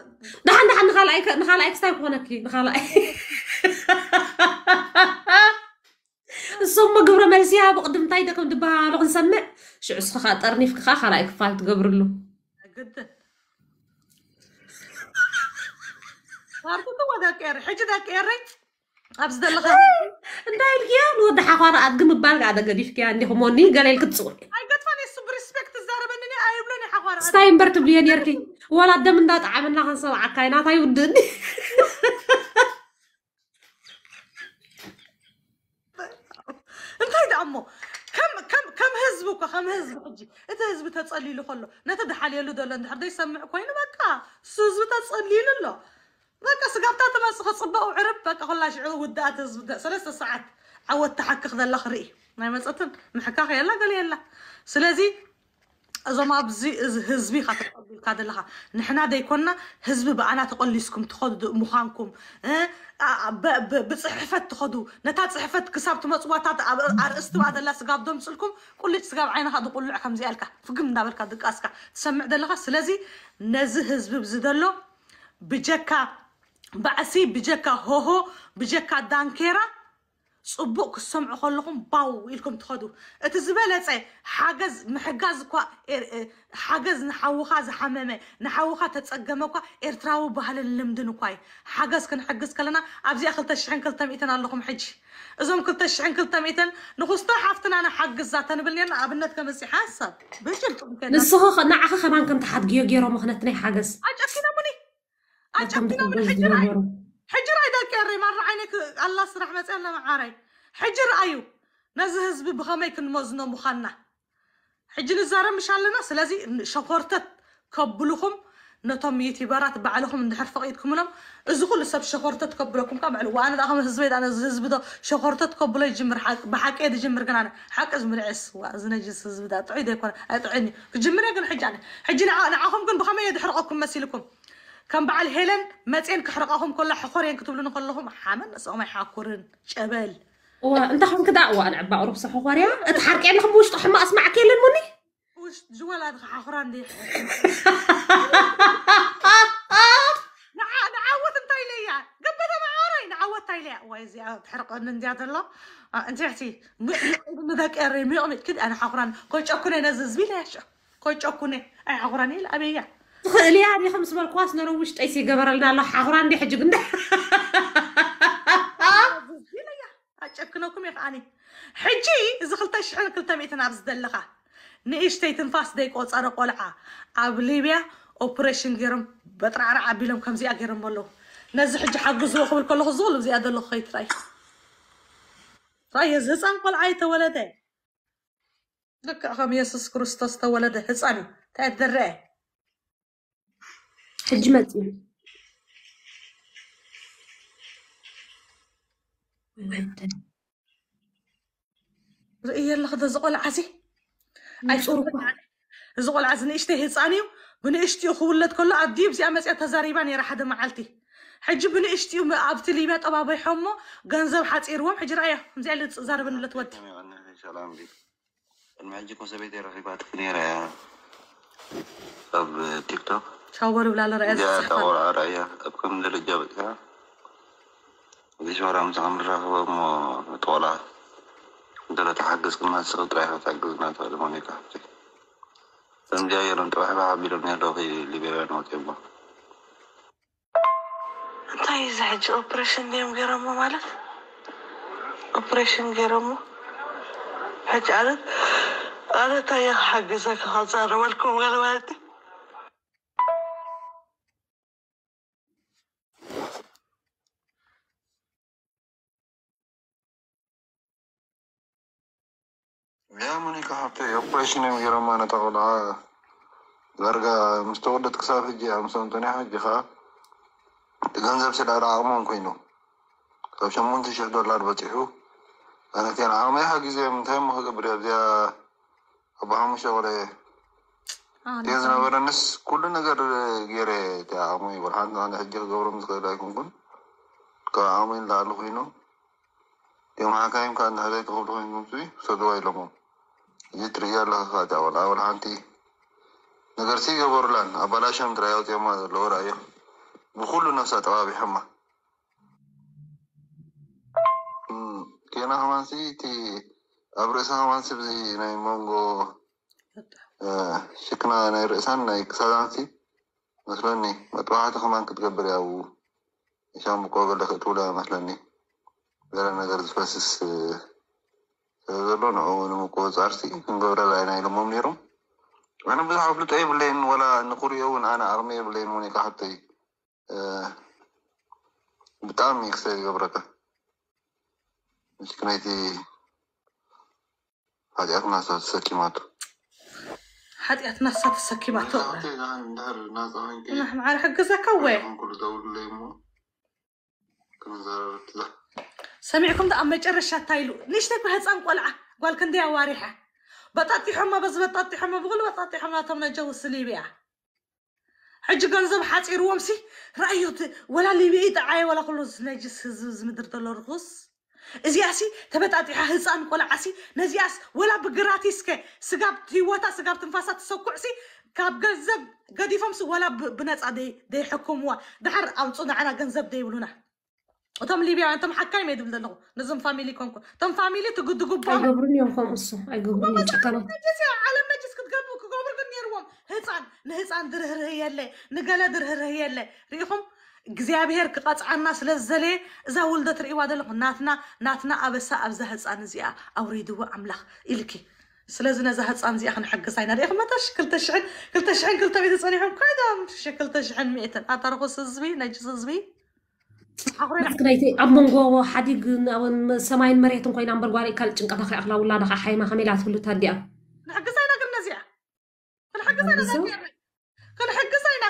دحن دحن نخالعك نخالعك ستايب هناكي نخالعك ንሶም መግብሮ መልስያ ብቅድም እንታይ ደቅም ትበሃሉ ክንሰምዕ ሽዑ ስኻ ከዓ ጠርኒፍክኻ ካልኣይ ክፋል ትገብርሉ ሕጂ ደቂ የረይ أبز دل خا دايل كيا نوضح أخوار أدقم ببال قاعدة قديش كيا عندي هموني قال لي الكتصور أي قد فاني سوبر ريسبكت الزهرة منني أيوب لوني حوار ستايم برتب لي نيركي ولا دم من دات عملنا خنصل عكاينات أي ودن انتي دعمو كم كم كم هزبك كم هزب حجي انت هزب تتصلي له خلو نتا ذاك سقطت ما صبا وعربك أخلا شعو ودات زبدة ثلاث ساعات عود تحقق ذا الأخري ناي مسأتن محكاخ يلا قال يلا سلازي እዞም ኣብዚ ህዝቢ ካ ተቀቢልካ ዘለካ ንሕና ደይኮንና ህዝቢ ብኣና ተቀሊስኩም ትኸዱ ምዃንኩም ብፅሕፈት ትኸዱ ነታ ፅሕፈት ክሳብ ትመፅዋታት ኣብ ኣርእስቲ ባ ዘላ ስጋብ ዶምፅልኩም ቁልጭ ስጋብ ዓይንካ ዝቁልዕ ከምዚኣ ኢልካ ፍግም እናበልካ ድቃስካ ትሰምዕ ዘለካ ስለዚ سلازي نزه هزب بزدلو بجكا بعسي بجكا هوهو بجكا دانكيرا صبوك السمع خلقهم باو إلكم تخدو اتزبالة تسعي حاجز محجز كوا حاجز نحوخا زحمامي نحوخا تتسقم كوا إرتراو بهال اللمدن كواي حاجز كن حاجز كلنا أبزي أخل تشحن كل تميتن لكم حج ازوم كل تشحن كل تميتن نخستا حفتنا أنا حاجز زاتن بلين أبنت كم سي حاسب بشر نسخة نعخة خمان كم تحت جيو جيرو مخنتني حاجز أج أكيد أمني أجبتنا من حجر أي حجر أي ذكري مرة عينك الله صرح مسألة مع عري حجر أيو نز هزب بخميك نمزنو مخنا حجر الزارة مش علينا سلازي شخورتت كبلهم نتم يتبارات بعلهم ندحر فقيدكم لهم ازخل سب شخورتت كبلكم كم علو وانا داخل هزبيد انا هزب ده شخورتت كبلو يجمر حاك بحاك ايدي جمر قنانا حاك ازم العس وازنجس هزب ده تعيد يكون اتعني جمر يكون حجاني انا نعهم قن بخمية يدحرقوكم مسيلكم كم بعل هيلن ما تين كحرقهم كل حخورين كتب لنا كلهم حامن بس ما يحاكورن شبل وانت هم كذا وانا عبا اروح صح يا اتحرك يعني خم وش تحما اسمع كيلن مني وش جوال هذا حخوران دي نعوت انت ليا قبل ما عاري نعوت ليا وايزي اتحرق ان ديات الله انت عتي ذاك الريمي كده انا حخوران كل شكونه نزز بينا كل شكونه اي حخوران الابيع تخيلي يعني خمس ملقواس نروش تأيسي قبر لنا الله حغران دي حج قندا أشكنكم آه. يفعني حجي إذا خلت شحن كلتا ميتنا عبز نعيش نيشتي تنفاس ديك أو تصار قلعة عب ليبيا أوبريشن جيرم بترعرع بيلهم كم زي أجيرم والله نزح حج حق زوخ بالكل خزول زي أدل خيط راي راي زهسان قلعة ولدي لك أخم يسوس كريستوس تولده هساني تأدري ترجمتنا رأيي اللحظة زقل عزي أي صورة زقل عزي نشتي هيصانيو بنشتي خولت كل عديب زي أمس أتزاريباني راح هذا عالتي حج بنشتي ومقابت لي مات أبا بيحمو جنزب إيروم حج رأيه مزي اللي تزاري تزاربن اللي تودي سلام بي المعجك مسبيتي رخيبات كنيرة طب تيك توك شاوروا على رئاسة جاء دور على رأيه أبكم درجة بكا ذيش ورا مسخم الرهو مطولة دل تحجز كما سوت رايح تحجز نات ولا مونيكا تم جاي لون تروح بقى بيلون يلو في ليبيا نوتيبو እንታይ ዝሕጂ ኦፕሬሽን ድዮም ገይሮሞ ማለት ኦፕሬሽን ገይሮሞ ሕጂ ኣነ ኣነ እንታይ ክሓግዘካ ክዛረበልኩም ገለ ማለት እዩ የአሙኒካ ሀብቴ ኦፕሬሽን የሚገረማነ ተቆልዓ ዘርጋ ምስ ተወለድ ክሳብ ሕጂ ኣብ ምሰንቶኒያ ሕጂ ከዓ ገንዘብ ስለ ረኣቅሞን ኮይኑ ካብ ሸሞንተ ሽሕ ዶላር በፂሑ ኣነትን ዓመይኻ ግዜ ምንታይ ሞ ክገብር እያ እዚኣ ኣቦ ሓሙሽተ ቆለ እየ ዝነበረንስ ኩሉ ነገር ገይረ እቲ ዓቕሙ ይበልሓንቲ ነ ሕጂ ክገብሮም ዝኽእል ኣይኩንኩን ካብ ዓቕሙ ንላዕሊ ኮይኑ ዮም ሓካይምካ እንዳህለይ ትኽብሉ ኮይኑኩም ስብይ ሰድዋ ኢሎሞም yitriyala hada wala wala hanti nagarsiga borlan abalasham drayot yama lora yo بكل نفس توابي حما كينا همانسي تي أبرس همانسي بزي ناي مونغو آه، شكنا ناي رئسان ناي كسادانسي مثلني مطبعات خمان كتقبل أو إشام مقابل لك تولى مثلني غير نغر زفاسس آه، ዘሎ ንዕኡ ንምቁፅፃር ሲ ክንገብረላ ኢና ኢሎሞም ነይሮም ኣነ ብዙሕ ኣፍልጦ የብለይን ወላ ንኽሪኦ እውን ኣነ ኣርሚ የብለይን እውን ካሕተይ ብጣዕሚ ክሰ ዝገብረካ ምስኪ ናይቲ ሓጢኣትና ሰብ ተሰኪማቶ ሓጢኣትና ሰብ ተሰኪማቶ ንሕማዓር ሕግዘካ ወይ ክንዘረርትዛ سمعكم ده أما جرش تايلو نشتك هتسان قلعة قال ديا واريحة بتعطي حمى بس بتعطي حمى بقول بتعطي حمى تمنا جو السليبيا حج جنزب حات إروامسي رأيت ولا ليبي عاي ولا خلص نجس هزوز مدر دلورغوس ولا بقراتيسك ህፃን تيوتا ነዚኣስ ወላ ብግራቲስከ ስጋብ كاب ስጋብ ትንፋሳ ትሰኩዕሲ ካብ ገንዘብ ገዲፎምሲ ወላ ብነፃ ደይሕከምዋ ድሓር على ንዓና دي ደይብሉና وتم ليبيا يعني تم حكاي ما يدبل لهم نزم فاميلي كونكو تم فاميلي تقول تقول بام أي قبرني يوم خمسة أي قبرني يوم شكرا ما جسيا على ما جس كنت قبل كقبر كن يروم هيسان نهيسان دره رهي اللي نقال دره رهي اللي ريهم جزيابير كقطع الناس لزلي إذا ولدت رئي وادل ناتنا ناتنا أبسا أبزه هيسان زيا أوريدو أملخ إلكي سلازنا زهت صان زيخن حق ساينا ريخ ما تاش كل تشعن كل تشعن كل تبيت صانيحن قاعدة كل تشعن مئتن أترغو سزبي نجس سزبي ትግራይቲ ኣብ መንጎ ሓዲግ ሰማይን መሬትን ኮይና እምበር ጓል ካልእ ጭንቀታ ክሪኣክላ ውላዳ ከዓ ሓይማ ከመኢላ ትብሉ ታዲኣ ክንሕግዛይና ግን ነዚኣ ክንሕግዛይና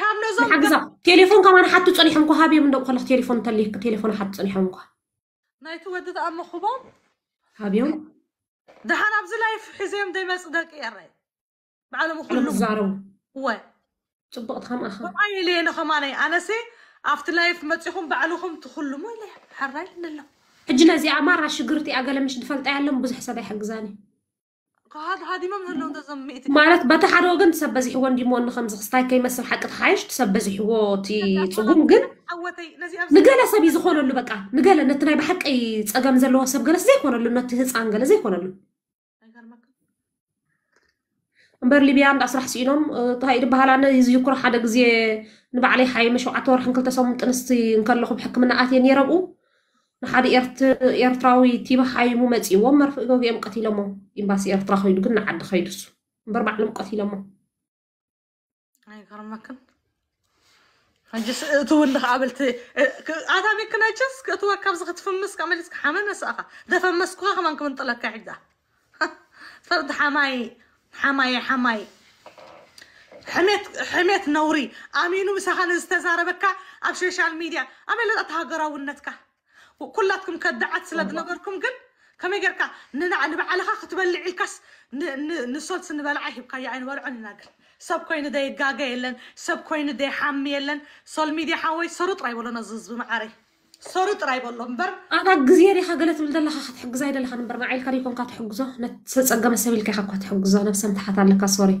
ካብ ነዞም ሓግዛ ቴሌፎን ከማን ሓቱ ፀኒሖም እኳ ሃብዮም እንደ ኮለክ ቴሌፎን እንተልክ ቴሌፎን ሓቱ ፀኒሖም እኳ ናይቲ ወዲ ተኣመኹቦም ሃብዮም ድሓን ኣብዚ ላይፍ ሒዘዮም ዘይመፅእ ደቂ የረይ ባዕሎም ኩሉ ዛረቡ ወይ ፅቡቕቲ ከምኣኸ ብኣይለየኒ ከማነይ ኣነሴ ኣብቲ ላይፍ መፂኹም ባዕልኹም ትኽልሙ ኢለ ሓራ ኢለን ኣሎ ሕጂ ነዚ ኣማራ ሽግርቲ ኣገለምሽ ንፈልጣ ያለም ብዙሕ ሰብ ይሕግዛኒ ሃዲሞም ዘለዉ እዞም ሚእቲ ማለት በቲ ሓደ ወገን ትሰብ በዚሕዎ እንዲሞ ንከምዚ ክስታይ ከይመስል ሓቂ ተሓይሽ ትሰብ በዚሕዎ እቲ ፅጉም ግን ንገለ ሰብ እዩ ዝኾነሉ በቃ ንገለ ነቲ ናይ ብሓቂ ፀገም ዘለዎ ሰብ ገለስ ዘይኮነሉ ነቲ ህፃን ገለ ዘይኮነሉ እምበር ሊብያ እንዳስራሕ ስኢኖም እንታይ ዝበሃላ ዩኩራ ሓደ ግዜ نبعلي حي مش وقت ورح نكل تسوم تنسي نكلخ بحكم من آتي نيربو نحاد إرت إرت راوي تيبا حي مو متي ومر في جوجي مقتيلة ما إمباس إرت راوي دكنا عد خيدس بربع لم قتيلة ما أي كرم مكان أجلس تقول له قبل تي أنا بيكن أجلس كتوه كابز غت فمس كامل إسك حمل مسأقة ده فمس كوه كمان كمان طلع كعدة فرد حماي حماي حماي حميت حميت نوري امينو مسخان استزاره بكا اب سوشيال ميديا امي لا تهاجر ونتك وكلاتكم كدعت سلاد نظركم قل كما يقرك ننا على بعلها ختبلع الكاس نصوت سنبلع هيبقى يا عين ورعنا ناقل سب كوين دي غاغا يلن سب كوين دي حام يلن سول ميديا حوي صرط راي ولا نزز بمعاري صرط راي ولا نبر انا غزيري حقلت ولد الله خط حق زايد الله نبر معي الكريكم كات حقزه نتسقم السبيل كي حق تحقزه نفس انت حتى لك سوري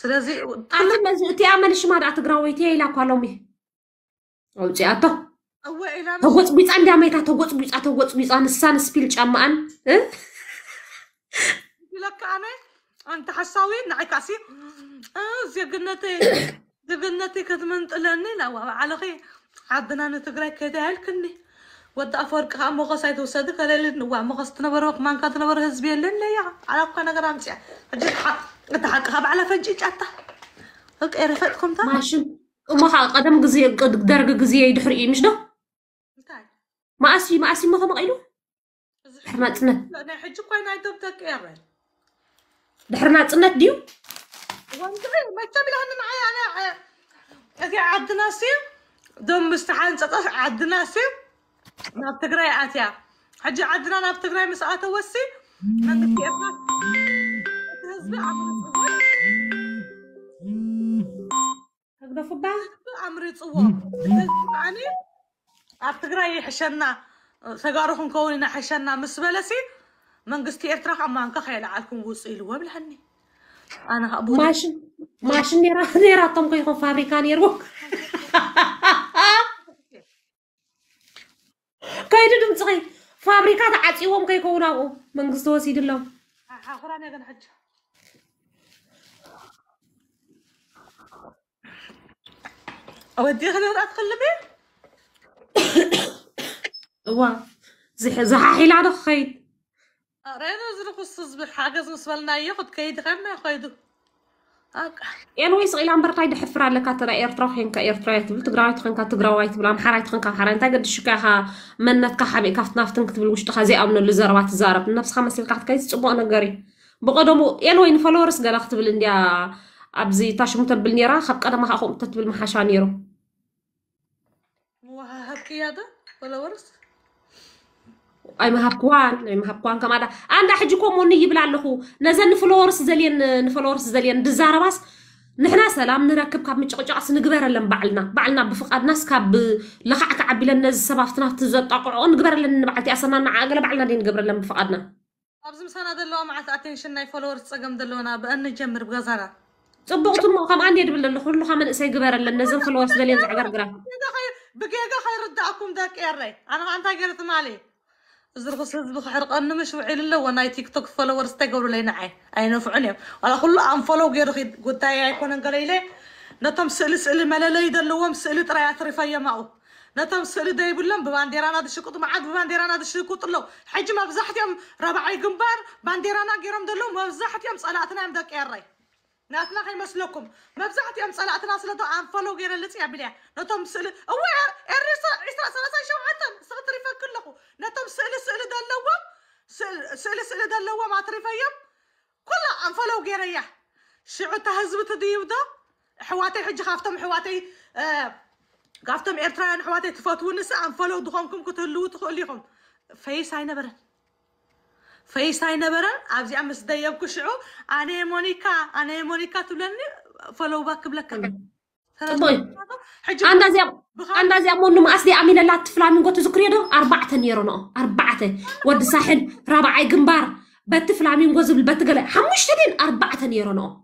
ስለዚ ጣልም እቲኣ መንሽማ ዳኣ ትግራወይቲ ኢላ ኳሎሚ ኣውፅኣቶ ተጎፅጉፃ እንዲያመይታ ተጎፅጉፃ ተጎፅጉፃ ንሳ ንስፒል ጫማኣን ይብለካ ኣነ ኣንቲ ሓሳዊ ንዓይካሲ ዜግነተይ ዜግነተይ ከትመንጥለኒ ላዋ ባዕለኺ ዓድና ንትግራይ ከይተያልክኒ ወዲ ኣፈወርቂ ከዓ መኸስ ኣይተወሰዲ ከለሊ ንዋ መኸስ ትነበረ ማንካ ትነበረ ህዝቢ የለን ለያ ዓላኳ ነገር ኣምፅያ ሕጂ እታሓቅኻብ ዓላ ፈንጭ ጫታ እቀይ ረፈጥኩም ታ ማሽን እሞ ከዓ ቀደም ግዜ ደርጊ ግዜ ድሕሪ እዩ ምሽ ዶ ማእሲ ማእሲ ሞ ከመቂሉ ድሕሪ ናፅነት ናይ ሕጂ ኮይና ይቶም ተቀረ ድሕሪ ናፅነት ድዩ መቸም ኢላኒ እቲ ዓድና ሲ ዶም ምስተሓንፀጠ ዓድና ሲ ናብ ትግራይ ኣትያ ሕጂ ዓድና ናብ ትግራይ ምስ ኣተወሲ መንግስቲ ኤርትራ خالص بقى هكذا في بعض بأمر صواب يعني أبتقرأي حشنا سجارهم كوننا حشنا مسبلسي من قصتي إرتراح أما أنك خيال عالكم وصيلوا بالحني أنا أبو ماشن ماشن نيرا نيرا طمكو يكون فابريكا نيروك كايد دمتغي فابريكا تعطيهم كيكونوا من قصتوا سيد الله أخرى أنا غنحجها اوديها هنا اتقلبي وا زح زح حيل على خيط آه، رينا زرق الصبح حاجة زمسبلنا يخد كيد غنى خيدو يا ويس غيل عمبر برتاي دحفر على كاترا إيرترا خين كإيرترا يتبل تقراي تخين كتقراي تبل عم حراي تخين كحراي أنت قد شو كها منت كحبي كفت نافتن كتبل الوش تخزي أمن اللي زربات زارب نفس خمس الكات كيس تبغى أنا قري بقدمو يعني وين فلورس قال أختبل إنديا أبزي تاش متبل نيرا خب قدم أخو متبل محاشا نيرو قيادة ولا ورث أي مهبقوان أي مهبقوان كم هذا عند حجكو موني يبلع له نزل نفلورس زلين نفلورس زلين دزارة بس نحنا سلام نركب كاب متشقشقس نقبر لنا بعلنا بعلنا بفقد ناس كاب لخع كعبي لنا سبافتنا تزطقعو نقبر لنا بعلتي أصلا نعاقل بعلنا دي نقبر لنا بفقدنا أبز مسانا دلوا مع أتنشن ناي فلورس تسقم دلونا بأن نجمر بغزارة ፅቡቕትን ሞ ከም ኣንድ የድብል ኣለኹ ኩሉ ካብ መንእሰይ ግበረለን ነዘን فلورس زلين ዝዕገር ግራ بقيقة خيردعكم ذاك إيري أنا ما أنت قلت مالي زرق سلبخ حرق أنا مش وعيل الله وأنا تيك توك فلورز تقولوا لي نعي أي نفعني ولا كل أم فلو غير قلت يا يكون لي نتم سأل سأل ملالي دلوا مسأل ترى يعترفيا معه نتم سأل ده يبلم ببانديرانا دشكوت معاد ببانديرانا دشكوت الله حجم أبزحت يوم ربعي جنبار بانديرانا قيرم دلوا مبزحت يوم سألاتنا يوم ذاك إيري ناس ناخي مسلكم مبزعتي ام صلاه ناس لدو ام فولو غير اللي تي ابليا نتم سل هو الرسا اسرا سلاسا شو عتم سطري فا كله نتم سل سل دالو سل سل سل دالو ما تري فيم كل ام فولو غير يا شعو تهزم تديو دو حواتي حج خافتم حواتي قافتم آه، ايرترا حواتي تفوتون نس ام فولو دخومكم كتلو تخليهم فيس اي نبرن فيساي نبرا عبزي أمس دايب كشعو أنا مونيكا أنا مونيكا تولني فلو باك بلاك طيب عندها زي عندها زي أمون نم أصلي أمين الله تفلان من قوت زكريا ده أربعة نيرونا أربعة ود ساحن رابع جنبار بتفلان من قوت بالبتجلة حمش تدين أربعة نيرونا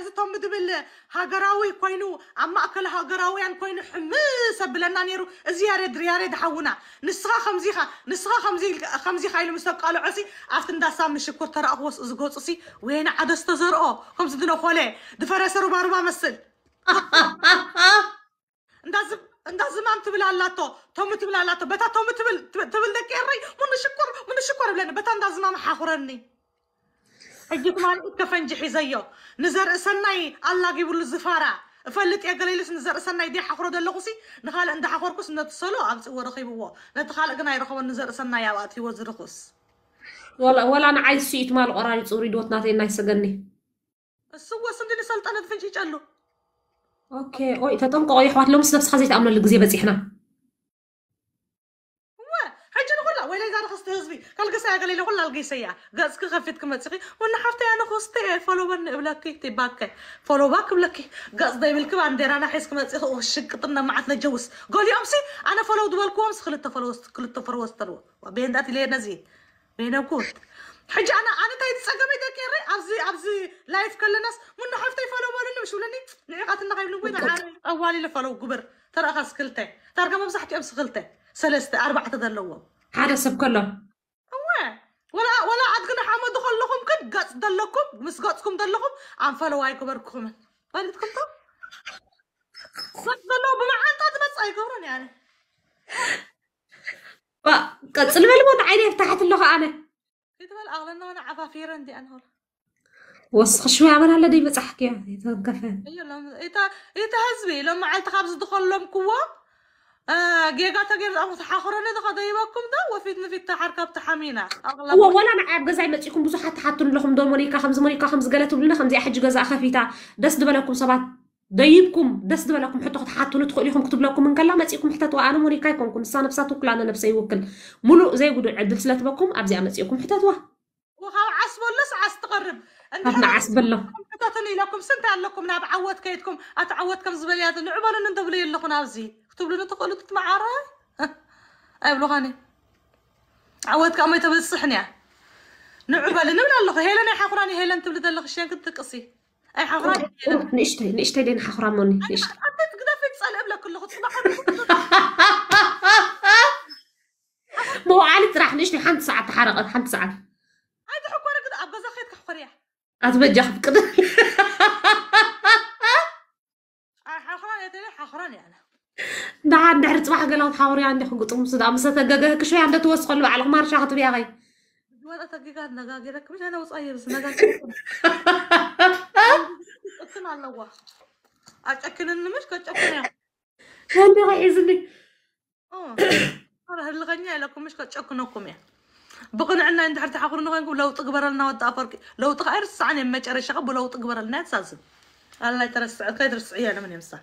زيتهم بدبل هاجراوي كوينو عما أكل هاجراوي عن كوينو حمص بلنا نيرو زيارة دريارة دحونا نسخة خمزيخة نسخة خمزي خمزيخة اللي مستوى قالوا عسي عفتن داسا مشكور ترى أخوص إزغوط وين عدس تزرقو خمس دنو خولي دفر بارو ما مثل ندازب انداز ما تبل على توم تبل على بتا توم تبل تبل دكيري من شكر من شكر بلنا بتا انداز ما حاخرني حجيت مالك كفنجحي زيو نزر سناي الله له الزفارة فلت يا قليلس نزر سناي دي حخرو دلغسي نخال عند حخركس نتصلو أبس ورخيبوا نتخال قنا يرخوا نزر سناي أوقاتي وزرخس ولا ولا أنا عايز شيء مال قراني تصوري دوت ناتي نايس سجني السوا سندني سلطانة فنجي جالو أوكي أوي تتنقوا أي حوات لهم سنفس خزيت أمل الجزيبة زيحنا تهزبي قال قصا قال لي والله القيسيا قاس خفيت ما تسقي وانا حفتي انا خصتي فولو ولا بلاكي تي باك فولو باك ولا بلاكي قاس دايم الكبان ندير انا حيسك ما تسقي وشكطنا ما معتنا جوس قال لي امسي انا فولو دوالكم امس خلت فولوست كلت فولوست وبين ذاتي لي نزيد بين وكوت حجي انا انا تاي تسقمي داك يري ابزي ابزي لايف كل الناس من حفتي فولو ولا مش نعيقات نعقات النغيب نقول عارف اولي لفولو قبر ترى خاص كلته ترى ما بصحتي امس غلطه ثلاثه اربعه تدلوهم ሓደ ሰብ ከሎ ወላ ኣድግና ሓመዱ ከለኹም ግን ገፅ ደለኩም ምስ ገፅኩም ደለኩም ኣንፈለዋ ይገበርኩምን ፈሊጥኩምቶ ሰብ ዘለዎ ብመዓንጣ ዝመፅእ ኣይገብሮን ያነ ቀፅል በልሞ ንዓይነ የፍታሕት ኣለኹ ኣነ ክትበል ኣቕለና ሆነ ዓፋፊረ እንዲ ኣንሆሎ ወስኺ ሽማ ኣመናለ ደይ በፃሕኪ እያ የተወገፈ እታ ህዝቢ ሎም መዓልቲ ካብ ዝድኸለምክዎ ጌጋተ ገይር ኣኹተሓኽረለ ኸደይበኩም ዶ ወፊት ንፊት ተሓርከብ ተሓሚና እወ ወላ ንዓብ ገዛ ይመፂኩም ብዙሓት ተሓትሉለኹም ዶ ሞኒካ ከምዚ ሞኒካ ከምዚ ገለ ትብሉና ከምዚኣ ሕጂ ገዛ ከፊታ ደስ ዝበለኩም ሰባት ደይብኩም ደስ ዝበለኩም ሕቶ ክትሓትሉ ትኽእሉ ኢኹም ክትብለኩም ንከላ መፂኩም ሕተት ዋ ኣነ ሞኒካ ይኮንኩን ንሳ ነብሳ ትውክል ኣነ ነብሰ ይውክል ሙሉእ ዘይጉዱእ ዕድል ስለትበኩም ኣብዚኣ መፂኩም ሕተትዋ ካብ ዓስበሎስ ዓስ ትቐርብ ንዓስበሎ ሕተትን ኢለኩም ስንታይ ኣለኩም ናብ ዓወት ከይድኩም ኣትዓወት ከም ዝበልያ ንዕበሉን እንደብሉ ኣለኹን ኣብዚ كتب لنا تقول لك تمعرى اي بلغاني عودك اما يتبصحني نعبه لنا من اللغة هيلا انا حقراني هيلا انت بلد اللغة شان كنت تقصي اي حقراني نشتي نشتي لين حقراموني نشتي انت تقدر في تسال ابلا كل خط مو عالي تراح نشتي حنت ساعة تحرق حنت ساعة عاد حقوري كذا ابا زخيت كحقوري اتبجح كذا حقراني حقراني انا دعان دحر صباح قالوا تحاوري عندي حق طم صدا مسات تقاقه كشوي توسخ توسخن على خمار شاخت بيا غي ولا تقيقات نقاقه لك مش انا وصاير بس نغاغي اكن على الله اكن مش كتكن هل راح يزنك اه راه الغنيه لكم مش كتكنكم يا بقنا عنا عند حرت حقر نغا نقول لو تقبر لنا ودا فرق لو تغير السعني ما تشري شغب ولو تقبر لنا تسازم الله يترسع الله يترسع انا من يمسح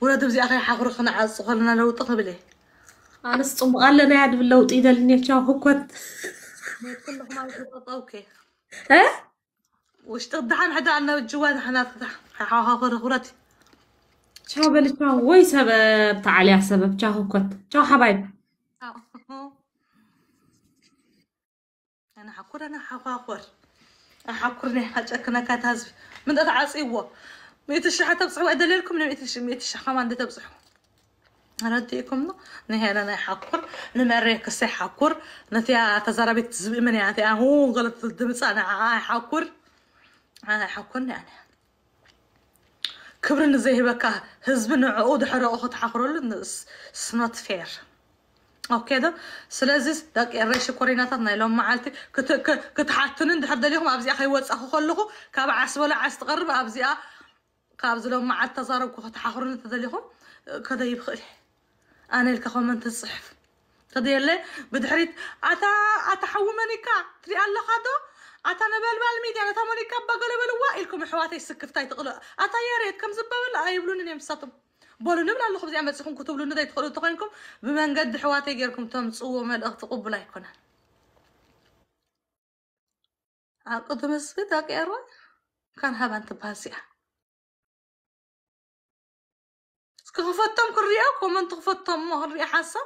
ولا بزي أخي حاخر خنا عز خلنا لو تقبله أنا استم قال لنا عاد بالله وتيدا لني شاو حكوت ما يكون لك ما يكون اوكي ها وش تضحن حدا عنا الجوال حنا تضح حاقر خراتي شاو بلي شاو وي سبب تعالي سبب شاو حكوت شاو حبايب أنا حقر أنا حقر أحقرني حاجة كنا كاتهز من أتعصي هو مية الشي حتى بصحو أدليلكم ميت الشي ميت الشحة ما دتا بصحو رديكم نهي أنا حقر نمريك الصحة حقر نتي تزربي تزبي من يعني هو غلط الدمس أنا حقر أنا حقر يعني كبرنا زي بكا هزبن عود حرا أخت حقر الناس سنات فير أوكي كده سلازيس داك الرش كورينات أنا نايلون معالتي كت كت كتحتنن دحدليهم أبزي أخي واتس أخو خلقو كاب عس ولا عس تقرب أبزي أخو كابز لو مع التزارب كوخت حخرون تدليهم كذا يبخل أنا الكخو من تصحف كذا يلا بدحريت أتا أتا حومنيكا تري الله خدو أتا نبلبل يعني أنا كاب بقول بلوا إلكم حواتي سكفتاي تقولوا أتا يا ريت كم زبا زبابل أيبلون نيم ساتم بولو نبلا الله خبزي عمل سخون كتبلو نداي تقولوا تقينكم بمن قد حواتي غيركم تمصوا ملأخ تقبل يكونها عقد مسفتك يا روح كان هبان تبهاسيه اسكو غفطتهم كل رياح وما تغفطتهم مو الرياح حاسة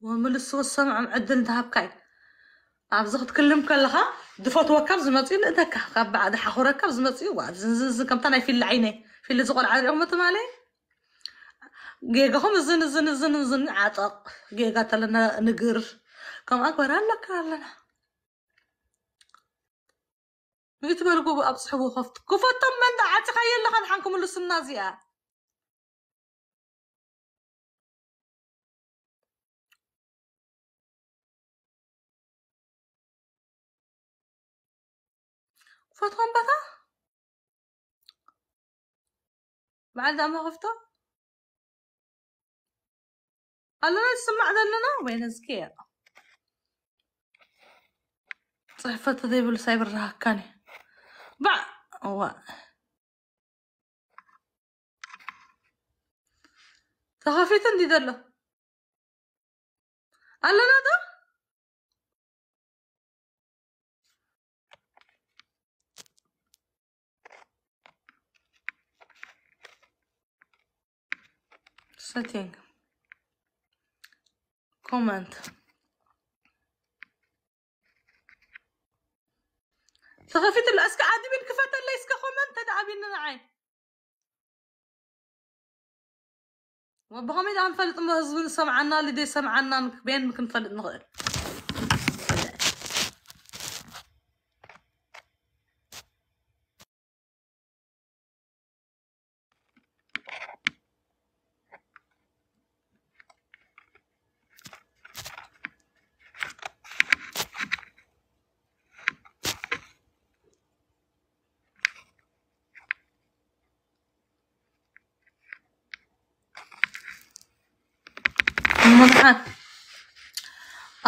ومن السوا السمع معدل ذهب كاي عم زخ تكلم كلها دفوت وكر زمتي لا داك بعد حخورا كر زمتي واحد زنزن زن كم طناي في العينة في اللي زغر عليهم ما تمالي جيجا هم زن زن زن زن عطق جيجا تلنا نقر كم أكبر الله كالنا يتبركوا بابصحوا وخفت كفتم من دعا تخيل لخن حنكم اللي سنة زيها كفتهم بطا مع ذا ما خفتا قال لنا يسمع ذا لنا وين زكير صحفة ذيبل سايبر راه كاني بعد هو صحفية دي دلو قال ده setting comment طفيت الاسكا عادي بين كفات اللي اسكا خو من تدعى بين العين وبهم اذا انفلت امه سمعنا لدي سمعنا بين مكن فلت نغير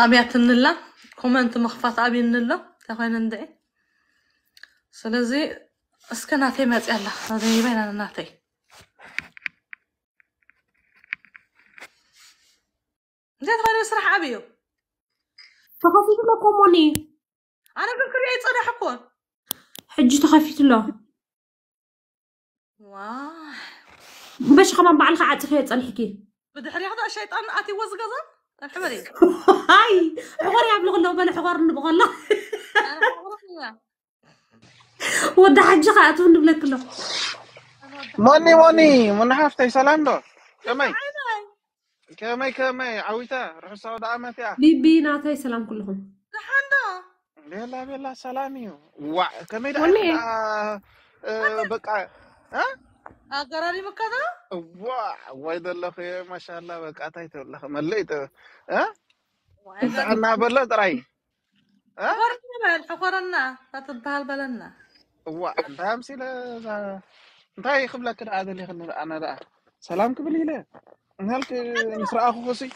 أبي أتنلا كومنت مخفات أبي نلا تقولين ندعي سلزي أسكن أعطي ما تقلا هذا يبين أنا نعطي زين تقولين مسرح أبيو تخافي تلا كوموني أنا قلت لك ليه تصير حكون حجي تخافي تلا واه باش خمام بعلقة عاد تخيل تصير حكي بدي حريق هذا الشيطان أتي وزق أظن حمري هاي حوار يا بلغ لو بنا حوار نبغى الله ودا حاجة خاطر نبلا كله موني موني من سلام سلاندو كمي كمي كمي عويتا رح السعودة عامة فيها بيبي نعطي سلام كلهم لا لا لا سلامي وكمي ده آه، بقى ها قراري مكذا الله يدل اخويا ما شاء الله بقى تايت والله مليت ها انت عنا بلا تراي ها حفرنا حفرنا تتبهل بلنا الله انت امسي لا انت هاي خبلا كده هذا اللي خلنا لا سلام كبل لي نهلك نسرع اخو خسي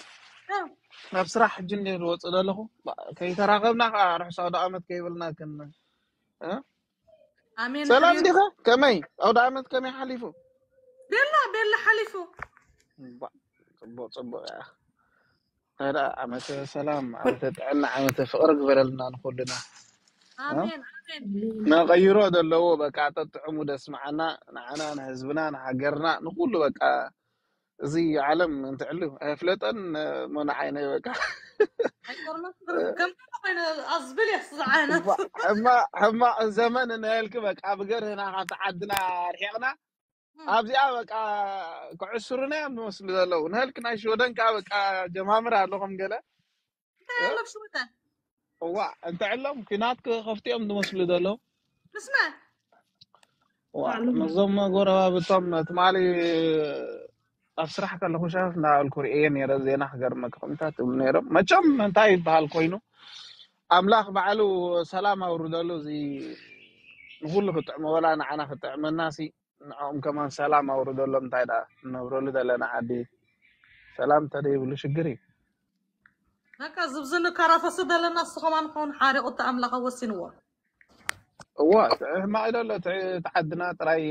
ናብ ስራሕ ሕጂ እንደ ንወፅእ ዘለኹ ከይተራኸብና ከዓ ርሕ ሳውደ ዓመት ከይብልና ከነ ሰላም ዲኸ ከመይ ኣውደ ዓመት ከመይ ሓሊፉ بيلا بيلا حلفوا صبوا صبوا يا هذا عمت سلام عمت عنا عمت فقر قبل لنا نقولنا آمين آمين ما غيروا هذا اللي هو بقى عطت عمود اسمعنا نعنا نهزبنا نحقرنا نقول له بقى زي علم انت آه، علو فلتن آه، من عينه بقى كم من اصبل يا استاذ عانت حما حما زمن انا لك بقى هنا تعدنا رحيقنا ኣብዚ ኣ በቃ ክዕስሩና እዮም ዝመስሉ ዘለዉ ንህልክ ናይ ሽወደን ከዓ በቃ ጀማምር ኣለኹም ገለ እዋ እንተዕሎም ኩናት ከፍቲኦም ዝመስሉ ዘለዉ ምስመ ነዞም ጎረባብቶም ትማሊ ኣብ ስራሕ ከለኩ ሸፍ እናበልኩ ርኤየ ነረ ዜና ክገርመ ክክምታት እብሉ ነይሮም መቸም እንታይ ይበሃል ኮይኑ ኣምላኽ ባዕሉ ሰላም ኣውርደሉ እዚ ንኩሉ ክጥዕመ ወላ ንዓና ክጥዕመናሲ معهم كمان سلام أوردوا لهم تايدا نورولو ده لنا عادي سلام تدي بلو شجري ናካ ዝብዝኒ ካራፈስ ዘለና ንስኹም ኣንኸውን ሓደ ቁጣ ኣምላኽ ወሲንዎ እዋ ሕማቂዶ ኣሎ ተዓድና ጥራይ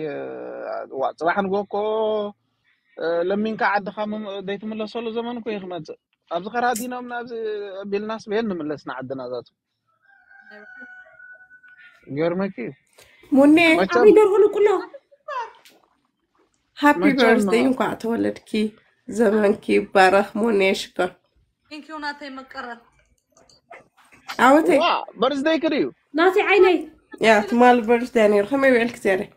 ዋ ፅባሕ ንጎኮ ለሚንካ ዓድኻ ዘይትምለሰሉ ዘመን ኮ ይክመፅእ ኣብዚ ቀራ ዲኖም ናብዚ ኣቢልናስ ብየን ንምለስና ዓድና ዛቱ ገርመኪ ሙኔ ዓብ ይደርክሉ ኩሎም هاپی بەرزدەی وقعتۆ لەتکی زەمەکی بارەخمۆ نێشکە ئەوە بەرزدەی بيرثدي كريو ناتي عيني يا تمال بەرزدانی ڕخەمە وێل کتێرە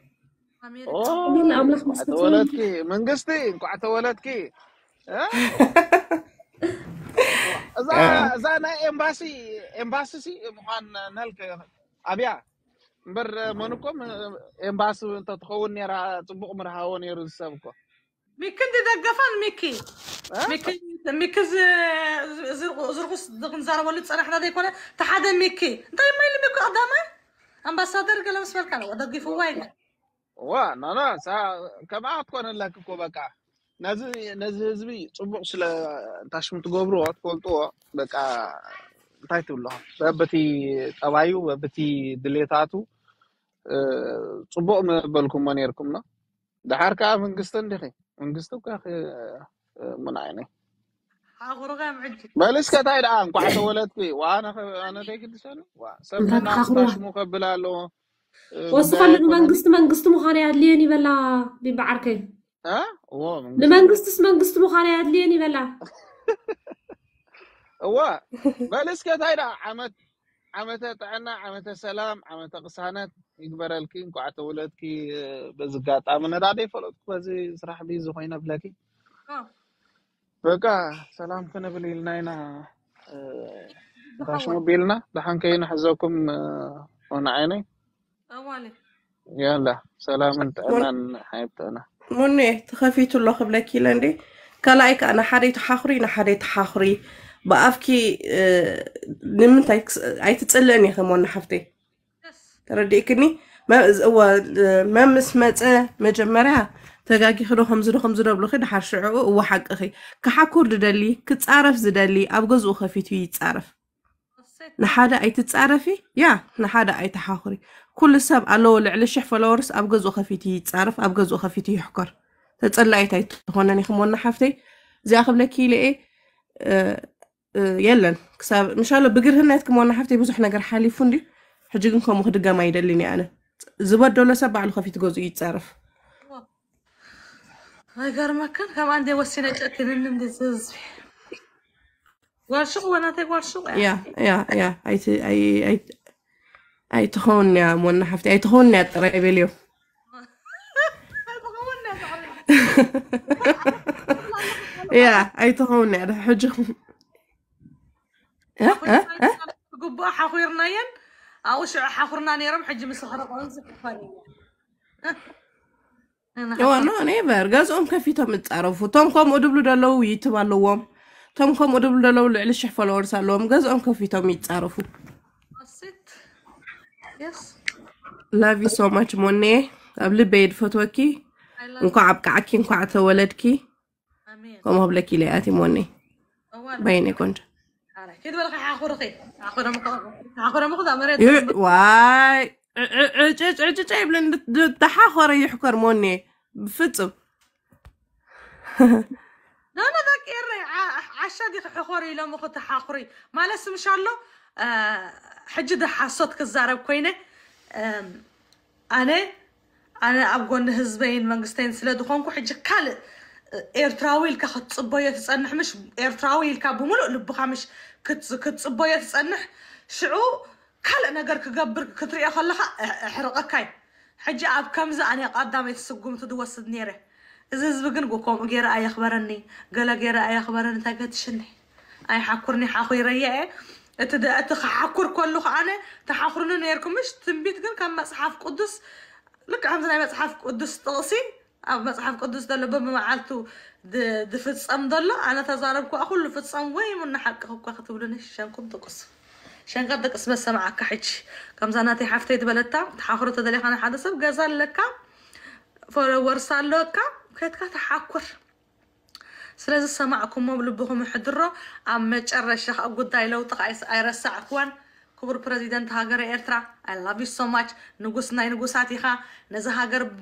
من قصدي قعدت ولدكي زانا امباسي امباسي سي مخان نلك ابيع بر منكم امباس انت تخون راه تبوق مرها روز سابقا مي كنت ذا قفان ميكي ميكي ميكي زرغو صدق نزار ولا تصرح هذا يكون تحدا ميكي انت ما اللي ميكو قدامه امباسادر قلو بسم كان ودا قيفو وايد وا نا نا سا كما اتكون لك كو بقى نزي نزي حزبي ጽቡቅ ስለ እንታሽ ምትገብሮ ትፈልጦ በቃ تايتو الله بابتي ጠባዩ بابتي دليتاتو ፅቡቅ መበልኩም ሞ ነርኩምና ድሓር ከዓ መንግስቲ እንዲኺ መንግስቲ እኳ ሙናይነ ኣቑሩኻ ምዕጅ በልስ ከታይ ደኣ እንኳዕ ተወለድኩ ዋኣነ ተይግድሰኒ ሰብ ንና ሽሙ ከብል ኣለዎ ወስኸሉ ንመንግስቲ መንግስቲ ምዃነ የድልየን ይበላ ቢበዓርከይ ንመንግስትስ መንግስቲ ምዃነ የድልየን ይበላ እዋ በልስ ከታይ ደኣ ዓመት ዓመተ ጥዕና ዓመተ ሰላም ዓመተ ቅሳነት ይግበረልኪ እንኳዕ ተወለድኪ በዚ ጋጣሚ ነዳደ ይፈለጥኩ በዚ ስራሕ ብይ ዝኮይነ ብለኪ በቃ ሰላም ክንብል ኢልና ኢና ታሽሙ ቢልና ድሓን ከይኑ ሕዘኩም ሆነ ዓይነይ ያላ ሰላምን ጥዕናን ሓይብ ጥዕና ሙኒ ተኸፊቱ ኣሎ ክብለኪ ኢለ እንዴ ካልኣይ ከዓ ንሓደይ ተሓኽሪ ንሓደይ ተሓኽሪ ብኣፍኪ ንምንታይ ኣይትፅልአን ኢኸ ሞና ሓፍተይ ترديكني ما هو ما مسمت مجمرها تجاكي خلو خمسة خمسة ربع لخد حرش عو حق أخي كحكور دلي كتعرف زدلي أبجز وخفي تي تعرف نحدا أي تتعرفي يا نحدا أي تحاخري كل سب علو لعل شحف لورس أبجز وخفي تي تعرف أبجز وخفي تي حكر تتصل أي تي تخونني خمون نحفتي زي أخبل لك يلي إيه يلا كسب مش الله بقر هنا تكمون نحفتي بس إحنا جر حالي فندي ሕጂ ግን ከምኡ ክድገማ ይደልን እየ ኣነ ዝበደሎ ሰብ ባዕሉ ከፊት ገዝኡ ይፀርፍ ኣይገርመካን ከም ኣንደ ወሲነ ጨክንን ንዝህዝቢ ጓልሹቕ ወናተይ ጓልሹቕ ያ ያ ያ ኣይትኸውን ያ ሞና ሓፍቲ ኣይትኸውን ያ ጥራይ ይበልዮ ያ ኣይትኸውን ያ ሕጂ ግቡእ ሓኹርናየን awsha waxaa furnaanay ramxa jimisohoraqoonsifaaniyawana ኔቨር ገዝኦም ከፊት የምትጠረፉ ቶምኮም ወድብሉ ደለው ውይይት ኣለዎም ቶምኮም ወድብሉ ደለው ልዕሊ ሽሕ ፎሎወርስ ኣለዎም ገዝኦም ከፊቶም ይጠረፉ ላቭ ዩ ሶ ማች ሞኔ ኣብ ልበይ ድፈትወኪ እንኳ ዓብቃዓኪ እንኳ ተወለድኪ ከምኡ ኣብለኪ ለያቲ ሞኔ ባይኔ ቆንጆ إيه، واي عجب لان التحاخر يحكر موني بفتم لا لا ذاك إيري عشادي حخوري لما خد تحاخري ما لسه إن شاء الله آه، حج ده حصوت كزارب كوينة أنا أنا أبغون هزبين منقستين سلا دخونكو حج كله ኤርትራዊ ኢልካ ክትፅበዮ ትፀንሕ ምሽ ኤርትራዊ ኢልካ ብምሉእ ልብኻ ምሽ ክትፅበዮ ትፀንሕ ሽዑ ካልእ ነገር ክገብር ክትሪኦ ከለካ ኣሕርቀካይ ሕጂ ኣብ ከምዚ ኣነ ቀዳመይ ትስጉምቲ ትወስድ ነይረ እዚ ህዝቢ ግን ከምኡ ገይረ ኣየኽበረኒ ገለ ገይረ ኣየኽበረኒ እንታይ ገትሽኒ ኣይሓኩርኒ ሓኹ ይረየአ እቲ እቲ ክሓኩር ከሉ ከዓነ ተሓኩርኒ ነርኩምሽ ትንቢት ግን ካብ መፅሓፍ ቅዱስ ልክዕ ከምዚ ናይ መፅሓፍ ቅዱስ ጥቕሲ ኣብ መፅሓፍ ቅዱስ ዘሎ በብመዓልቱ ዝፍፀም ዘሎ ኣነ ተዛረብኩ ኩሉ ፍፀም ወይ ሙና ሓቂ ኮኳ ክትብሉኒ ሸንኩም ጥቅስ ሸንካ ጥቅስ መሰማዓካ ሕጂ ከምዛ ናተይ ሓፍተይ ትበለታ ተሓኽሮ ተደለኻ ናይ ሓደ ሰብ ገዛ ኣለካ ፎሎወርስ ኣለካ ከትካ ተሓኩር ስለዚ ሰማዕኩሞ ብልብኹም ሕድሮ ኣብ መጨረሻ ኣብ ጉዳይ ለውጢ ኣይረሳዕክዋን ክቡር ፕረዚደንት ሃገረ ኤርትራ I love you so much نقص ناي نقصاتي خا نزها قرب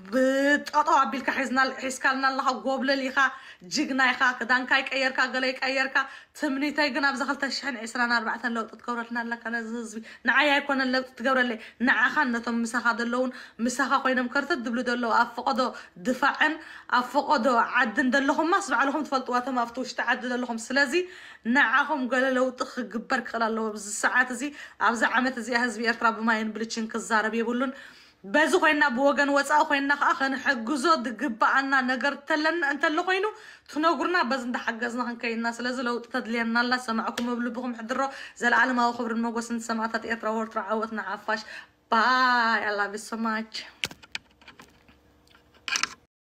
تقطع بيلك حزنا حسكالنا الله قبل لي خا جينا خا كدان كاي كا قلي قليك كا تمني تاي جنا بزخل تشحن عسران أربعة لو تتكورتنا لك أنا زوزي نعيا يكون اللي تتكور لي نع خا نتم مسخ هذا مسخا دلون مسخا قينا مكرت دبلو دلو أفقدو دفاعا أفقدو عدن دلهم ما سبع لهم تفلطواتهم أفتوش تعدد لهم سلازي نعهم قال لو تخ جبر خلا لو الساعات زي أبز عمت زي هزبي أرتراب ماين ዝግብልችን ክዛረብ የብሉን በዚ ኮይና ብወገን ወፃኢ ኮይና ከዓ ክንሕግዞ ዝግባኣና ነገር እንተሎ ኮይኑ ትነጉርና በዚ እንዳሓገዝና ክንከይድና ስለዚ ለውጢ ተድልየና ኣላ ሰማዕኩም እብ ልብኹም ሕድሮ ዘለዓለማዊ ክብርን መጎስን ሰማዕታት ኤርትራ ወርትራ ዓወትና ዓፋሽ ባይ ኣላቪ ሶማች